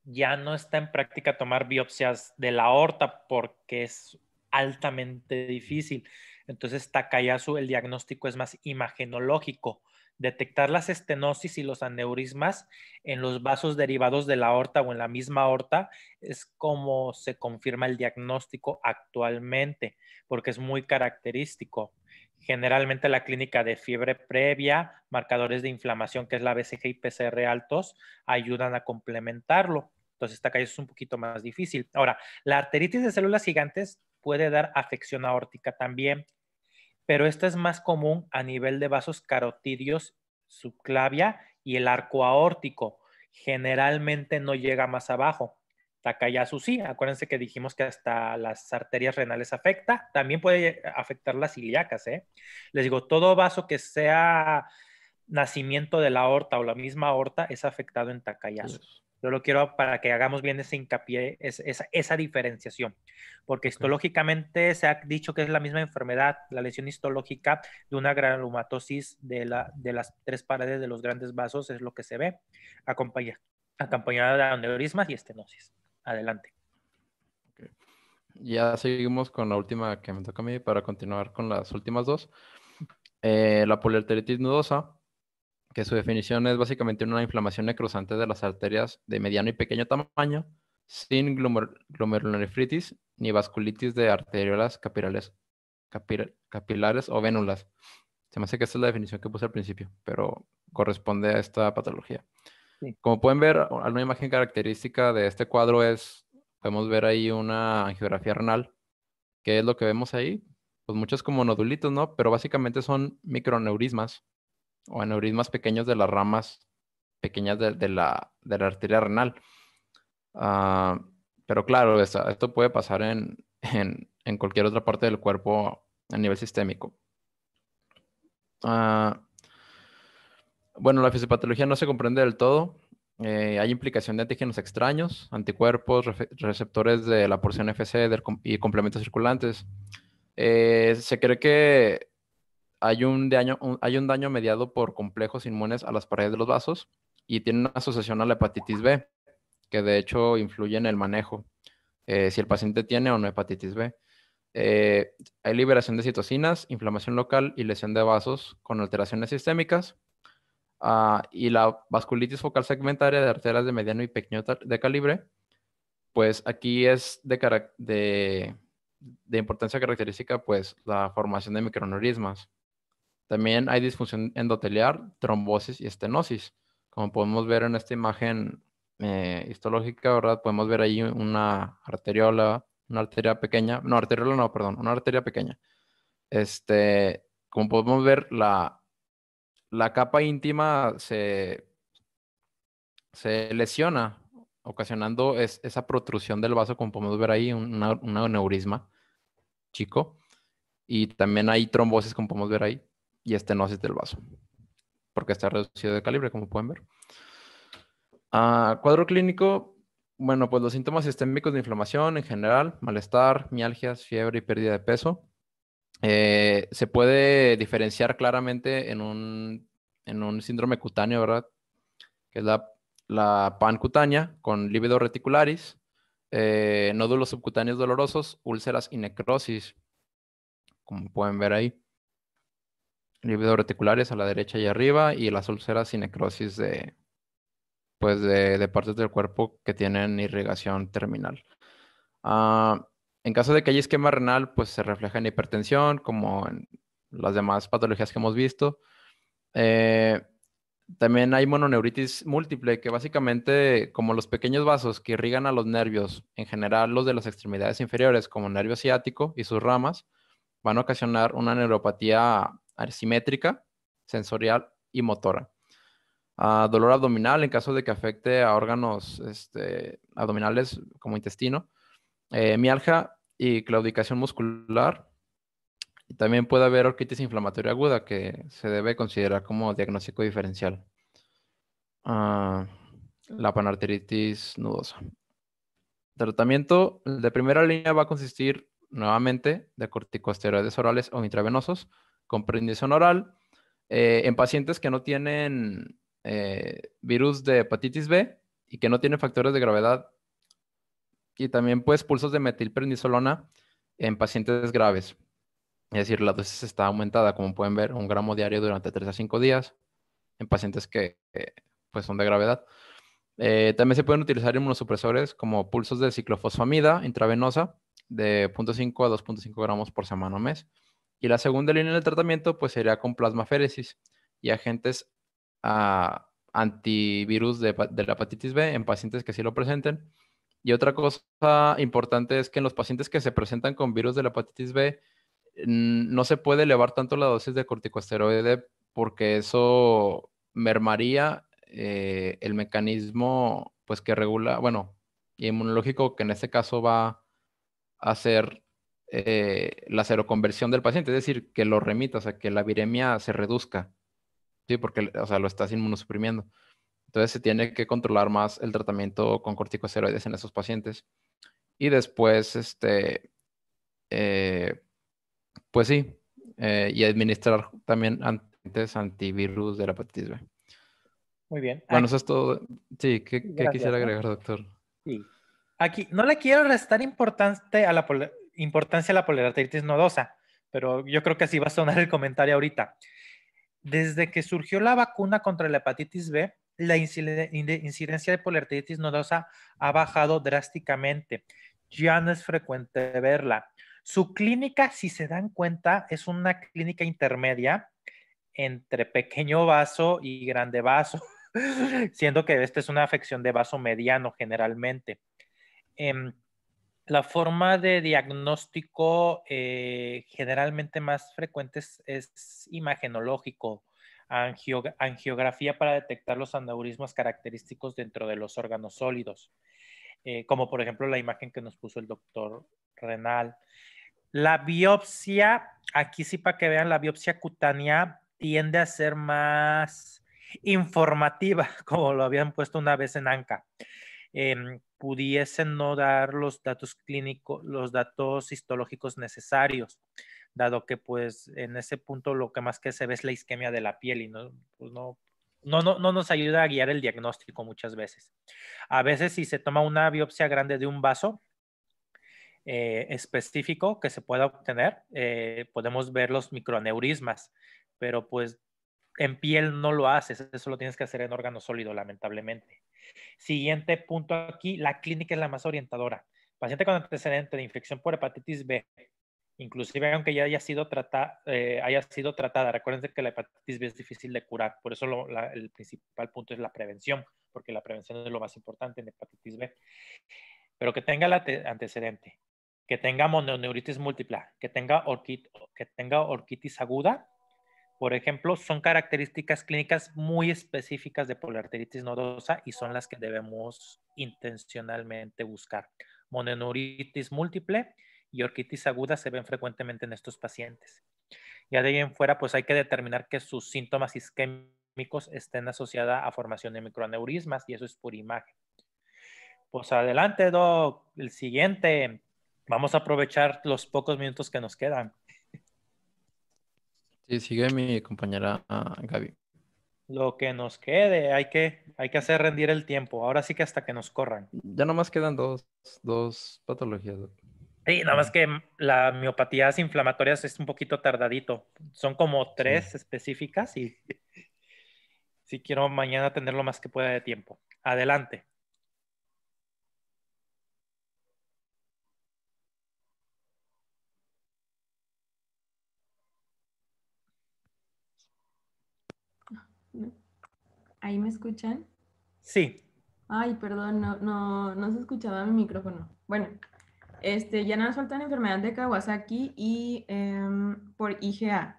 ya no está en práctica tomar biopsias de la aorta porque es altamente difícil. Entonces, Takayasu, el diagnóstico es más imagenológico. Detectar las estenosis y los aneurismas en los vasos derivados de la aorta o en la misma aorta es como se confirma el diagnóstico actualmente, porque es muy característico generalmente la clínica de fiebre previa, marcadores de inflamación, que es la BCG y PCR altos, ayudan a complementarlo. Entonces, esta calle es un poquito más difícil. Ahora, la arteritis de células gigantes puede dar afección aórtica también, pero esta es más común a nivel de vasos carotidios, subclavia y el arco aórtico. Generalmente no llega más abajo. Takayasu sí, Acuérdense que dijimos que hasta las arterias renales afecta. También puede afectar las ilíacas. ¿eh? Les digo, todo vaso que sea nacimiento de la aorta o la misma aorta es afectado en Takayasu. Yo lo quiero para que hagamos bien ese hincapié, esa, diferenciación, porque histológicamente se ha dicho que es la misma enfermedad, la lesión histológica de una granulomatosis de, la, de las tres paredes de los grandes vasos es lo que se ve, acompañada de aneurismas y estenosis. Adelante. Ya seguimos con la última que me toca a mí para continuar con las últimas dos. Eh, la poliarteritis nudosa, que su definición es básicamente una inflamación necrosante de las arterias de mediano y pequeño tamaño, sin glomerulonefritis ni vasculitis de arteriolas capilares, capilares o vénulas. Se me hace que esta es la definición que puse al principio, pero corresponde a esta patología. Como pueden ver, una imagen característica de este cuadro es, podemos ver ahí una angiografía renal. ¿Qué es lo que vemos ahí? Pues muchos como nodulitos, ¿no? Pero básicamente son microneurismas o aneurismas pequeños de las ramas pequeñas de, la, arteria renal. Ah, pero claro, esto, puede pasar en, en, cualquier otra parte del cuerpo a nivel sistémico. Ah... Bueno, la fisiopatología no se comprende del todo. Eh, hay implicación de antígenos extraños, anticuerpos, receptores de la porción FC y complementos circulantes. Eh, se cree que hay un, daño, hay un daño mediado por complejos inmunes a las paredes de los vasos y tiene una asociación a la hepatitis B, que de hecho influye en el manejo, eh, si el paciente tiene o no hepatitis B. hay liberación de citocinas, inflamación local y lesión de vasos con alteraciones sistémicas Ah, y la vasculitis focal segmentaria de arterias de mediano y pequeño de calibre, pues aquí es de, de, importancia característica pues la formación de microneurismas. También hay disfunción endotelial, trombosis y estenosis. Como podemos ver en esta imagen eh, histológica, ¿verdad? Podemos ver ahí una arteriola, una arteria pequeña, no, arteriola no, perdón, una arteria pequeña. Este, como podemos ver, la la capa íntima se, lesiona, ocasionando esa protrusión del vaso, como podemos ver ahí, un, aneurisma chico. Y también hay trombosis, como podemos ver ahí, y estenosis del vaso, porque está reducido de calibre, como pueden ver. Ah, cuadro clínico, bueno, pues los síntomas sistémicos de inflamación en general, malestar, mialgias, fiebre y pérdida de peso. Eh, se puede diferenciar claramente en un, síndrome cutáneo, ¿verdad? Que es la, la pancutánea con líbido reticularis, eh, nódulos subcutáneos dolorosos, úlceras y necrosis, como pueden ver ahí. Líbido reticularis a la derecha y arriba y las úlceras y necrosis de, pues de, partes del cuerpo que tienen irrigación terminal. Ah, en caso de que haya esquema renal, pues se refleja en hipertensión, como en las demás patologías que hemos visto. Eh, también hay mononeuritis múltiple, que básicamente, como los pequeños vasos que irrigan a los nervios, en general los de las extremidades inferiores, como nervio ciático y sus ramas, van a ocasionar una neuropatía asimétrica, sensorial y motora. Ah, dolor abdominal en caso de que afecte a órganos este, abdominales como intestino eh, y claudicación muscular. también puede haber orquitis inflamatoria aguda que se debe considerar como diagnóstico diferencial. Ah, la panarteritis nudosa. tratamiento de primera línea va a consistir nuevamente de corticosteroides orales o intravenosos con prednisona oral eh, en pacientes que no tienen eh, virus de hepatitis B y que no tienen factores de gravedad y también pues pulsos de metilprednisolona en pacientes graves. Es decir, la dosis está aumentada, como pueden ver, un gramo diario durante 3 a 5 días en pacientes que eh, pues son de gravedad. Eh, también se pueden utilizar inmunosupresores como pulsos de ciclofosfamida intravenosa de 0.5 a 2.5 gramos por semana o mes. Y la segunda línea del tratamiento pues sería con plasmaféresis y agentes ah, antivirus de, de, la hepatitis B en pacientes que sí lo presenten y otra cosa importante es que en los pacientes que se presentan con virus de la hepatitis B, no se puede elevar tanto la dosis de corticosteroide porque eso mermaría eh, el mecanismo pues que regula, bueno, inmunológico que en este caso va a hacer eh, la seroconversión del paciente, es decir, que lo remita, o sea, que la viremia se reduzca, ¿sí? Porque, o sea, lo estás inmunosuprimiendo. Entonces se tiene que controlar más el tratamiento con corticosteroides en esos pacientes. Y después, este, eh, pues sí, eh, y administrar también antes antivirus de la hepatitis B. Muy bien. Bueno, eso es todo. Sí, ¿qué, quisiera agregar, doctor? Aquí, no le quiero restar importancia a la poliartritis nodosa, pero yo creo que así va a sonar el comentario ahorita. Desde que surgió la vacuna contra la hepatitis B, la incidencia de poliartritis nodosa ha bajado drásticamente. Ya no es frecuente verla. Su clínica, si se dan cuenta, es una clínica intermedia entre pequeño vaso y grande vaso, siendo que esta es una afección de vaso mediano generalmente. Em, la forma de diagnóstico eh, generalmente más frecuente es imagenológico angiografía para detectar los aneurismas característicos dentro de los órganos sólidos, eh, como por ejemplo la imagen que nos puso el doctor Renal. La biopsia, aquí sí para que vean, la biopsia cutánea tiende a ser más informativa, como lo habían puesto una vez en ANCA. Em, pudiesen no dar los datos clínicos, los datos histológicos necesarios dado que pues en ese punto lo que más que se ve es la isquemia de la piel y no, no, no, no, nos ayuda a guiar el diagnóstico muchas veces. A veces si se toma una biopsia grande de un vaso, específico que se pueda obtener, podemos ver los microaneurismas, pero pues en piel no lo haces, eso lo tienes que hacer en órgano sólido, lamentablemente. Siguiente punto aquí, la clínica es la más orientadora. Paciente con antecedente de infección por hepatitis B, inclusive aunque ya haya sido, eh, haya sido tratada. Recuerden que la hepatitis B es difícil de curar, por eso el principal punto es la prevención, porque la prevención es lo más importante en hepatitis B. Pero que tenga el antecedente, que tenga mononeuritis múltiple, que tenga, orquit que tenga orquitis aguda, por ejemplo, son características clínicas muy específicas de poliarteritis nodosa y son las que debemos intencionalmente buscar. Mononeuritis múltiple, y orquitis aguda se ven frecuentemente en estos pacientes. Ya de ahí en fuera, pues hay que determinar que sus síntomas isquémicos estén asociados a formación de microaneurismas y eso es por imagen. Pues adelante, Doc. El siguiente. Vamos a aprovechar los pocos minutos que nos quedan. Sí, sigue mi compañera ah, Gaby. Lo que nos quede, hay que, hay que hacer rendir el tiempo. Ahora sí que hasta que nos corran. Ya nomás quedan dos, dos patologías. Doc. Sí, nada más que mm, la miopatías inflamatorias es un poquito tardadito. Son como tres específicas y si quiero mañana tener lo más que pueda de tiempo. Adelante. ¿Ahí me escuchan? Sí. Ay, perdón, no, no se escuchaba mi micrófono. Bueno, este, ya nos faltan la enfermedad de Kawasaki y em, por IgA.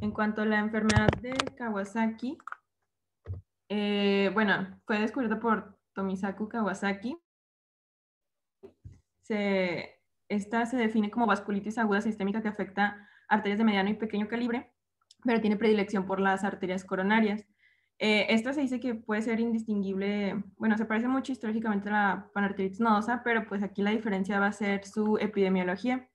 En cuanto a la enfermedad de Kawasaki, eh, bueno, fue descubierta por Tomisaku Kawasaki. esta se define como vasculitis aguda sistémica que afecta arterias de mediano y pequeño calibre, pero tiene predilección por las arterias coronarias. Eh, esta se dice que puede ser indistinguible, bueno, se parece mucho históricamente a la panartritis nodosa, pero pues aquí la diferencia va a ser su epidemiología.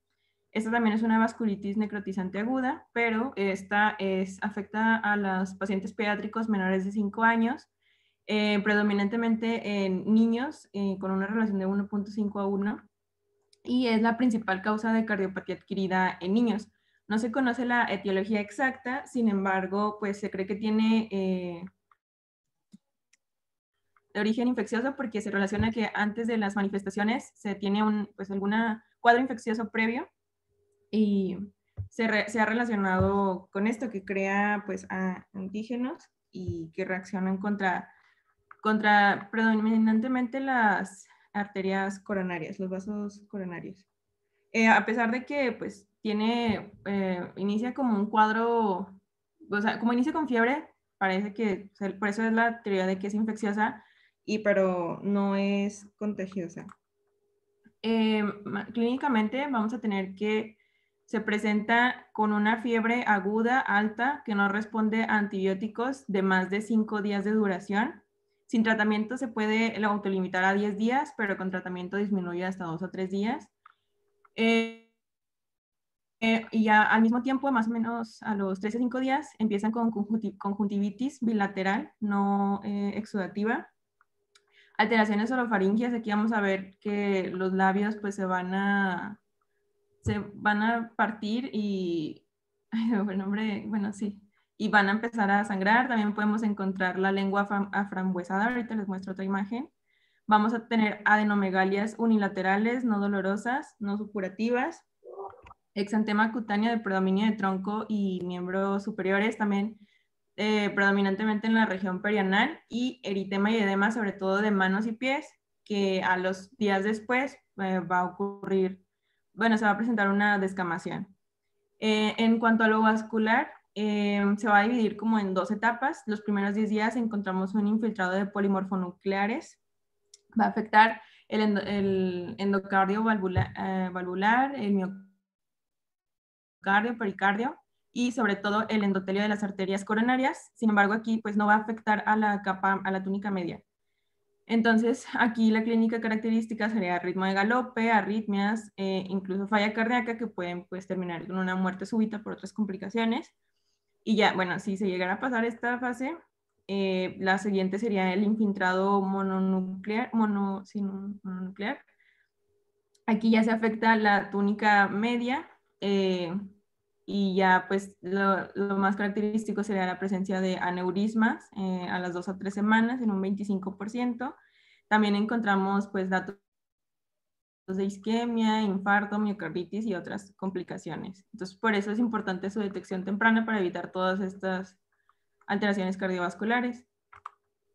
Esta también es una vasculitis necrotizante aguda, pero esta es, afecta a los pacientes pediátricos menores de 5 años, eh, predominantemente en niños eh, con una relación de 1.5 a 1, y es la principal causa de cardiopatía adquirida en niños. No se conoce la etiología exacta, sin embargo, pues se cree que tiene eh, origen infeccioso porque se relaciona que antes de las manifestaciones se tiene un, pues algún cuadro infeccioso previo y se, ha relacionado con esto que crea pues a antígenos y que reaccionan contra, contra predominantemente las arterias coronarias, los vasos coronarios. Eh, a pesar de que pues tiene, eh, inicia como un cuadro, o sea, como inicia con fiebre, parece que, o sea, por eso es la teoría de que es infecciosa, y pero no es contagiosa. Eh, clínicamente vamos a tener que se presenta con una fiebre aguda, alta, que no responde a antibióticos de más de cinco días de duración. Sin tratamiento se puede autolimitar a 10 días, pero con tratamiento disminuye hasta dos o tres días. Eh, eh, y ya al mismo tiempo, más o menos a los 3 a 5 días, empiezan con conjuntivitis bilateral no eh, exudativa. Alteraciones orofaringias, aquí vamos a ver que los labios pues se van a, se van a partir y, nombre, bueno, sí, y van a empezar a sangrar. También podemos encontrar la lengua aframbuesada, ahorita les muestro otra imagen. Vamos a tener adenomegalias unilaterales, no dolorosas, no supurativas, exantema cutáneo de predominio de tronco y miembros superiores también eh, predominantemente en la región perianal y eritema y edema sobre todo de manos y pies que a los días después eh, va a ocurrir, bueno, se va a presentar una descamación. Eh, en cuanto a lo vascular, se va a dividir como en dos etapas. Los primeros 10 días encontramos un infiltrado de polimorfonucleares. Va a afectar el, endocardio valvular, valvular el miocardio cardio, pericardio y sobre todo el endotelio de las arterias coronarias. Sin embargo, aquí pues no va a afectar a la capa, a la túnica media. Entonces, aquí la clínica característica sería ritmo de galope, arritmias, eh, incluso falla cardíaca que pueden pues, terminar con una muerte súbita por otras complicaciones. Y ya, bueno, si se llegara a pasar esta fase, eh, la siguiente sería el infiltrado mononuclear, mono, Aquí ya se afecta la túnica media, eh, y ya pues lo, más característico sería la presencia de aneurismas eh, a las dos a tres semanas en un 25%. También encontramos pues datos de isquemia, infarto, miocarditis y otras complicaciones. Entonces por eso es importante su detección temprana para evitar todas estas alteraciones cardiovasculares.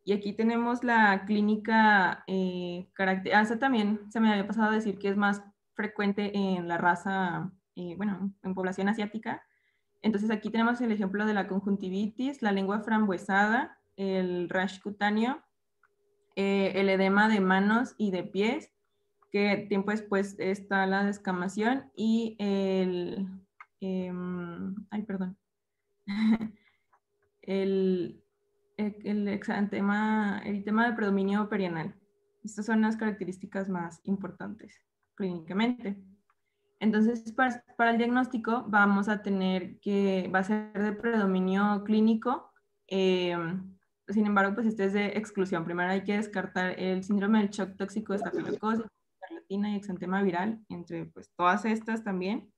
Y aquí tenemos la clínica eh, característica, ah, también se me había pasado a decir que es más frecuente en la raza bueno, en población asiática. Entonces aquí tenemos el ejemplo de la conjuntivitis, la lengua frambuesada, el rash cutáneo, eh, el edema de manos y de pies, que tiempo después está la descamación y el... Em, ay, perdón. el, el, el tema de predominio perianal. Estas son las características más importantes clínicamente. Entonces, para, el diagnóstico vamos a tener que, va a ser de predominio clínico, em, sin embargo, pues este es de exclusión. Primero hay que descartar el síndrome del shock tóxico de estafilocosis, carlatina y exantema viral, entre pues todas estas también.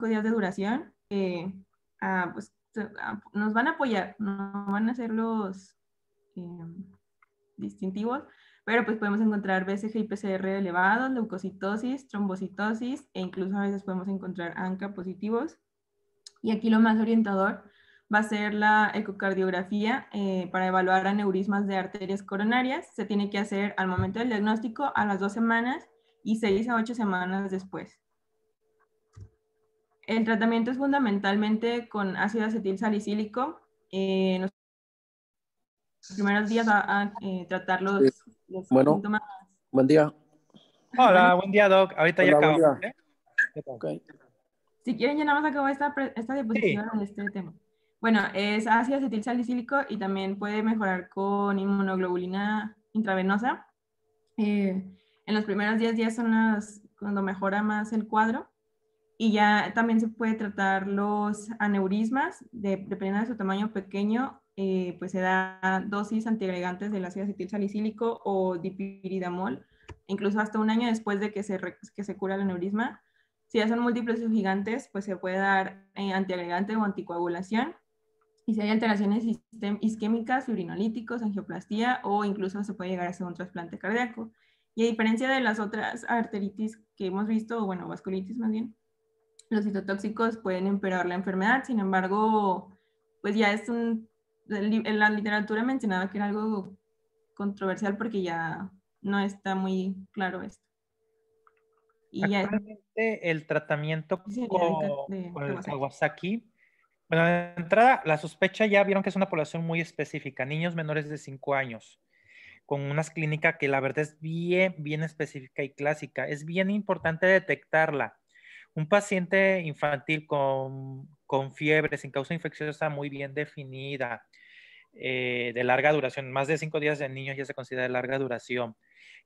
días de duración, eh, pues nos van a apoyar, no van a ser los em, distintivos, pero pues podemos encontrar BCG y PCR elevados, leucocitosis, trombocitosis e incluso a veces podemos encontrar ANCA positivos. Y aquí lo más orientador va a ser la ecocardiografía eh, para evaluar aneurismas de arterias coronarias. Se tiene que hacer al momento del diagnóstico, a las dos semanas y seis a ocho semanas después. El tratamiento es fundamentalmente con ácido acetil salicílico. en eh, los primeros días va a eh, tratar los, bueno, Buen día. Hola, buen día, Doc. Ahorita ya acabo ¿eh? Si quieren, ya nada más acabo esta, esta diapositiva en este tema. Bueno, es ácido acetil salicílico y también puede mejorar con inmunoglobulina intravenosa. Eh, en los primeros 10 días son las, cuando mejora más el cuadro. Y ya también se puede tratar los aneurismas, de, dependiendo de su tamaño pequeño, eh, pues se da dosis antiagregantes del ácido acetil salicílico o dipiridamol, incluso hasta un año después de que se, que se cura el aneurisma. Si ya son múltiples o gigantes, pues se puede dar eh, antiagregante o anticoagulación. Y si hay alteraciones isquémicas, urinolíticos angioplastía o incluso se puede llegar a hacer un trasplante cardíaco. Y a diferencia de las otras arteritis que hemos visto, o bueno, vasculitis más bien, los citotóxicos pueden empeorar la enfermedad, sin embargo, pues ya es un, en la literatura mencionaba que era algo controversial porque ya no está muy claro esto. Y ya el tratamiento con, el bueno, de entrada, la sospecha ya vieron que es una población muy específica, niños menores de 5 años, con unas clínicas que la verdad es bien, bien específica y clásica. Es bien importante detectarla un paciente infantil con, fiebre sin causa infecciosa muy bien definida, eh, de larga duración, más de cinco días de niño ya se considera de larga duración,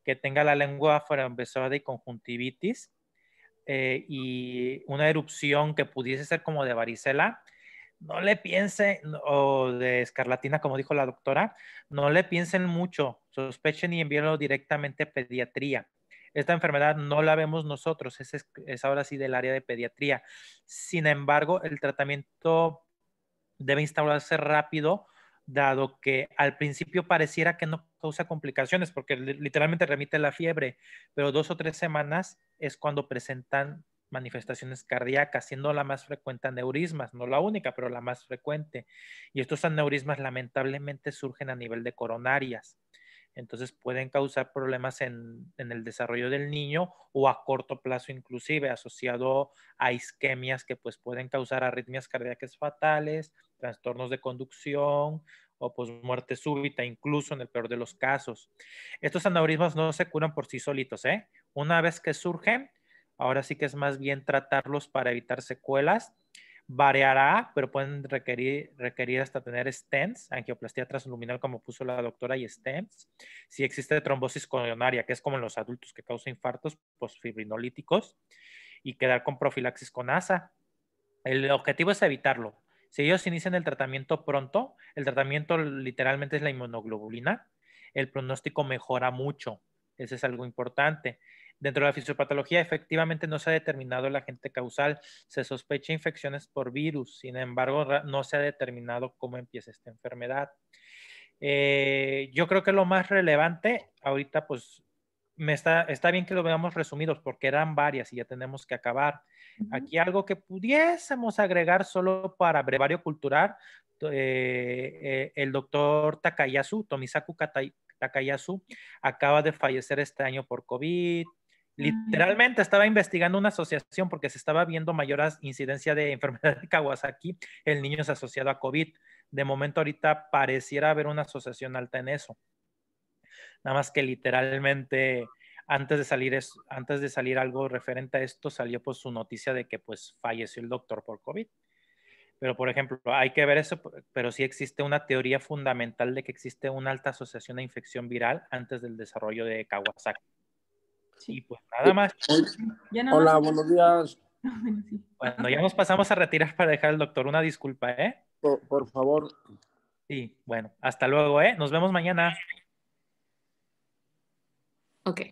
que tenga la lengua besada y conjuntivitis eh, y una erupción que pudiese ser como de varicela, no le piensen, o de escarlatina, como dijo la doctora, no le piensen mucho, sospechen y envíenlo directamente a pediatría. Esta enfermedad no la vemos nosotros, es, ahora sí del área de pediatría. Sin embargo, el tratamiento debe instaurarse rápido, dado que al principio pareciera que no causa complicaciones, porque literalmente remite la fiebre, pero dos o tres semanas es cuando presentan manifestaciones cardíacas, siendo la más frecuente aneurismas, no la única, pero la más frecuente. Y estos aneurismas lamentablemente surgen a nivel de coronarias entonces pueden causar problemas en, el desarrollo del niño o a corto plazo inclusive asociado a isquemias que pues pueden causar arritmias cardíacas fatales, trastornos de conducción o pues muerte súbita incluso en el peor de los casos. Estos aneurismas no se curan por sí solitos, ¿eh? Una vez que surgen, ahora sí que es más bien tratarlos para evitar secuelas variará, pero pueden requerir, requerir hasta tener stents, angioplastía transluminal, como puso la doctora, y stents. Si existe trombosis coronaria, que es como en los adultos que causa infartos posfibrinolíticos, y quedar con profilaxis con ASA. El objetivo es evitarlo. Si ellos inician el tratamiento pronto, el tratamiento literalmente es la inmunoglobulina, el pronóstico mejora mucho. Eso es algo importante. Dentro de la fisiopatología, efectivamente no se ha determinado el agente causal. Se sospecha infecciones por virus, sin embargo, no se ha determinado cómo empieza esta enfermedad. Eh, yo creo que lo más relevante ahorita, pues, me está, está bien que lo veamos resumidos porque eran varias y ya tenemos que acabar. Aquí algo que pudiésemos agregar solo para brevario cultural, eh, eh, el doctor Takayasu, Tomisaku Takayasu, acaba de fallecer este año por COVID. Literalmente estaba investigando una asociación porque se estaba viendo mayor incidencia de enfermedad de Kawasaki en niños asociado a COVID. De momento ahorita pareciera haber una asociación alta en eso. Nada más que literalmente antes de salir antes de salir algo referente a esto salió pues su noticia de que pues falleció el doctor por COVID. Pero por ejemplo, hay que ver eso, pero sí existe una teoría fundamental de que existe una alta asociación de infección viral antes del desarrollo de Kawasaki. Y pues nada más. Hola, buenos días. Bueno, ya nos pasamos a retirar para dejar al doctor una disculpa, ¿eh? Por, favor. Sí, bueno, hasta luego, ¿eh? Nos vemos mañana. Ok.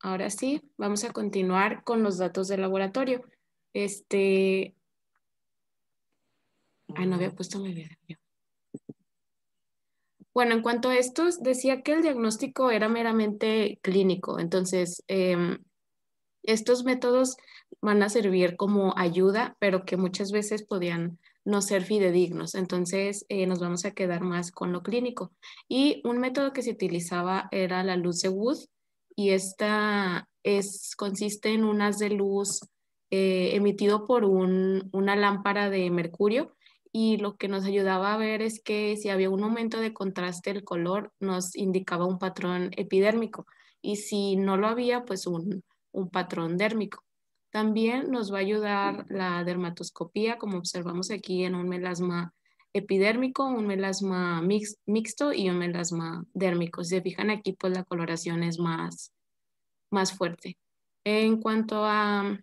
Ahora sí, vamos a continuar con los datos del laboratorio. Este. Ah, no había puesto mi video. Bueno, en cuanto a estos, decía que el diagnóstico era meramente clínico, entonces em, estos métodos van a servir como ayuda, pero que muchas veces podían no ser fidedignos. Entonces eh, nos vamos a quedar más con lo clínico. Y un método que se utilizaba era la luz de Wood y esta es, consiste en un haz de luz eh, emitido por una lámpara de mercurio y lo que nos ayudaba a ver es que si había un aumento de contraste del color, nos indicaba un patrón epidérmico y si no lo había, pues un, patrón dérmico. También nos va a ayudar la dermatoscopía, como observamos aquí en un melasma epidérmico, un melasma mixto y un melasma dérmico. Si se fijan aquí, pues la coloración es más, más fuerte. En cuanto a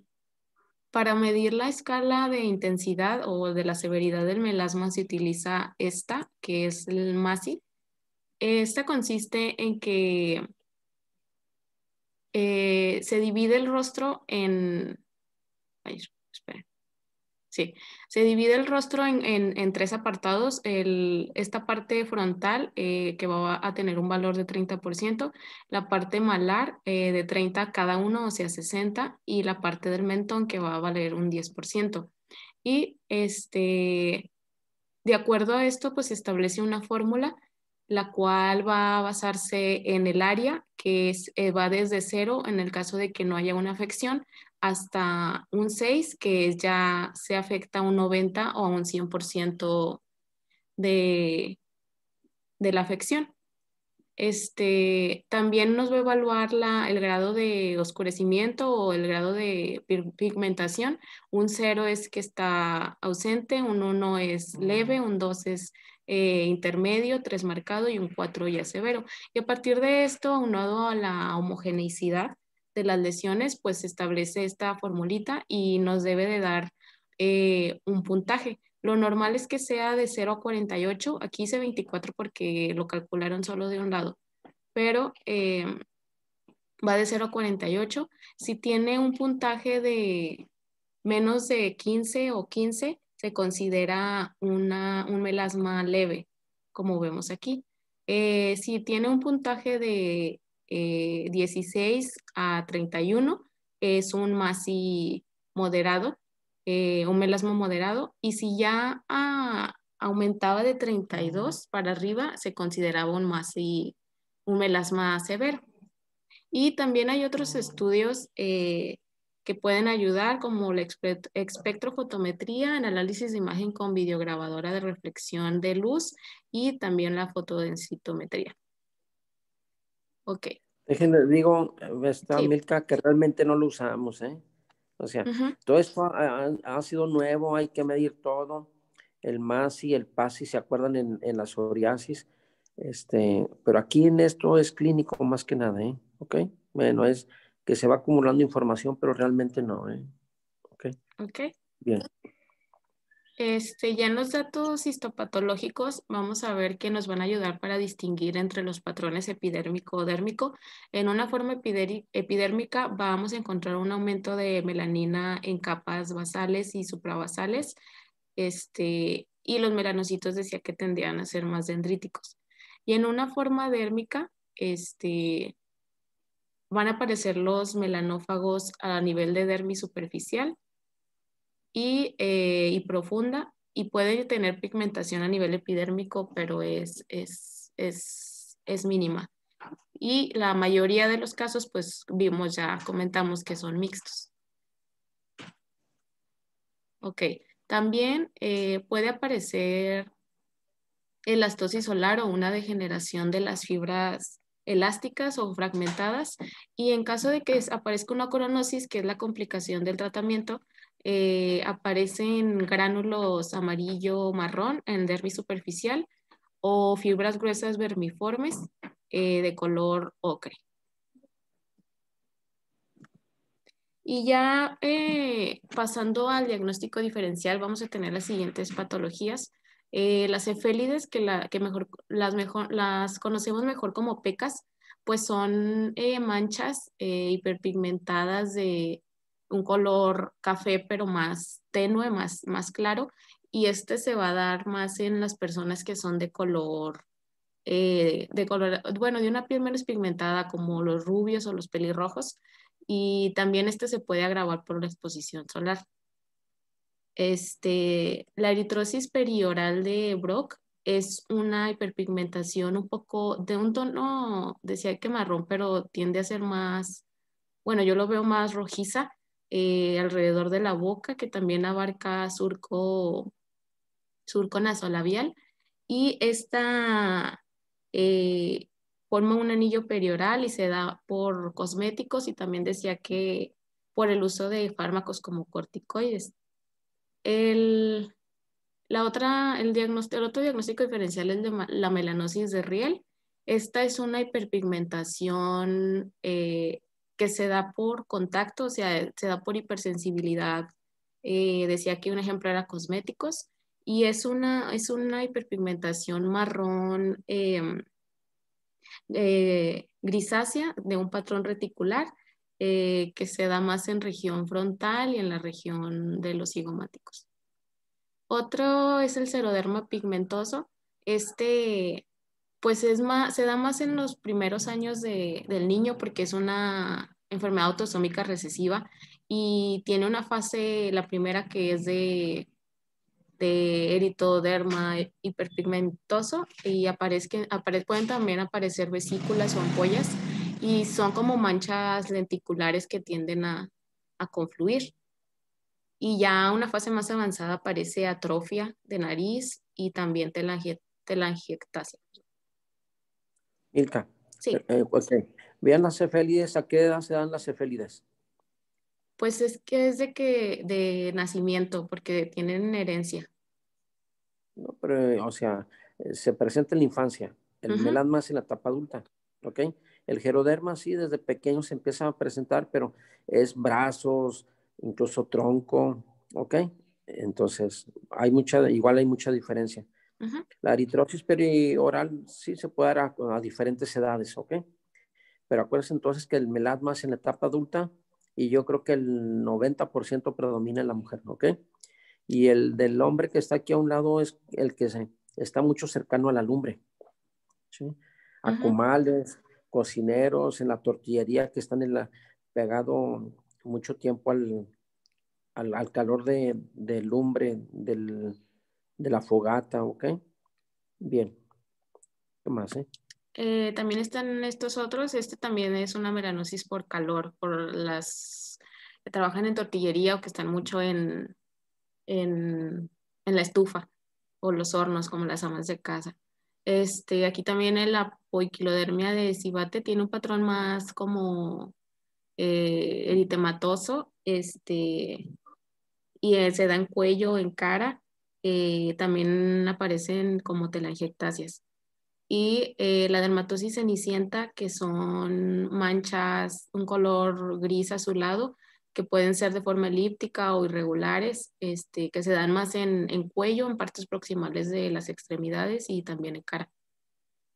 para medir la escala de intensidad o de la severidad del melasma se utiliza esta, que es el MASI. Esta consiste en que eh, se divide el rostro en... Ay, espera se divide el rostro en, tres apartados. esta parte frontal eh, que va a tener un valor de 30%, la parte malar eh, de 30 cada uno, o sea, 60, y la parte del mentón que va a valer un 10%. Y este, de acuerdo a esto, pues se establece una fórmula la cual va a basarse en el área, que es, eh, va desde cero en el caso de que no haya una afección, hasta un 6, que ya se afecta a un 90 o a un 100% de, la afección. Este, también nos va a evaluar el grado de oscurecimiento o el grado de pigmentación. Un 0 es que está ausente, un 1 es mm. leve, un 2 es eh, intermedio, 3 marcado y un 4 ya severo. Y a partir de esto, aunado a la homogeneicidad, de las lesiones, pues se establece esta formulita y nos debe de dar eh, un puntaje. Lo normal es que sea de 0 a 48, aquí hice 24 porque lo calcularon solo de un lado, pero eh, va de 0 a 48. Si tiene un puntaje de menos de 15 o 15, se considera una, un melasma leve, como vemos aquí. Eh, si tiene un puntaje de 16 eh, a 31 es un MASI moderado, eh, un melasma moderado, y si ya ah, aumentaba de 32 para arriba, se consideraba un MASI, un melasma severo. Y también hay otros estudios eh, que pueden ayudar, como la espectrofotometría, en análisis de imagen con videograbadora de reflexión de luz y también la fotodensitometría. Ok. Déjenme, digo, esta Milka, que realmente no lo usamos, ¿eh? O sea, todo esto ha, sido nuevo, hay que medir todo. El MASI, el PASI, ¿se acuerdan en, la psoriasis? Este, pero aquí en esto es clínico más que nada, ¿eh? ¿Ok? Bueno, es que se va acumulando información, pero realmente no, ¿eh? ¿Ok? Ok. Bien. Este, ya en los datos histopatológicos vamos a ver que nos van a ayudar para distinguir entre los patrones epidérmico-dérmico. o En una forma epidérmica vamos a encontrar un aumento de melanina en capas basales y suprabasales. Este, y los melanocitos decía que tendrían a ser más dendríticos. Y en una forma dérmica este, van a aparecer los melanófagos a nivel de dermis superficial eh, y, profunda y puede tener pigmentación a nivel epidérmico, pero es, es, mínima. Y la mayoría de los casos, pues vimos, ya comentamos que son mixtos. Ok, también eh, puede aparecer elastosis solar o una degeneración de las fibras elásticas o fragmentadas y en caso de que aparezca una coronosis, que es la complicación del tratamiento, eh, aparecen gránulos amarillo-marrón en dermis superficial o fibras gruesas vermiformes eh, de color ocre. Y ya eh, pasando al diagnóstico diferencial, vamos a tener las siguientes patologías. las cefélides, que, que mejor, las, mejor, las conocemos mejor como pecas, pues son manchas hiperpigmentadas de un color café, pero más tenue, más, más claro, y este se va a dar más en las personas que son de color, eh, de color, bueno, de una piel menos pigmentada, como los rubios o los pelirrojos, y también este se puede agravar por la exposición solar. Este, la eritrosis perioral de Brock es una hiperpigmentación un poco de un tono, decía que marrón, pero tiende a ser más, bueno, yo lo veo más rojiza eh, alrededor de la boca, que también abarca surco, surco nasolabial, y esta eh, forma un anillo perioral y se da por cosméticos y también decía que por el uso de fármacos como corticoides. El, la otra, el, diagnóstico, otro diagnóstico diferencial es la melanosis de Riel. Esta es una hiperpigmentación eh, que se da por contacto, o sea, se da por hipersensibilidad. Eh, decía que un ejemplo era cosméticos y es una, es una hiperpigmentación marrón em, eh, grisácea de un patrón reticular eh, que se da más en región frontal y en la región de los cigomáticos. Otro es el seroderma pigmentoso. Este pues es más, se da más en los primeros años de, del niño porque es una enfermedad autosómica recesiva y tiene una fase, la primera que es de, de eritoderma hiperpigmentoso y pueden también aparecer vesículas o ampollas y son como manchas lenticulares que tienden a, a confluir. Y ya una fase más avanzada aparece atrofia de nariz y también telangiectasia. Ilka. Sí. Eh, eh, Vean las cefélides, ¿a qué edad se dan las cefélides? Pues es que es de que de nacimiento, porque tienen herencia. No, pero, eh, o sea, se presenta en la infancia, el melanma es en la etapa adulta, ¿ok? El geroderma sí, desde pequeño se empieza a presentar, pero es brazos, incluso tronco, ¿ok? Entonces, hay mucha, igual hay mucha diferencia. La eritrosis perioral sí se puede dar a, diferentes edades, ¿ok? Pero acuérdense entonces que el melasma es en la etapa adulta y yo creo que el 90% predomina en la mujer, ¿ok? Y el del hombre que está aquí a un lado es el que está mucho cercano a la lumbre, ¿sí? A cocineros, en la tortillería que están en pegado mucho tiempo al, calor de, de lumbre, del, de la fogata, ¿ok? Bien. ¿Qué más? Eh? Eh, también están estos otros. Este también es una melanosis por calor, por las que trabajan en tortillería o que están mucho en, en, la estufa o los hornos, como las amas de casa. Este, aquí también la poiquilodermia de Cibate tiene un patrón más como eh, eritematoso, este, y se da en cuello, en cara, eh, también aparecen como telangiectasias. Y eh, la dermatosis cenicienta, que son manchas, un color gris azulado, que pueden ser de forma elíptica o irregulares, este, que se dan más en, cuello, en partes proximales de las extremidades y también en cara.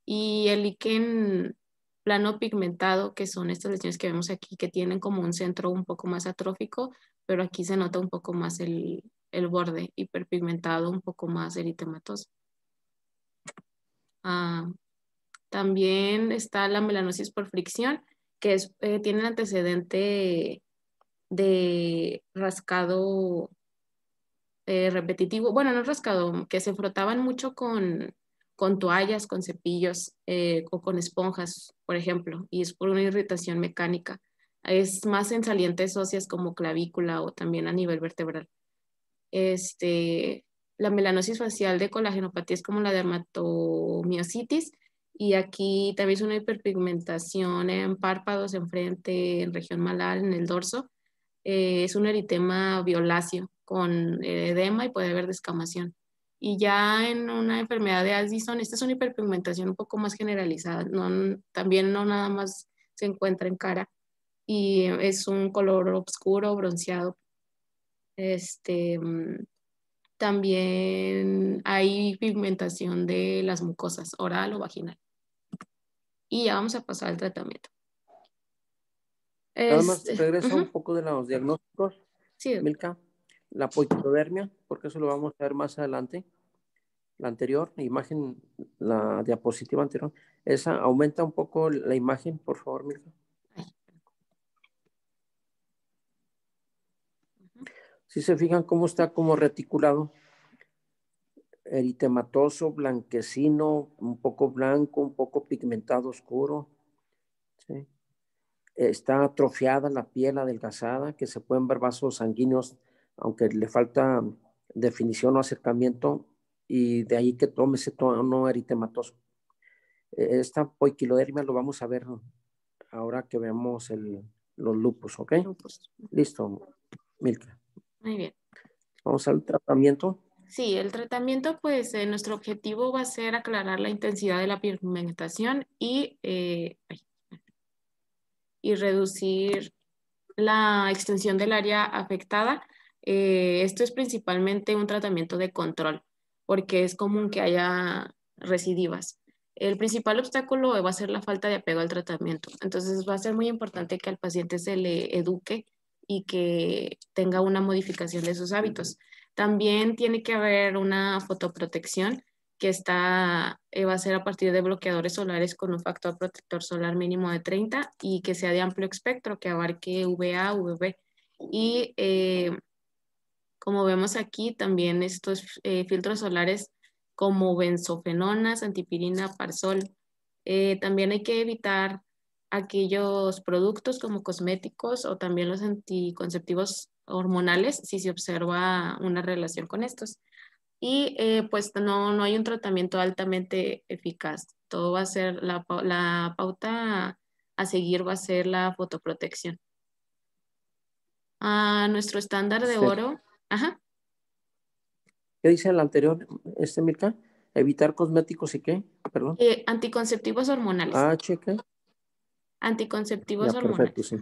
Y el liquen plano pigmentado, que son estas lesiones que vemos aquí, que tienen como un centro un poco más atrófico, pero aquí se nota un poco más el, el borde hiperpigmentado un poco más eritematoso. Ah, también está la melanosis por fricción, que eh, tiene antecedente de rascado eh, repetitivo, bueno, no rascado, que se frotaban mucho con, toallas, con cepillos eh, o con esponjas, por ejemplo, y es por una irritación mecánica. Es más en salientes óseas como clavícula o también a nivel vertebral. Este, la melanosis facial de colagenopatía es como la dermatomiositis y aquí también es una hiperpigmentación en párpados, en frente, en región malar, en el dorso. Eh, es un eritema violáceo con eh, edema y puede haber descamación. Y ya en una enfermedad de Addison, esta es una hiperpigmentación un poco más generalizada, también no nada más se encuentra en cara y es un color oscuro, bronceado, este, mm, también hay pigmentación de las mucosas, oral o vaginal. Y ya vamos a pasar al tratamiento. Nada este, regreso un poco de los diagnósticos. Sí. Milka, la poitodermia, porque eso lo vamos a ver más adelante. La anterior, la imagen, la diapositiva anterior, esa aumenta un poco la imagen, por favor, Milka. Si se fijan cómo está como reticulado, eritematoso, blanquecino, un poco blanco, un poco pigmentado oscuro. Está atrofiada la piel adelgazada, que se pueden ver vasos sanguíneos, aunque le falta definición o acercamiento, y de ahí que tome ese tono eritematoso. Esta poiquilodermia lo vamos a ver ahora que veamos los lupus, ¿ok? Listo, Milka. Muy bien. Vamos al tratamiento. Sí, el tratamiento, pues eh, nuestro objetivo va a ser aclarar la intensidad de la pigmentación y, eh, y reducir la extensión del área afectada. Eh, esto es principalmente un tratamiento de control, porque es común que haya recidivas. El principal obstáculo va a ser la falta de apego al tratamiento. Entonces va a ser muy importante que al paciente se le eduque y que tenga una modificación de sus hábitos. También tiene que haber una fotoprotección que está, eh, va a ser a partir de bloqueadores solares con un factor protector solar mínimo de 30 y que sea de amplio espectro, que abarque VA, UVB. Y eh, como vemos aquí, también estos eh, filtros solares como benzofenonas, antipirina, parsol. también hay que evitar aquellos productos como cosméticos o también los anticonceptivos hormonales si se observa una relación con estos. Y eh, pues no, no hay un tratamiento altamente eficaz. Todo va a ser, la, pauta a seguir va a ser la fotoprotección. a ah, nuestro estándar de oro. Ajá. ¿Qué dice el anterior, este Mirka? Evitar cosméticos y qué, perdón. Eh, anticonceptivos hormonales. Ah, checa. Anticonceptivos hormonales. sí.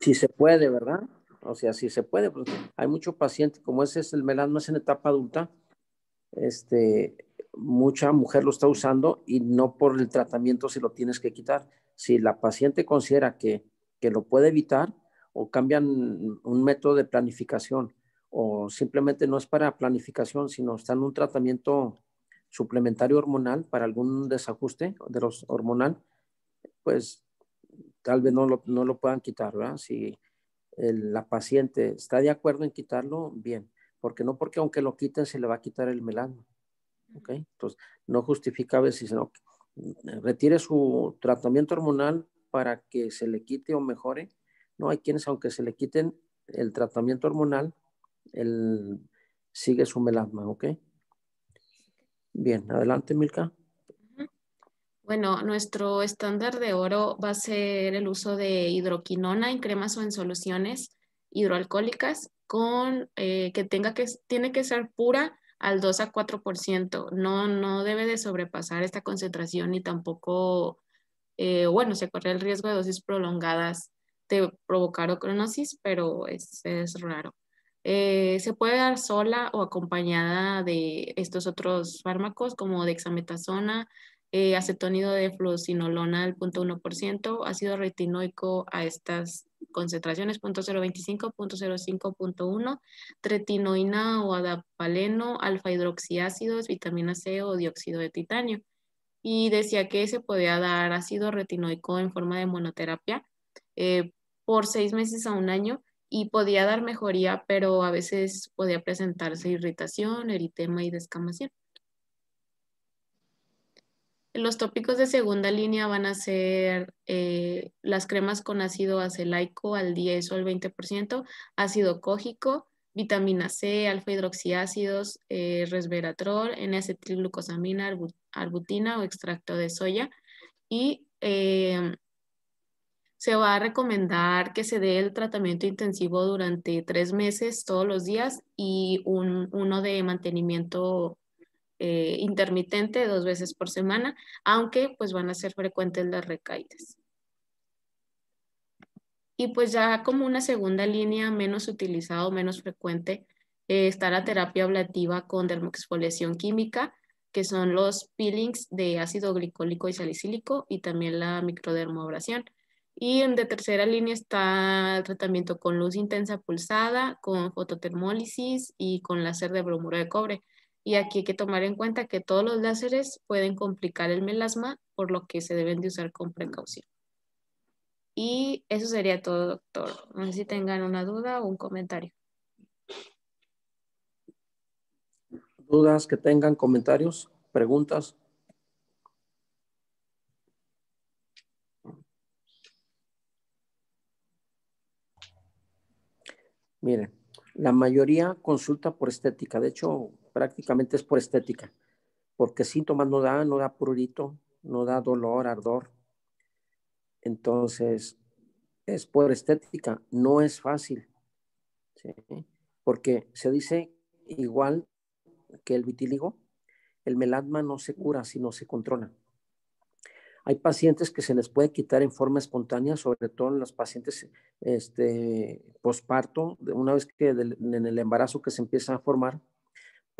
Si se puede, ¿verdad? O sea, si se puede, hay mucho paciente, como ese es el melanoma, es en etapa adulta, este, mucha mujer lo está usando y no por el tratamiento si lo tienes que quitar. Si la paciente considera que, que lo puede evitar o cambian un método de planificación o simplemente no es para planificación, sino está en un tratamiento suplementario hormonal para algún desajuste de los hormonal, pues tal vez no lo, no lo puedan quitar, ¿verdad? Si la paciente está de acuerdo en quitarlo, bien, porque no porque aunque lo quiten se le va a quitar el melasma ¿ok? Entonces, no justifica a veces, no, retire su tratamiento hormonal para que se le quite o mejore, ¿no? Hay quienes aunque se le quiten el tratamiento hormonal, el, sigue su melasma, ¿ok? Bien, adelante Milka. Bueno, nuestro estándar de oro va a ser el uso de hidroquinona en cremas o en soluciones hidroalcohólicas con eh, que tenga que tiene que ser pura al 2 a 4%. No no debe de sobrepasar esta concentración y tampoco eh, bueno, se corre el riesgo de dosis prolongadas de provocar ocronosis, pero es, es raro. Eh, se puede dar sola o acompañada de estos otros fármacos como dexametasona, eh, acetonido de fluocinolona al 0.1%, ácido retinoico a estas concentraciones 0.025, 0.1, tretinoína o adapaleno, alfa hidroxiácidos, vitamina C o dióxido de titanio. Y decía que se podía dar ácido retinoico en forma de monoterapia eh, por seis meses a un año y podía dar mejoría, pero a veces podía presentarse irritación, eritema y descamación. Los tópicos de segunda línea van a ser eh, las cremas con ácido acelaico al 10 o al 20%, ácido cógico, vitamina C, alfa hidroxiácidos, eh, resveratrol, N-acetilglucosamina, arbutina o extracto de soya. Y eh, se va a recomendar que se dé el tratamiento intensivo durante tres meses todos los días y un, uno de mantenimiento eh, intermitente dos veces por semana, aunque pues van a ser frecuentes las recaídas. Y pues ya como una segunda línea menos utilizada o menos frecuente eh, está la terapia ablativa con dermoexfoliación química, que son los peelings de ácido glicólico y salicílico y también la microdermoabrasión. Y en de tercera línea está el tratamiento con luz intensa pulsada, con fototermólisis y con láser de bromuro de cobre. Y aquí hay que tomar en cuenta que todos los láseres pueden complicar el melasma, por lo que se deben de usar con precaución. Y eso sería todo, doctor. No sé si tengan una duda o un comentario. ¿Dudas que tengan, comentarios, preguntas? Miren, la mayoría consulta por estética. De hecho, prácticamente es por estética, porque síntomas no da, no da prurito, no da dolor, ardor. Entonces, es por estética, no es fácil, porque se dice igual que el vitíligo, el melasma no se cura, sino se controla. Hay pacientes que se les puede quitar en forma espontánea, sobre todo en los pacientes este, una vez que en el embarazo que se empieza a formar,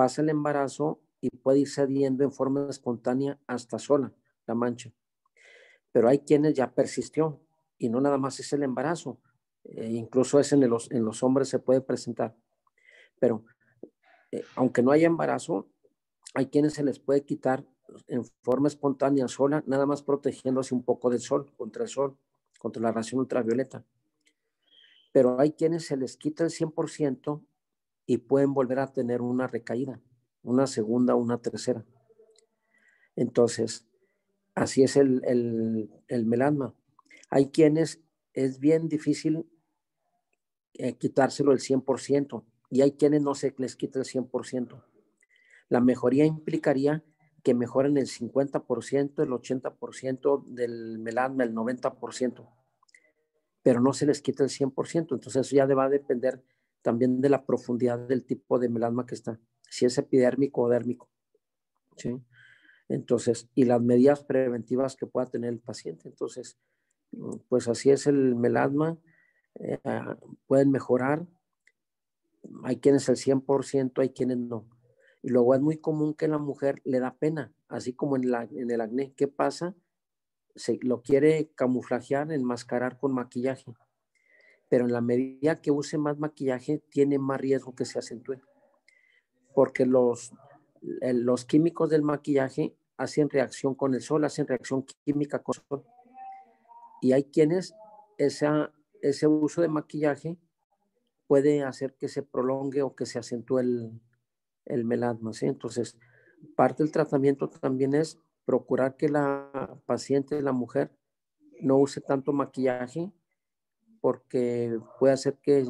pasa el embarazo y puede ir cediendo en forma espontánea hasta sola la mancha. Pero hay quienes ya persistió y no nada más es el embarazo, eh, incluso es en, los en los hombres se puede presentar. Pero eh, aunque no haya embarazo, hay quienes se les puede quitar en forma espontánea sola, nada más protegiéndose un poco del sol, contra el sol, contra la ración ultravioleta. Pero hay quienes se les quita el 100% y pueden volver a tener una recaída, una segunda, una tercera. Entonces, así es el, el, el Hay quienes es bien difícil eh, quitárselo el 100% y hay quienes no se les quita el 100%. La mejoría implicaría que mejoren el 50%, el 80% del melasma, el 90%, pero no se les quita el 100%. Entonces ya va a depender también de la profundidad del tipo de melasma que está, si es epidérmico o dérmico. Entonces, y las medidas preventivas que pueda tener el paciente. Entonces, pues así es el melasma, eh, pueden mejorar, hay quienes el 100%, hay quienes no. Y luego es muy común que la mujer le da pena, así como en, en el acné. ¿Qué pasa? Se lo quiere camuflajear, enmascarar con maquillaje pero en la medida que use más maquillaje, tiene más riesgo que se acentúe. Porque eh, los, químicos del maquillaje hacen reacción con el sol, hacen reacción química con el sol. Y hay quienes ese uso de maquillaje puede hacer que se prolongue o que se acentúe el, el melasma. Entonces, parte del tratamiento también es procurar que la paciente, la mujer, no use tanto maquillaje porque puede hacer que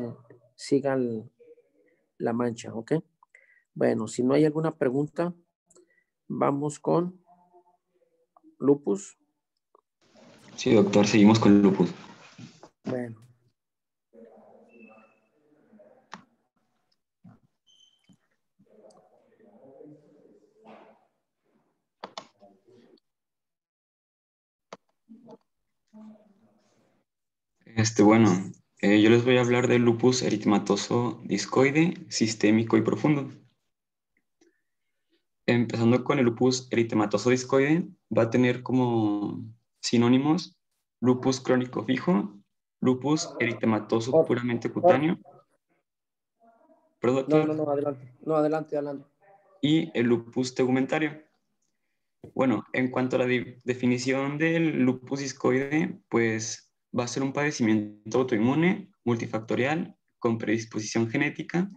sigan la mancha, ¿ok? Bueno, si no hay alguna pregunta, vamos con lupus. Sí, doctor, seguimos con lupus. Bueno, Este, bueno, eh, yo les voy a hablar del lupus eritematoso discoide, sistémico y profundo. Empezando con el lupus eritematoso discoide, va a tener como sinónimos lupus crónico fijo, lupus eritematoso oh. puramente cutáneo. No, no, adelante, no, adelante, adelante. Y el lupus tegumentario. Bueno, en cuanto a la definición del lupus discoide, pues va a ser un padecimiento autoinmune multifactorial con predisposición genética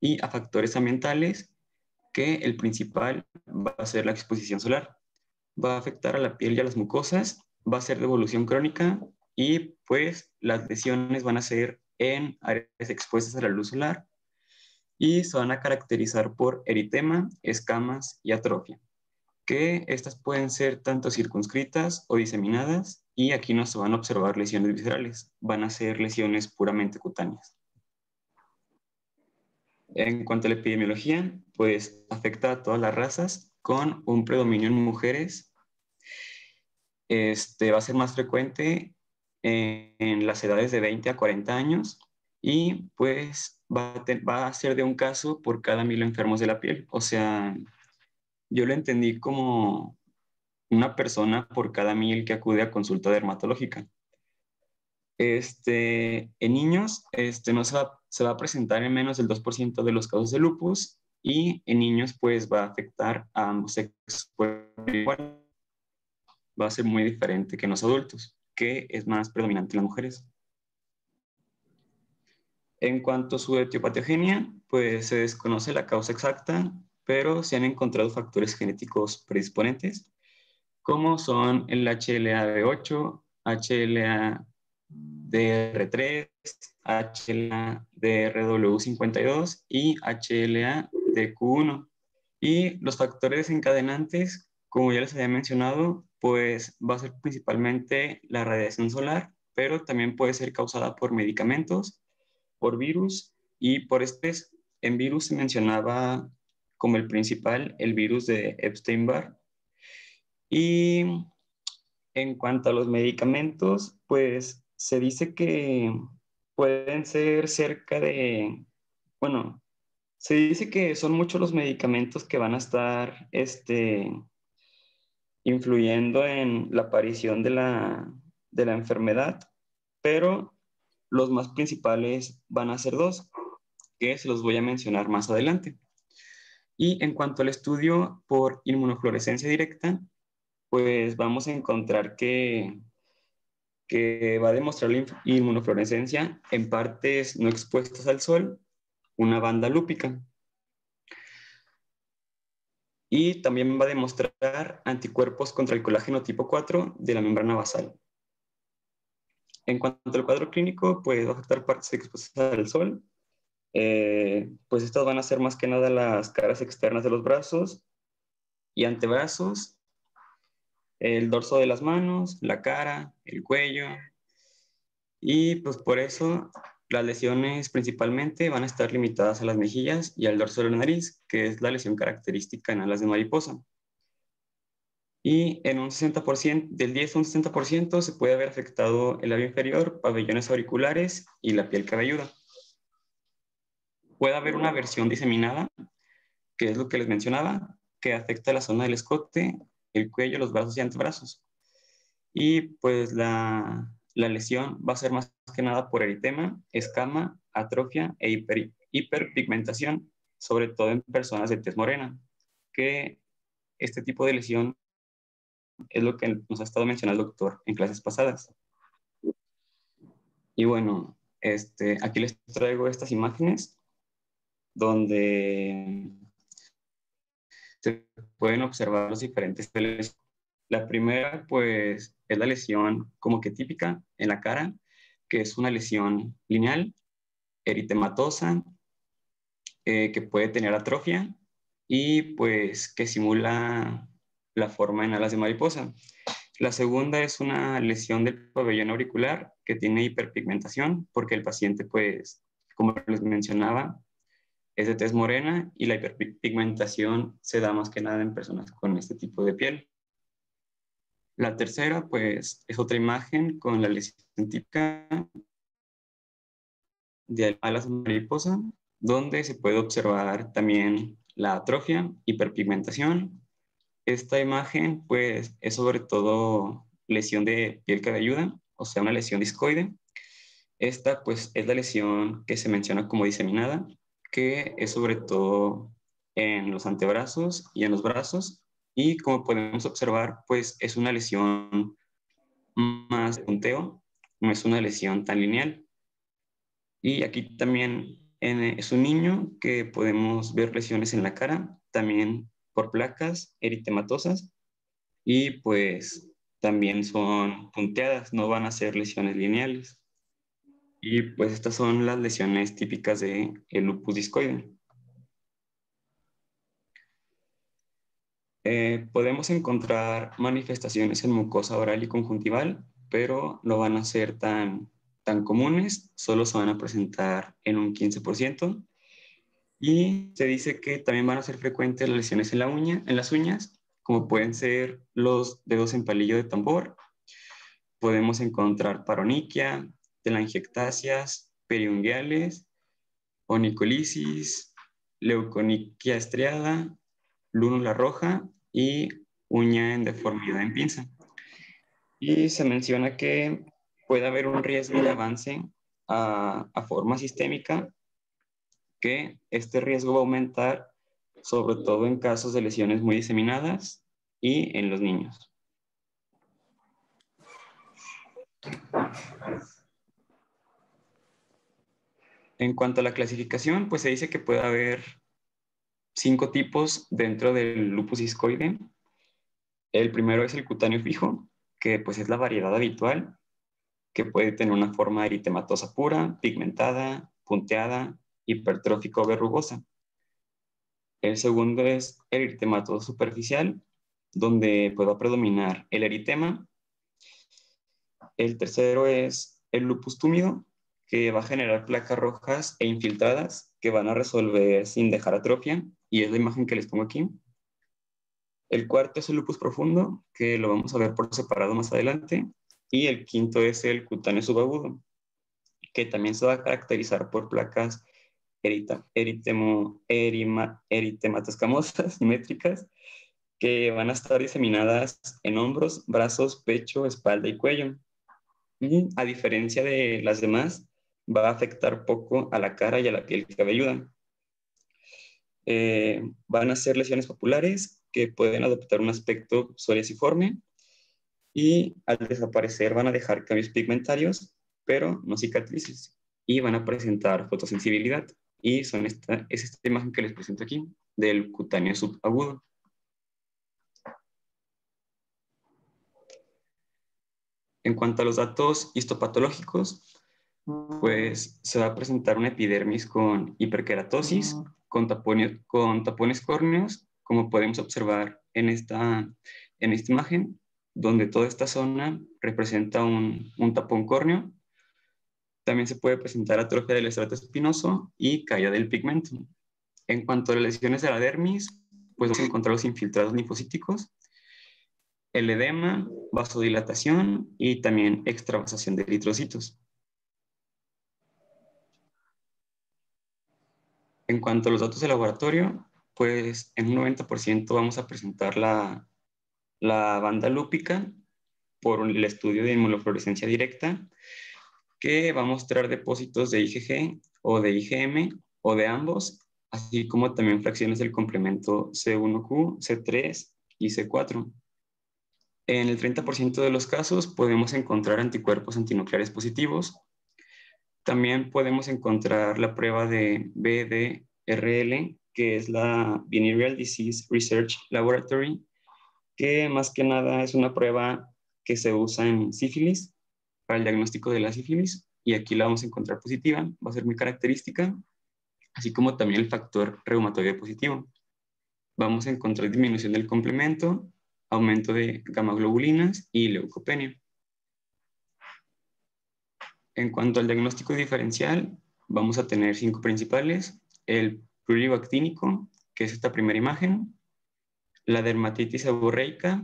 y a factores ambientales que el principal va a ser la exposición solar. Va a afectar a la piel y a las mucosas, va a ser de evolución crónica y pues las lesiones van a ser en áreas expuestas a la luz solar y se van a caracterizar por eritema, escamas y atrofia, que estas pueden ser tanto circunscritas o diseminadas y aquí no se van a observar lesiones viscerales, van a ser lesiones puramente cutáneas. En cuanto a la epidemiología, pues afecta a todas las razas con un predominio en mujeres. Este va a ser más frecuente en, las edades de 20 a 40 años y pues va va a ser de un caso por cada mil enfermos de la piel. O sea, yo lo entendí como una persona por cada mil que acude a consulta dermatológica. Este, en niños este, no se va, a presentar en menos del 2% de los casos de lupus y en niños pues va a afectar a ambos sexos. Va a ser muy diferente que en los adultos, que es más predominante en las mujeres. En cuanto a su etiopatogenia, pues se desconoce la causa exacta, pero se han encontrado factores genéticos predisponentes como son el HLA-B8, HLA-DR3, HLA-DRW52 y HLA-DQ1. Y los factores encadenantes, como ya les había mencionado, pues va a ser principalmente la radiación solar, pero también puede ser causada por medicamentos, por virus y por este En virus se mencionaba como el principal el virus de Epstein-Barr, y en cuanto a los medicamentos, pues se dice que pueden ser cerca de, bueno, se dice que son muchos los medicamentos que van a estar este, influyendo en la aparición de la, de la enfermedad, pero los más principales van a ser dos, que se los voy a mencionar más adelante. Y en cuanto al estudio por inmunofluorescencia directa, pues vamos a encontrar que, va a demostrar la inmunofluorescencia en partes no expuestas al sol, una banda lúpica. Y también va a demostrar anticuerpos contra el colágeno tipo 4 de la membrana basal. En cuanto al cuadro clínico, pues va a afectar partes expuestas al sol. Eh, pues estas van a ser más que nada las caras externas de los brazos y antebrazos el dorso de las manos, la cara, el cuello. Y pues por eso las lesiones principalmente van a estar limitadas a las mejillas y al dorso de la nariz, que es la lesión característica en alas de mariposa. Y en un 60%, del 10 a un 60% se puede haber afectado el labio inferior, pabellones auriculares y la piel cabelluda. Puede haber una versión diseminada, que es lo que les mencionaba, que afecta la zona del escote el cuello, los brazos y antebrazos. Y pues la, lesión va a ser más que nada por eritema, escama, atrofia e hiperpigmentación, sobre todo en personas de tez morena, que este tipo de lesión es lo que nos ha estado mencionando el doctor en clases pasadas. Y bueno, este, aquí les traigo estas imágenes donde se pueden observar los diferentes lesiones. La primera, pues, es la lesión como que típica en la cara, que es una lesión lineal, eritematosa, eh, que puede tener atrofia y pues que simula la forma en alas de mariposa. La segunda es una lesión del pabellón auricular que tiene hiperpigmentación porque el paciente, pues, como les mencionaba, es de tez morena y la hiperpigmentación se da más que nada en personas con este tipo de piel. La tercera, pues, es otra imagen con la lesión típica de alas mariposa, donde se puede observar también la atrofia, hiperpigmentación. Esta imagen, pues, es sobre todo lesión de piel ayuda o sea, una lesión discoide. Esta, pues, es la lesión que se menciona como diseminada, que es sobre todo en los antebrazos y en los brazos. Y como podemos observar, pues es una lesión más de punteo, no es una lesión tan lineal. Y aquí también eh, es un niño que podemos ver lesiones en la cara, también por placas eritematosas. Y pues también son punteadas, no van a ser lesiones lineales. Y pues estas son las lesiones típicas de lupus discoide. Eh, podemos encontrar manifestaciones en mucosa oral y conjuntival, pero no van a ser tan, tan comunes, solo se van a presentar en un 15%. Y se dice que también van a ser frecuentes las lesiones en, la uña, en las uñas, como pueden ser los dedos en palillo de tambor. Podemos encontrar paroniquia, telangiectasias periunguales, onicolisis, leuconiquia estriada, lúnula roja y uña en deformidad en pinza. Y se menciona que puede haber un riesgo de avance a, a forma sistémica, que este riesgo va a aumentar sobre todo en casos de lesiones muy diseminadas y en los niños. En cuanto a la clasificación, pues se dice que puede haber cinco tipos dentro del lupus discoide. El primero es el cutáneo fijo, que pues es la variedad habitual, que puede tener una forma eritematosa pura, pigmentada, punteada, hipertrófico o verrugosa. El segundo es el eritematoso superficial, donde puede predominar el eritema. El tercero es el lupus túmido, que va a generar placas rojas e infiltradas que van a resolver sin dejar atrofia, y es la imagen que les pongo aquí. El cuarto es el lupus profundo, que lo vamos a ver por separado más adelante, y el quinto es el cutáneo subagudo, que también se va a caracterizar por placas erita, eritemo, eritematoscamosas, simétricas, que van a estar diseminadas en hombros, brazos, pecho, espalda y cuello. Y a diferencia de las demás, va a afectar poco a la cara y a la piel que cabelluda. Eh, van a ser lesiones populares que pueden adoptar un aspecto psoriasiforme y al desaparecer van a dejar cambios pigmentarios, pero no cicatrices, y van a presentar fotosensibilidad. Y son es esta imagen que les presento aquí, del cutáneo subagudo. En cuanto a los datos histopatológicos, pues se va a presentar una epidermis con hiperkeratosis, con, tapones córneos, como podemos observar en esta, imagen, donde toda esta zona representa un, tapón córneo. También se puede presentar atrofia del estrato espinoso y caída del pigmento. En cuanto a las lesiones de la dermis, pues vamos a encontrar los infiltrados linfocíticos, el edema, vasodilatación y también extravasación de eritrocitos. En cuanto a los datos de laboratorio, pues en un 90% vamos a presentar la, la banda lúpica por el estudio de inmunofluorescencia directa, que va a mostrar depósitos de IgG o de IgM o de ambos, así como también fracciones del complemento C1Q, C3 y C4. En el 30% de los casos podemos encontrar anticuerpos antinucleares positivos, también podemos encontrar la prueba de BDRL, que es la Venereal Disease Research Laboratory, que más que nada es una prueba que se usa en sífilis, para el diagnóstico de la sífilis, y aquí la vamos a encontrar positiva, va a ser muy característica, así como también el factor reumatoide positivo. Vamos a encontrar disminución del complemento, aumento de gamma globulinas y leucopenia. En cuanto al diagnóstico diferencial, vamos a tener cinco principales. El pluribactínico, que es esta primera imagen. La dermatitis aborreica,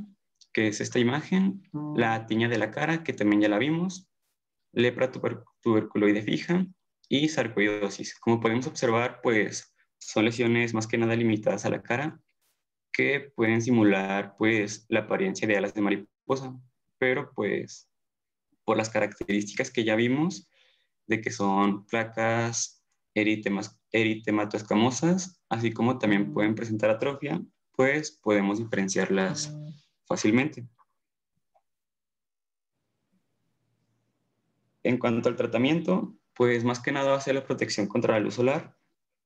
que es esta imagen. La tiña de la cara, que también ya la vimos. Lepra tuberculoide fija y sarcoidosis. Como podemos observar, pues son lesiones más que nada limitadas a la cara que pueden simular pues la apariencia de alas de mariposa, pero pues por las características que ya vimos, de que son placas eritemas, eritematoscamosas, así como también pueden presentar atrofia, pues podemos diferenciarlas fácilmente. En cuanto al tratamiento, pues más que nada va a ser la protección contra la luz solar,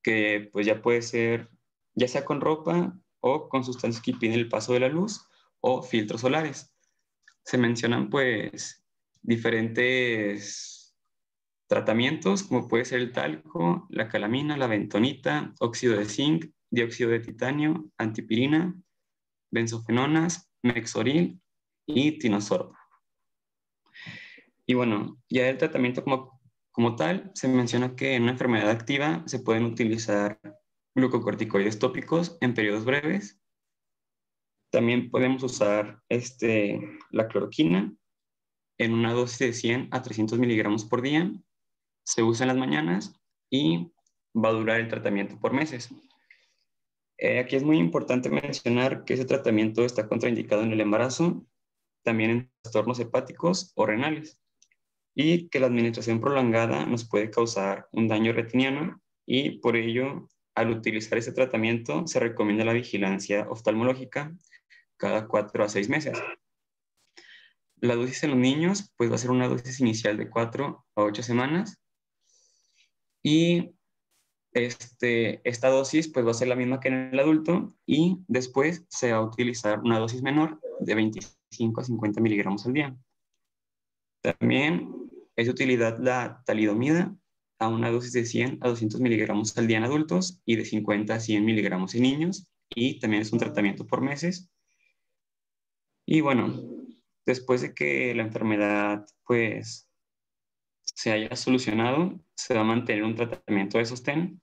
que pues ya puede ser ya sea con ropa o con sustancias que impiden el paso de la luz o filtros solares. Se mencionan pues diferentes tratamientos, como puede ser el talco, la calamina, la bentonita, óxido de zinc, dióxido de titanio, antipirina, benzofenonas, mexoril y tinosorba. Y bueno, ya el tratamiento como, como tal, se menciona que en una enfermedad activa se pueden utilizar glucocorticoides tópicos en periodos breves. También podemos usar este, la cloroquina en una dosis de 100 a 300 miligramos por día, se usa en las mañanas y va a durar el tratamiento por meses. Eh, aquí es muy importante mencionar que ese tratamiento está contraindicado en el embarazo, también en trastornos hepáticos o renales, y que la administración prolongada nos puede causar un daño retiniano y por ello, al utilizar ese tratamiento, se recomienda la vigilancia oftalmológica cada cuatro a seis meses. La dosis en los niños, pues va a ser una dosis inicial de 4 a 8 semanas. Y este, esta dosis pues va a ser la misma que en el adulto y después se va a utilizar una dosis menor de 25 a 50 miligramos al día. También es de utilidad la talidomida a una dosis de 100 a 200 miligramos al día en adultos y de 50 a 100 miligramos en niños y también es un tratamiento por meses. Y bueno, Después de que la enfermedad pues se haya solucionado, se va a mantener un tratamiento de sostén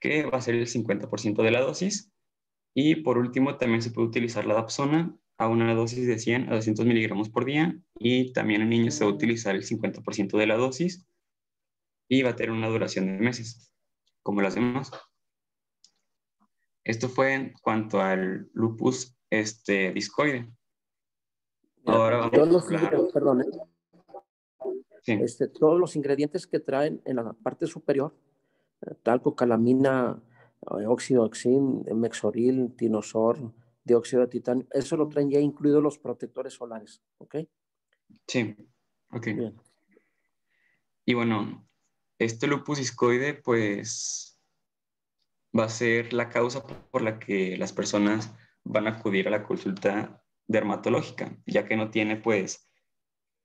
que va a ser el 50% de la dosis. Y por último, también se puede utilizar la dapsona a una dosis de 100 a 200 miligramos por día y también en niños se va a utilizar el 50% de la dosis y va a tener una duración de meses, como las demás. Esto fue en cuanto al lupus este, discoide. ¿eh? Este, todos los ingredientes que traen en la parte superior, eh, talco, calamina, eh, óxido de zinc, mexoril, tinosor, dióxido de titanio, eso lo traen ya incluidos los protectores solares, ¿ok? Sí, ok. Y bueno, este lupus discoide, pues, va a ser la causa por la que las personas van a acudir a la consulta dermatológica, ya que no tiene pues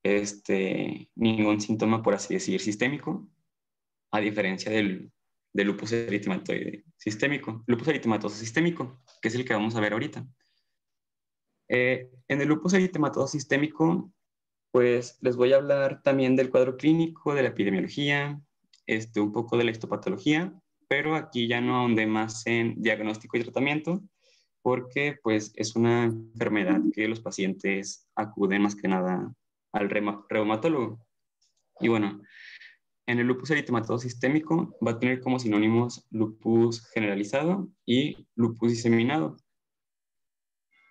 este, ningún síntoma, por así decir, sistémico, a diferencia del, lupus eritematoide sistémico, lupus eritematoso sistémico, que es el que vamos a ver ahorita. Eh, en el lupus eritematoso sistémico, pues les voy a hablar también del cuadro clínico, de la epidemiología, este, un poco de la histopatología, pero aquí ya no ahondé más en diagnóstico y tratamiento, porque pues es una enfermedad que los pacientes acuden más que nada al reumatólogo. Y bueno, en el lupus eritematoso sistémico va a tener como sinónimos lupus generalizado y lupus diseminado.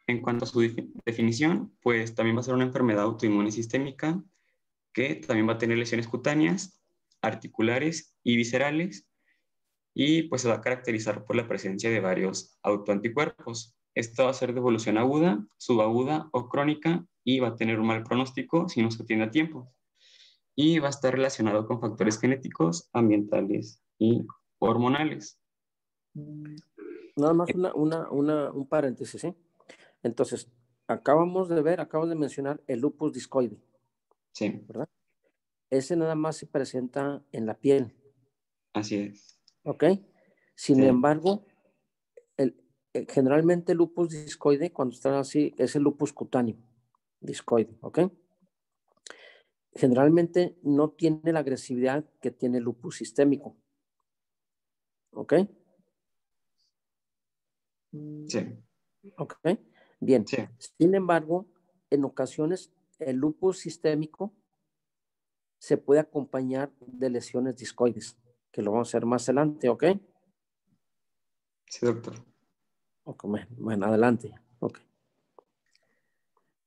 En cuanto a su definición, pues también va a ser una enfermedad autoinmune sistémica que también va a tener lesiones cutáneas, articulares y viscerales y pues se va a caracterizar por la presencia de varios autoanticuerpos. Esto va a ser de evolución aguda, subaguda o crónica y va a tener un mal pronóstico si no se atiende a tiempo. Y va a estar relacionado con factores genéticos, ambientales y hormonales. Nada más un paréntesis, ¿sí? Entonces, acabamos de ver, acabamos de mencionar el lupus discoide. Sí. ¿Verdad? Ese nada más se presenta en la piel. Así es. ¿Ok? Sin embargo, el, eh, generalmente el lupus discoide, cuando está así, es el lupus cutáneo, discoide, ¿ok? Generalmente no tiene la agresividad que tiene el lupus sistémico, ¿ok? Sí. ¿Ok? Bien. Sin embargo, en ocasiones el lupus sistémico se puede acompañar de lesiones discoides que lo vamos a hacer más adelante, ¿ok? Sí, doctor. bueno, adelante. Ok.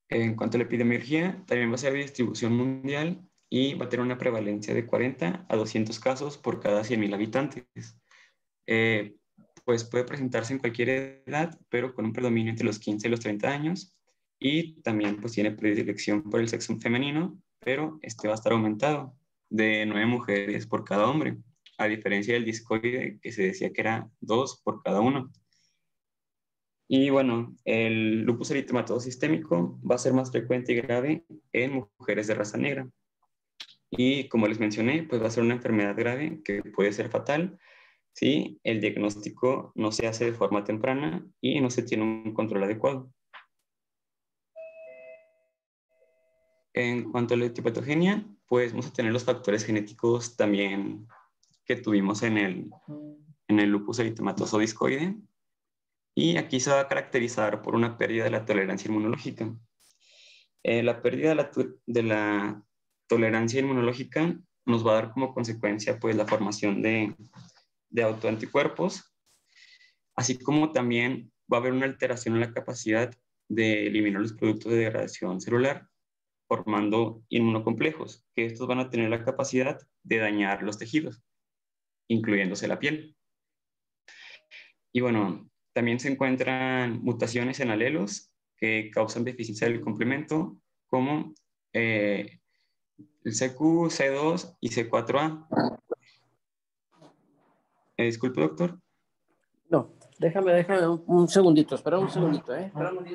En cuanto a la epidemiología, también va a ser de distribución mundial y va a tener una prevalencia de 40 a 200 casos por cada 100.000 habitantes. Eh, pues puede presentarse en cualquier edad, pero con un predominio entre los 15 y los 30 años. Y también pues tiene predilección por el sexo femenino, pero este va a estar aumentado de nueve mujeres por cada hombre a diferencia del discoide que se decía que era dos por cada uno. Y bueno, el lupus eritematoso sistémico va a ser más frecuente y grave en mujeres de raza negra. Y como les mencioné, pues va a ser una enfermedad grave que puede ser fatal si el diagnóstico no se hace de forma temprana y no se tiene un control adecuado. En cuanto a la etiopatogenia, pues vamos a tener los factores genéticos también que tuvimos en el, en el lupus eritematoso discoide. Y aquí se va a caracterizar por una pérdida de la tolerancia inmunológica. Eh, la pérdida de la, de la, tolerancia inmunológica nos va a dar como consecuencia pues, la formación de, de autoanticuerpos, así como también va a haber una alteración en la capacidad de eliminar los productos de degradación celular, formando inmunocomplejos, que estos van a tener la capacidad de dañar los tejidos incluyéndose la piel. Y bueno, también se encuentran mutaciones en alelos que causan deficiencia del complemento, como eh, el CQ, C2 y C4A. disculpe, doctor. No, déjame, déjame un, segundito, espera un segundito, ¿eh? Espera un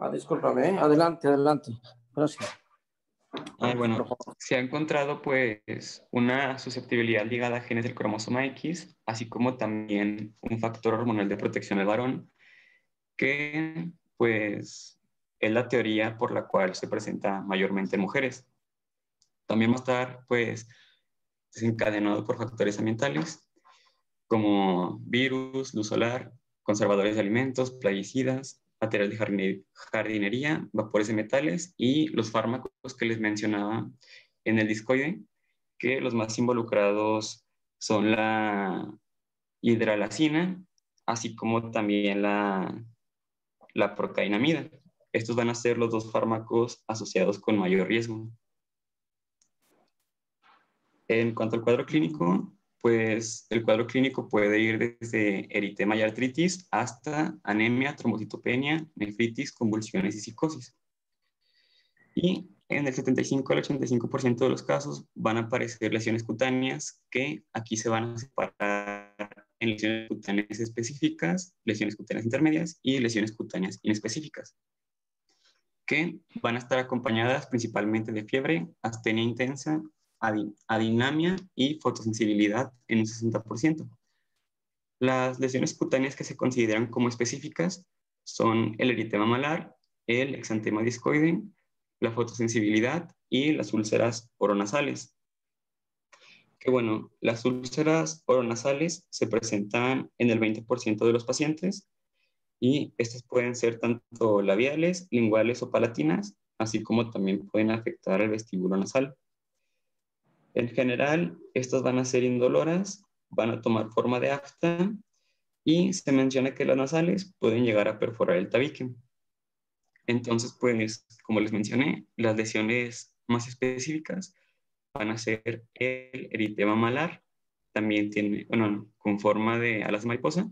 Ah, discúlpame, ¿eh? adelante, adelante. Gracias. Ah, ah, bueno, se ha encontrado pues una susceptibilidad ligada a genes del cromosoma X, así como también un factor hormonal de protección del varón, que pues es la teoría por la cual se presenta mayormente en mujeres. También va a estar pues desencadenado por factores ambientales como virus, luz solar, conservadores de alimentos, plaguicidas, materiales de jardinería, vapores de metales y los fármacos que les mencionaba en el discoide, que los más involucrados son la hidralacina, así como también la, la procainamida. Estos van a ser los dos fármacos asociados con mayor riesgo. En cuanto al cuadro clínico, pues el cuadro clínico puede ir desde eritema y artritis hasta anemia, trombocitopenia, nefritis, convulsiones y psicosis. Y en el 75 al 85% de los casos van a aparecer lesiones cutáneas que aquí se van a separar en lesiones cutáneas específicas, lesiones cutáneas intermedias y lesiones cutáneas inespecíficas, que van a estar acompañadas principalmente de fiebre, astenia intensa, adinamia y fotosensibilidad en un 60%. Las lesiones cutáneas que se consideran como específicas son el eritema malar, el exantema discoide, la fotosensibilidad y las úlceras oronasales. bueno, las úlceras oronasales se presentan en el 20% de los pacientes y estas pueden ser tanto labiales, linguales o palatinas, así como también pueden afectar el vestíbulo nasal. En general, estas van a ser indoloras, van a tomar forma de afta y se menciona que las nasales pueden llegar a perforar el tabique. Entonces, pues, como les mencioné, las lesiones más específicas van a ser el eritema malar, también tiene, bueno, con forma de alas mariposa,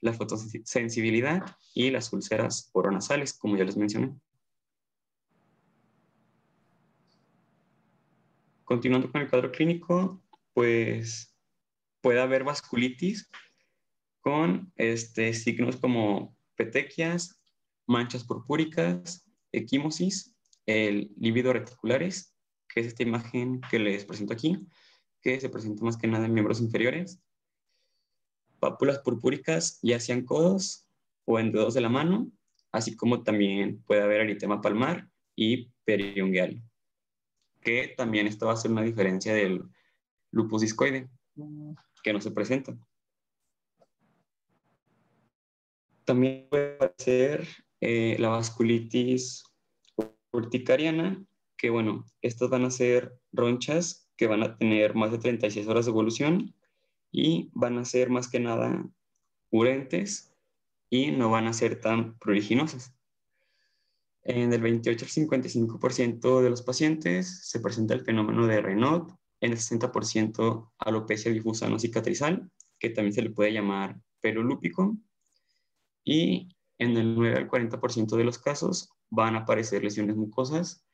la fotosensibilidad y las úlceras oronasales, como ya les mencioné. continuando con el cuadro clínico, pues puede haber vasculitis con este, signos como petequias, manchas purpúricas, equimosis, el libido reticulares, que es esta imagen que les presento aquí, que se presenta más que nada en miembros inferiores, pápulas purpúricas ya sean codos o en dedos de la mano, así como también puede haber eritema palmar y periungual que también esto va a ser una diferencia del lupus discoide, que no se presenta. También puede ser eh, la vasculitis urticariana, que bueno, estas van a ser ronchas que van a tener más de 36 horas de evolución y van a ser más que nada urentes y no van a ser tan pruriginosas. En el 28 al 55% de los pacientes se presenta el fenómeno de Raynaud, en el 60% alopecia difusa no cicatrizal, que también se le puede llamar pelo lúpico, y en el 9 al 40% de los casos van a aparecer lesiones mucosas,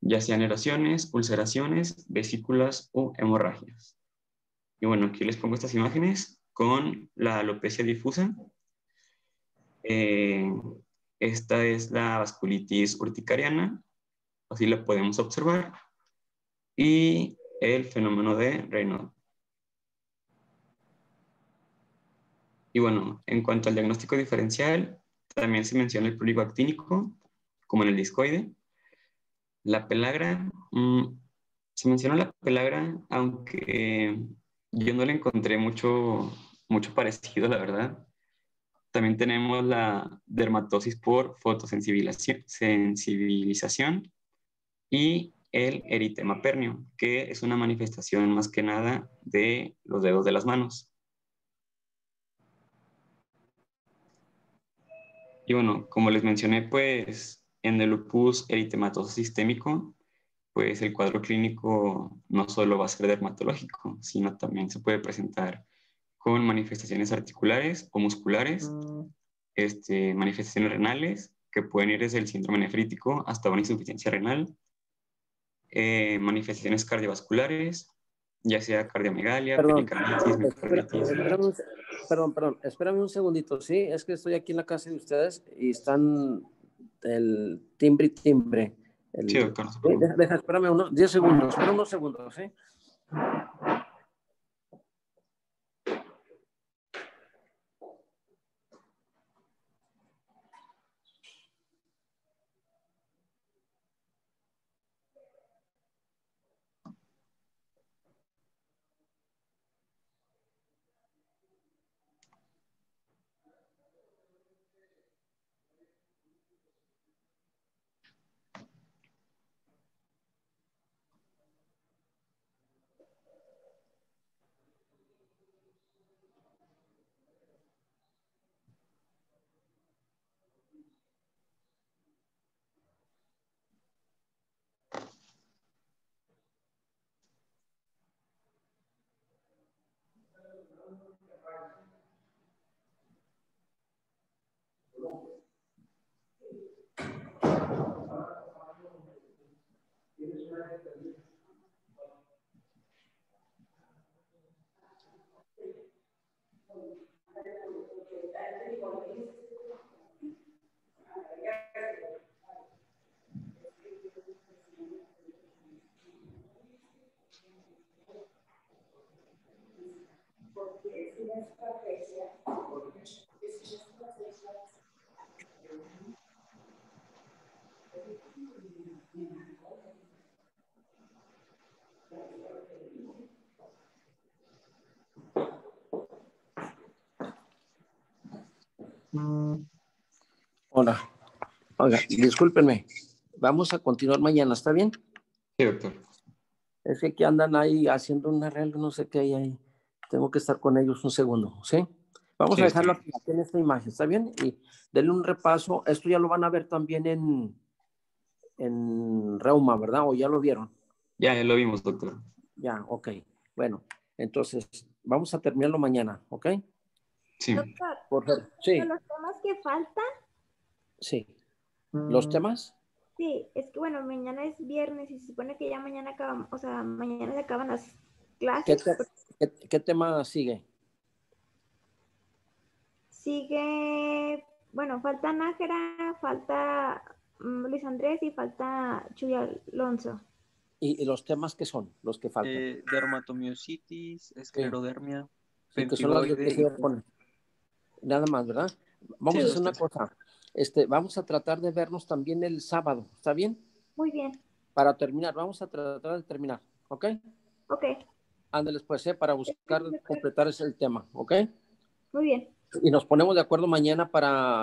ya sean eraciones, ulceraciones, vesículas o hemorragias. Y bueno, aquí les pongo estas imágenes con la alopecia difusa. Eh, esta es la vasculitis urticariana, así la podemos observar, y el fenómeno de Raynaud. Y bueno, en cuanto al diagnóstico diferencial, también se menciona el prurigo actínico, como en el discoide. La pelagra, mm, se menciona la pelagra, aunque yo no le encontré mucho, mucho parecido, la verdad. También tenemos la dermatosis por fotosensibilización y el eritema pernio, que es una manifestación más que nada de los dedos de las manos. Y bueno, como les mencioné, pues en el lupus eritematoso sistémico, pues el cuadro clínico no solo va a ser dermatológico, sino también se puede presentar con manifestaciones articulares o musculares, mm. este, manifestaciones renales, que pueden ir desde el síndrome nefrítico hasta una insuficiencia renal, eh, manifestaciones cardiovasculares, ya sea cardiomegalia, perdón, perdón, perdón, espérame un segundito, sí, es que estoy aquí en la casa de ustedes y están el timbre y timbre. sí, doctor. Deja, espérame unos 10 segundos, espérame unos segundos, ¿sí? Mm. Hola. Oiga, discúlpenme. Vamos a continuar mañana, ¿está bien? Es que andan ahí haciendo una red no sé qué hay ahí. Tengo que estar con ellos un segundo, ¿sí? Vamos a dejarlo aquí, en esta imagen, ¿está bien? Y denle un repaso. Esto ya lo van a ver también en, en Reuma, ¿verdad? ¿O ya lo vieron? Ya, ya lo vimos, doctor. Ya, ok. Bueno, entonces vamos a terminarlo mañana, ¿ok? Sí. Doctor, Sí. ¿Los temas que faltan? Sí. Mm. ¿Los temas? Sí, es que bueno, mañana es viernes y se supone que ya mañana acabamos, o sea, mañana se acaban las ¿Qué, tema sigue? Sigue, bueno, falta Nájera, falta mm, Luis Andrés y falta Chuy Alonso. ¿Y, los temas qué son los que faltan? Eh, dermatomiositis, esclerodermia. Nada más, ¿verdad? Vamos a hacer una cosa. Este, vamos a tratar de vernos también el sábado, ¿está bien? Muy bien. Para terminar, vamos a tratar de terminar, ¿ok? Ok. Ándeles, pues, eh, para buscar completar el tema, ¿ok? Muy bien. Y nos ponemos de acuerdo mañana para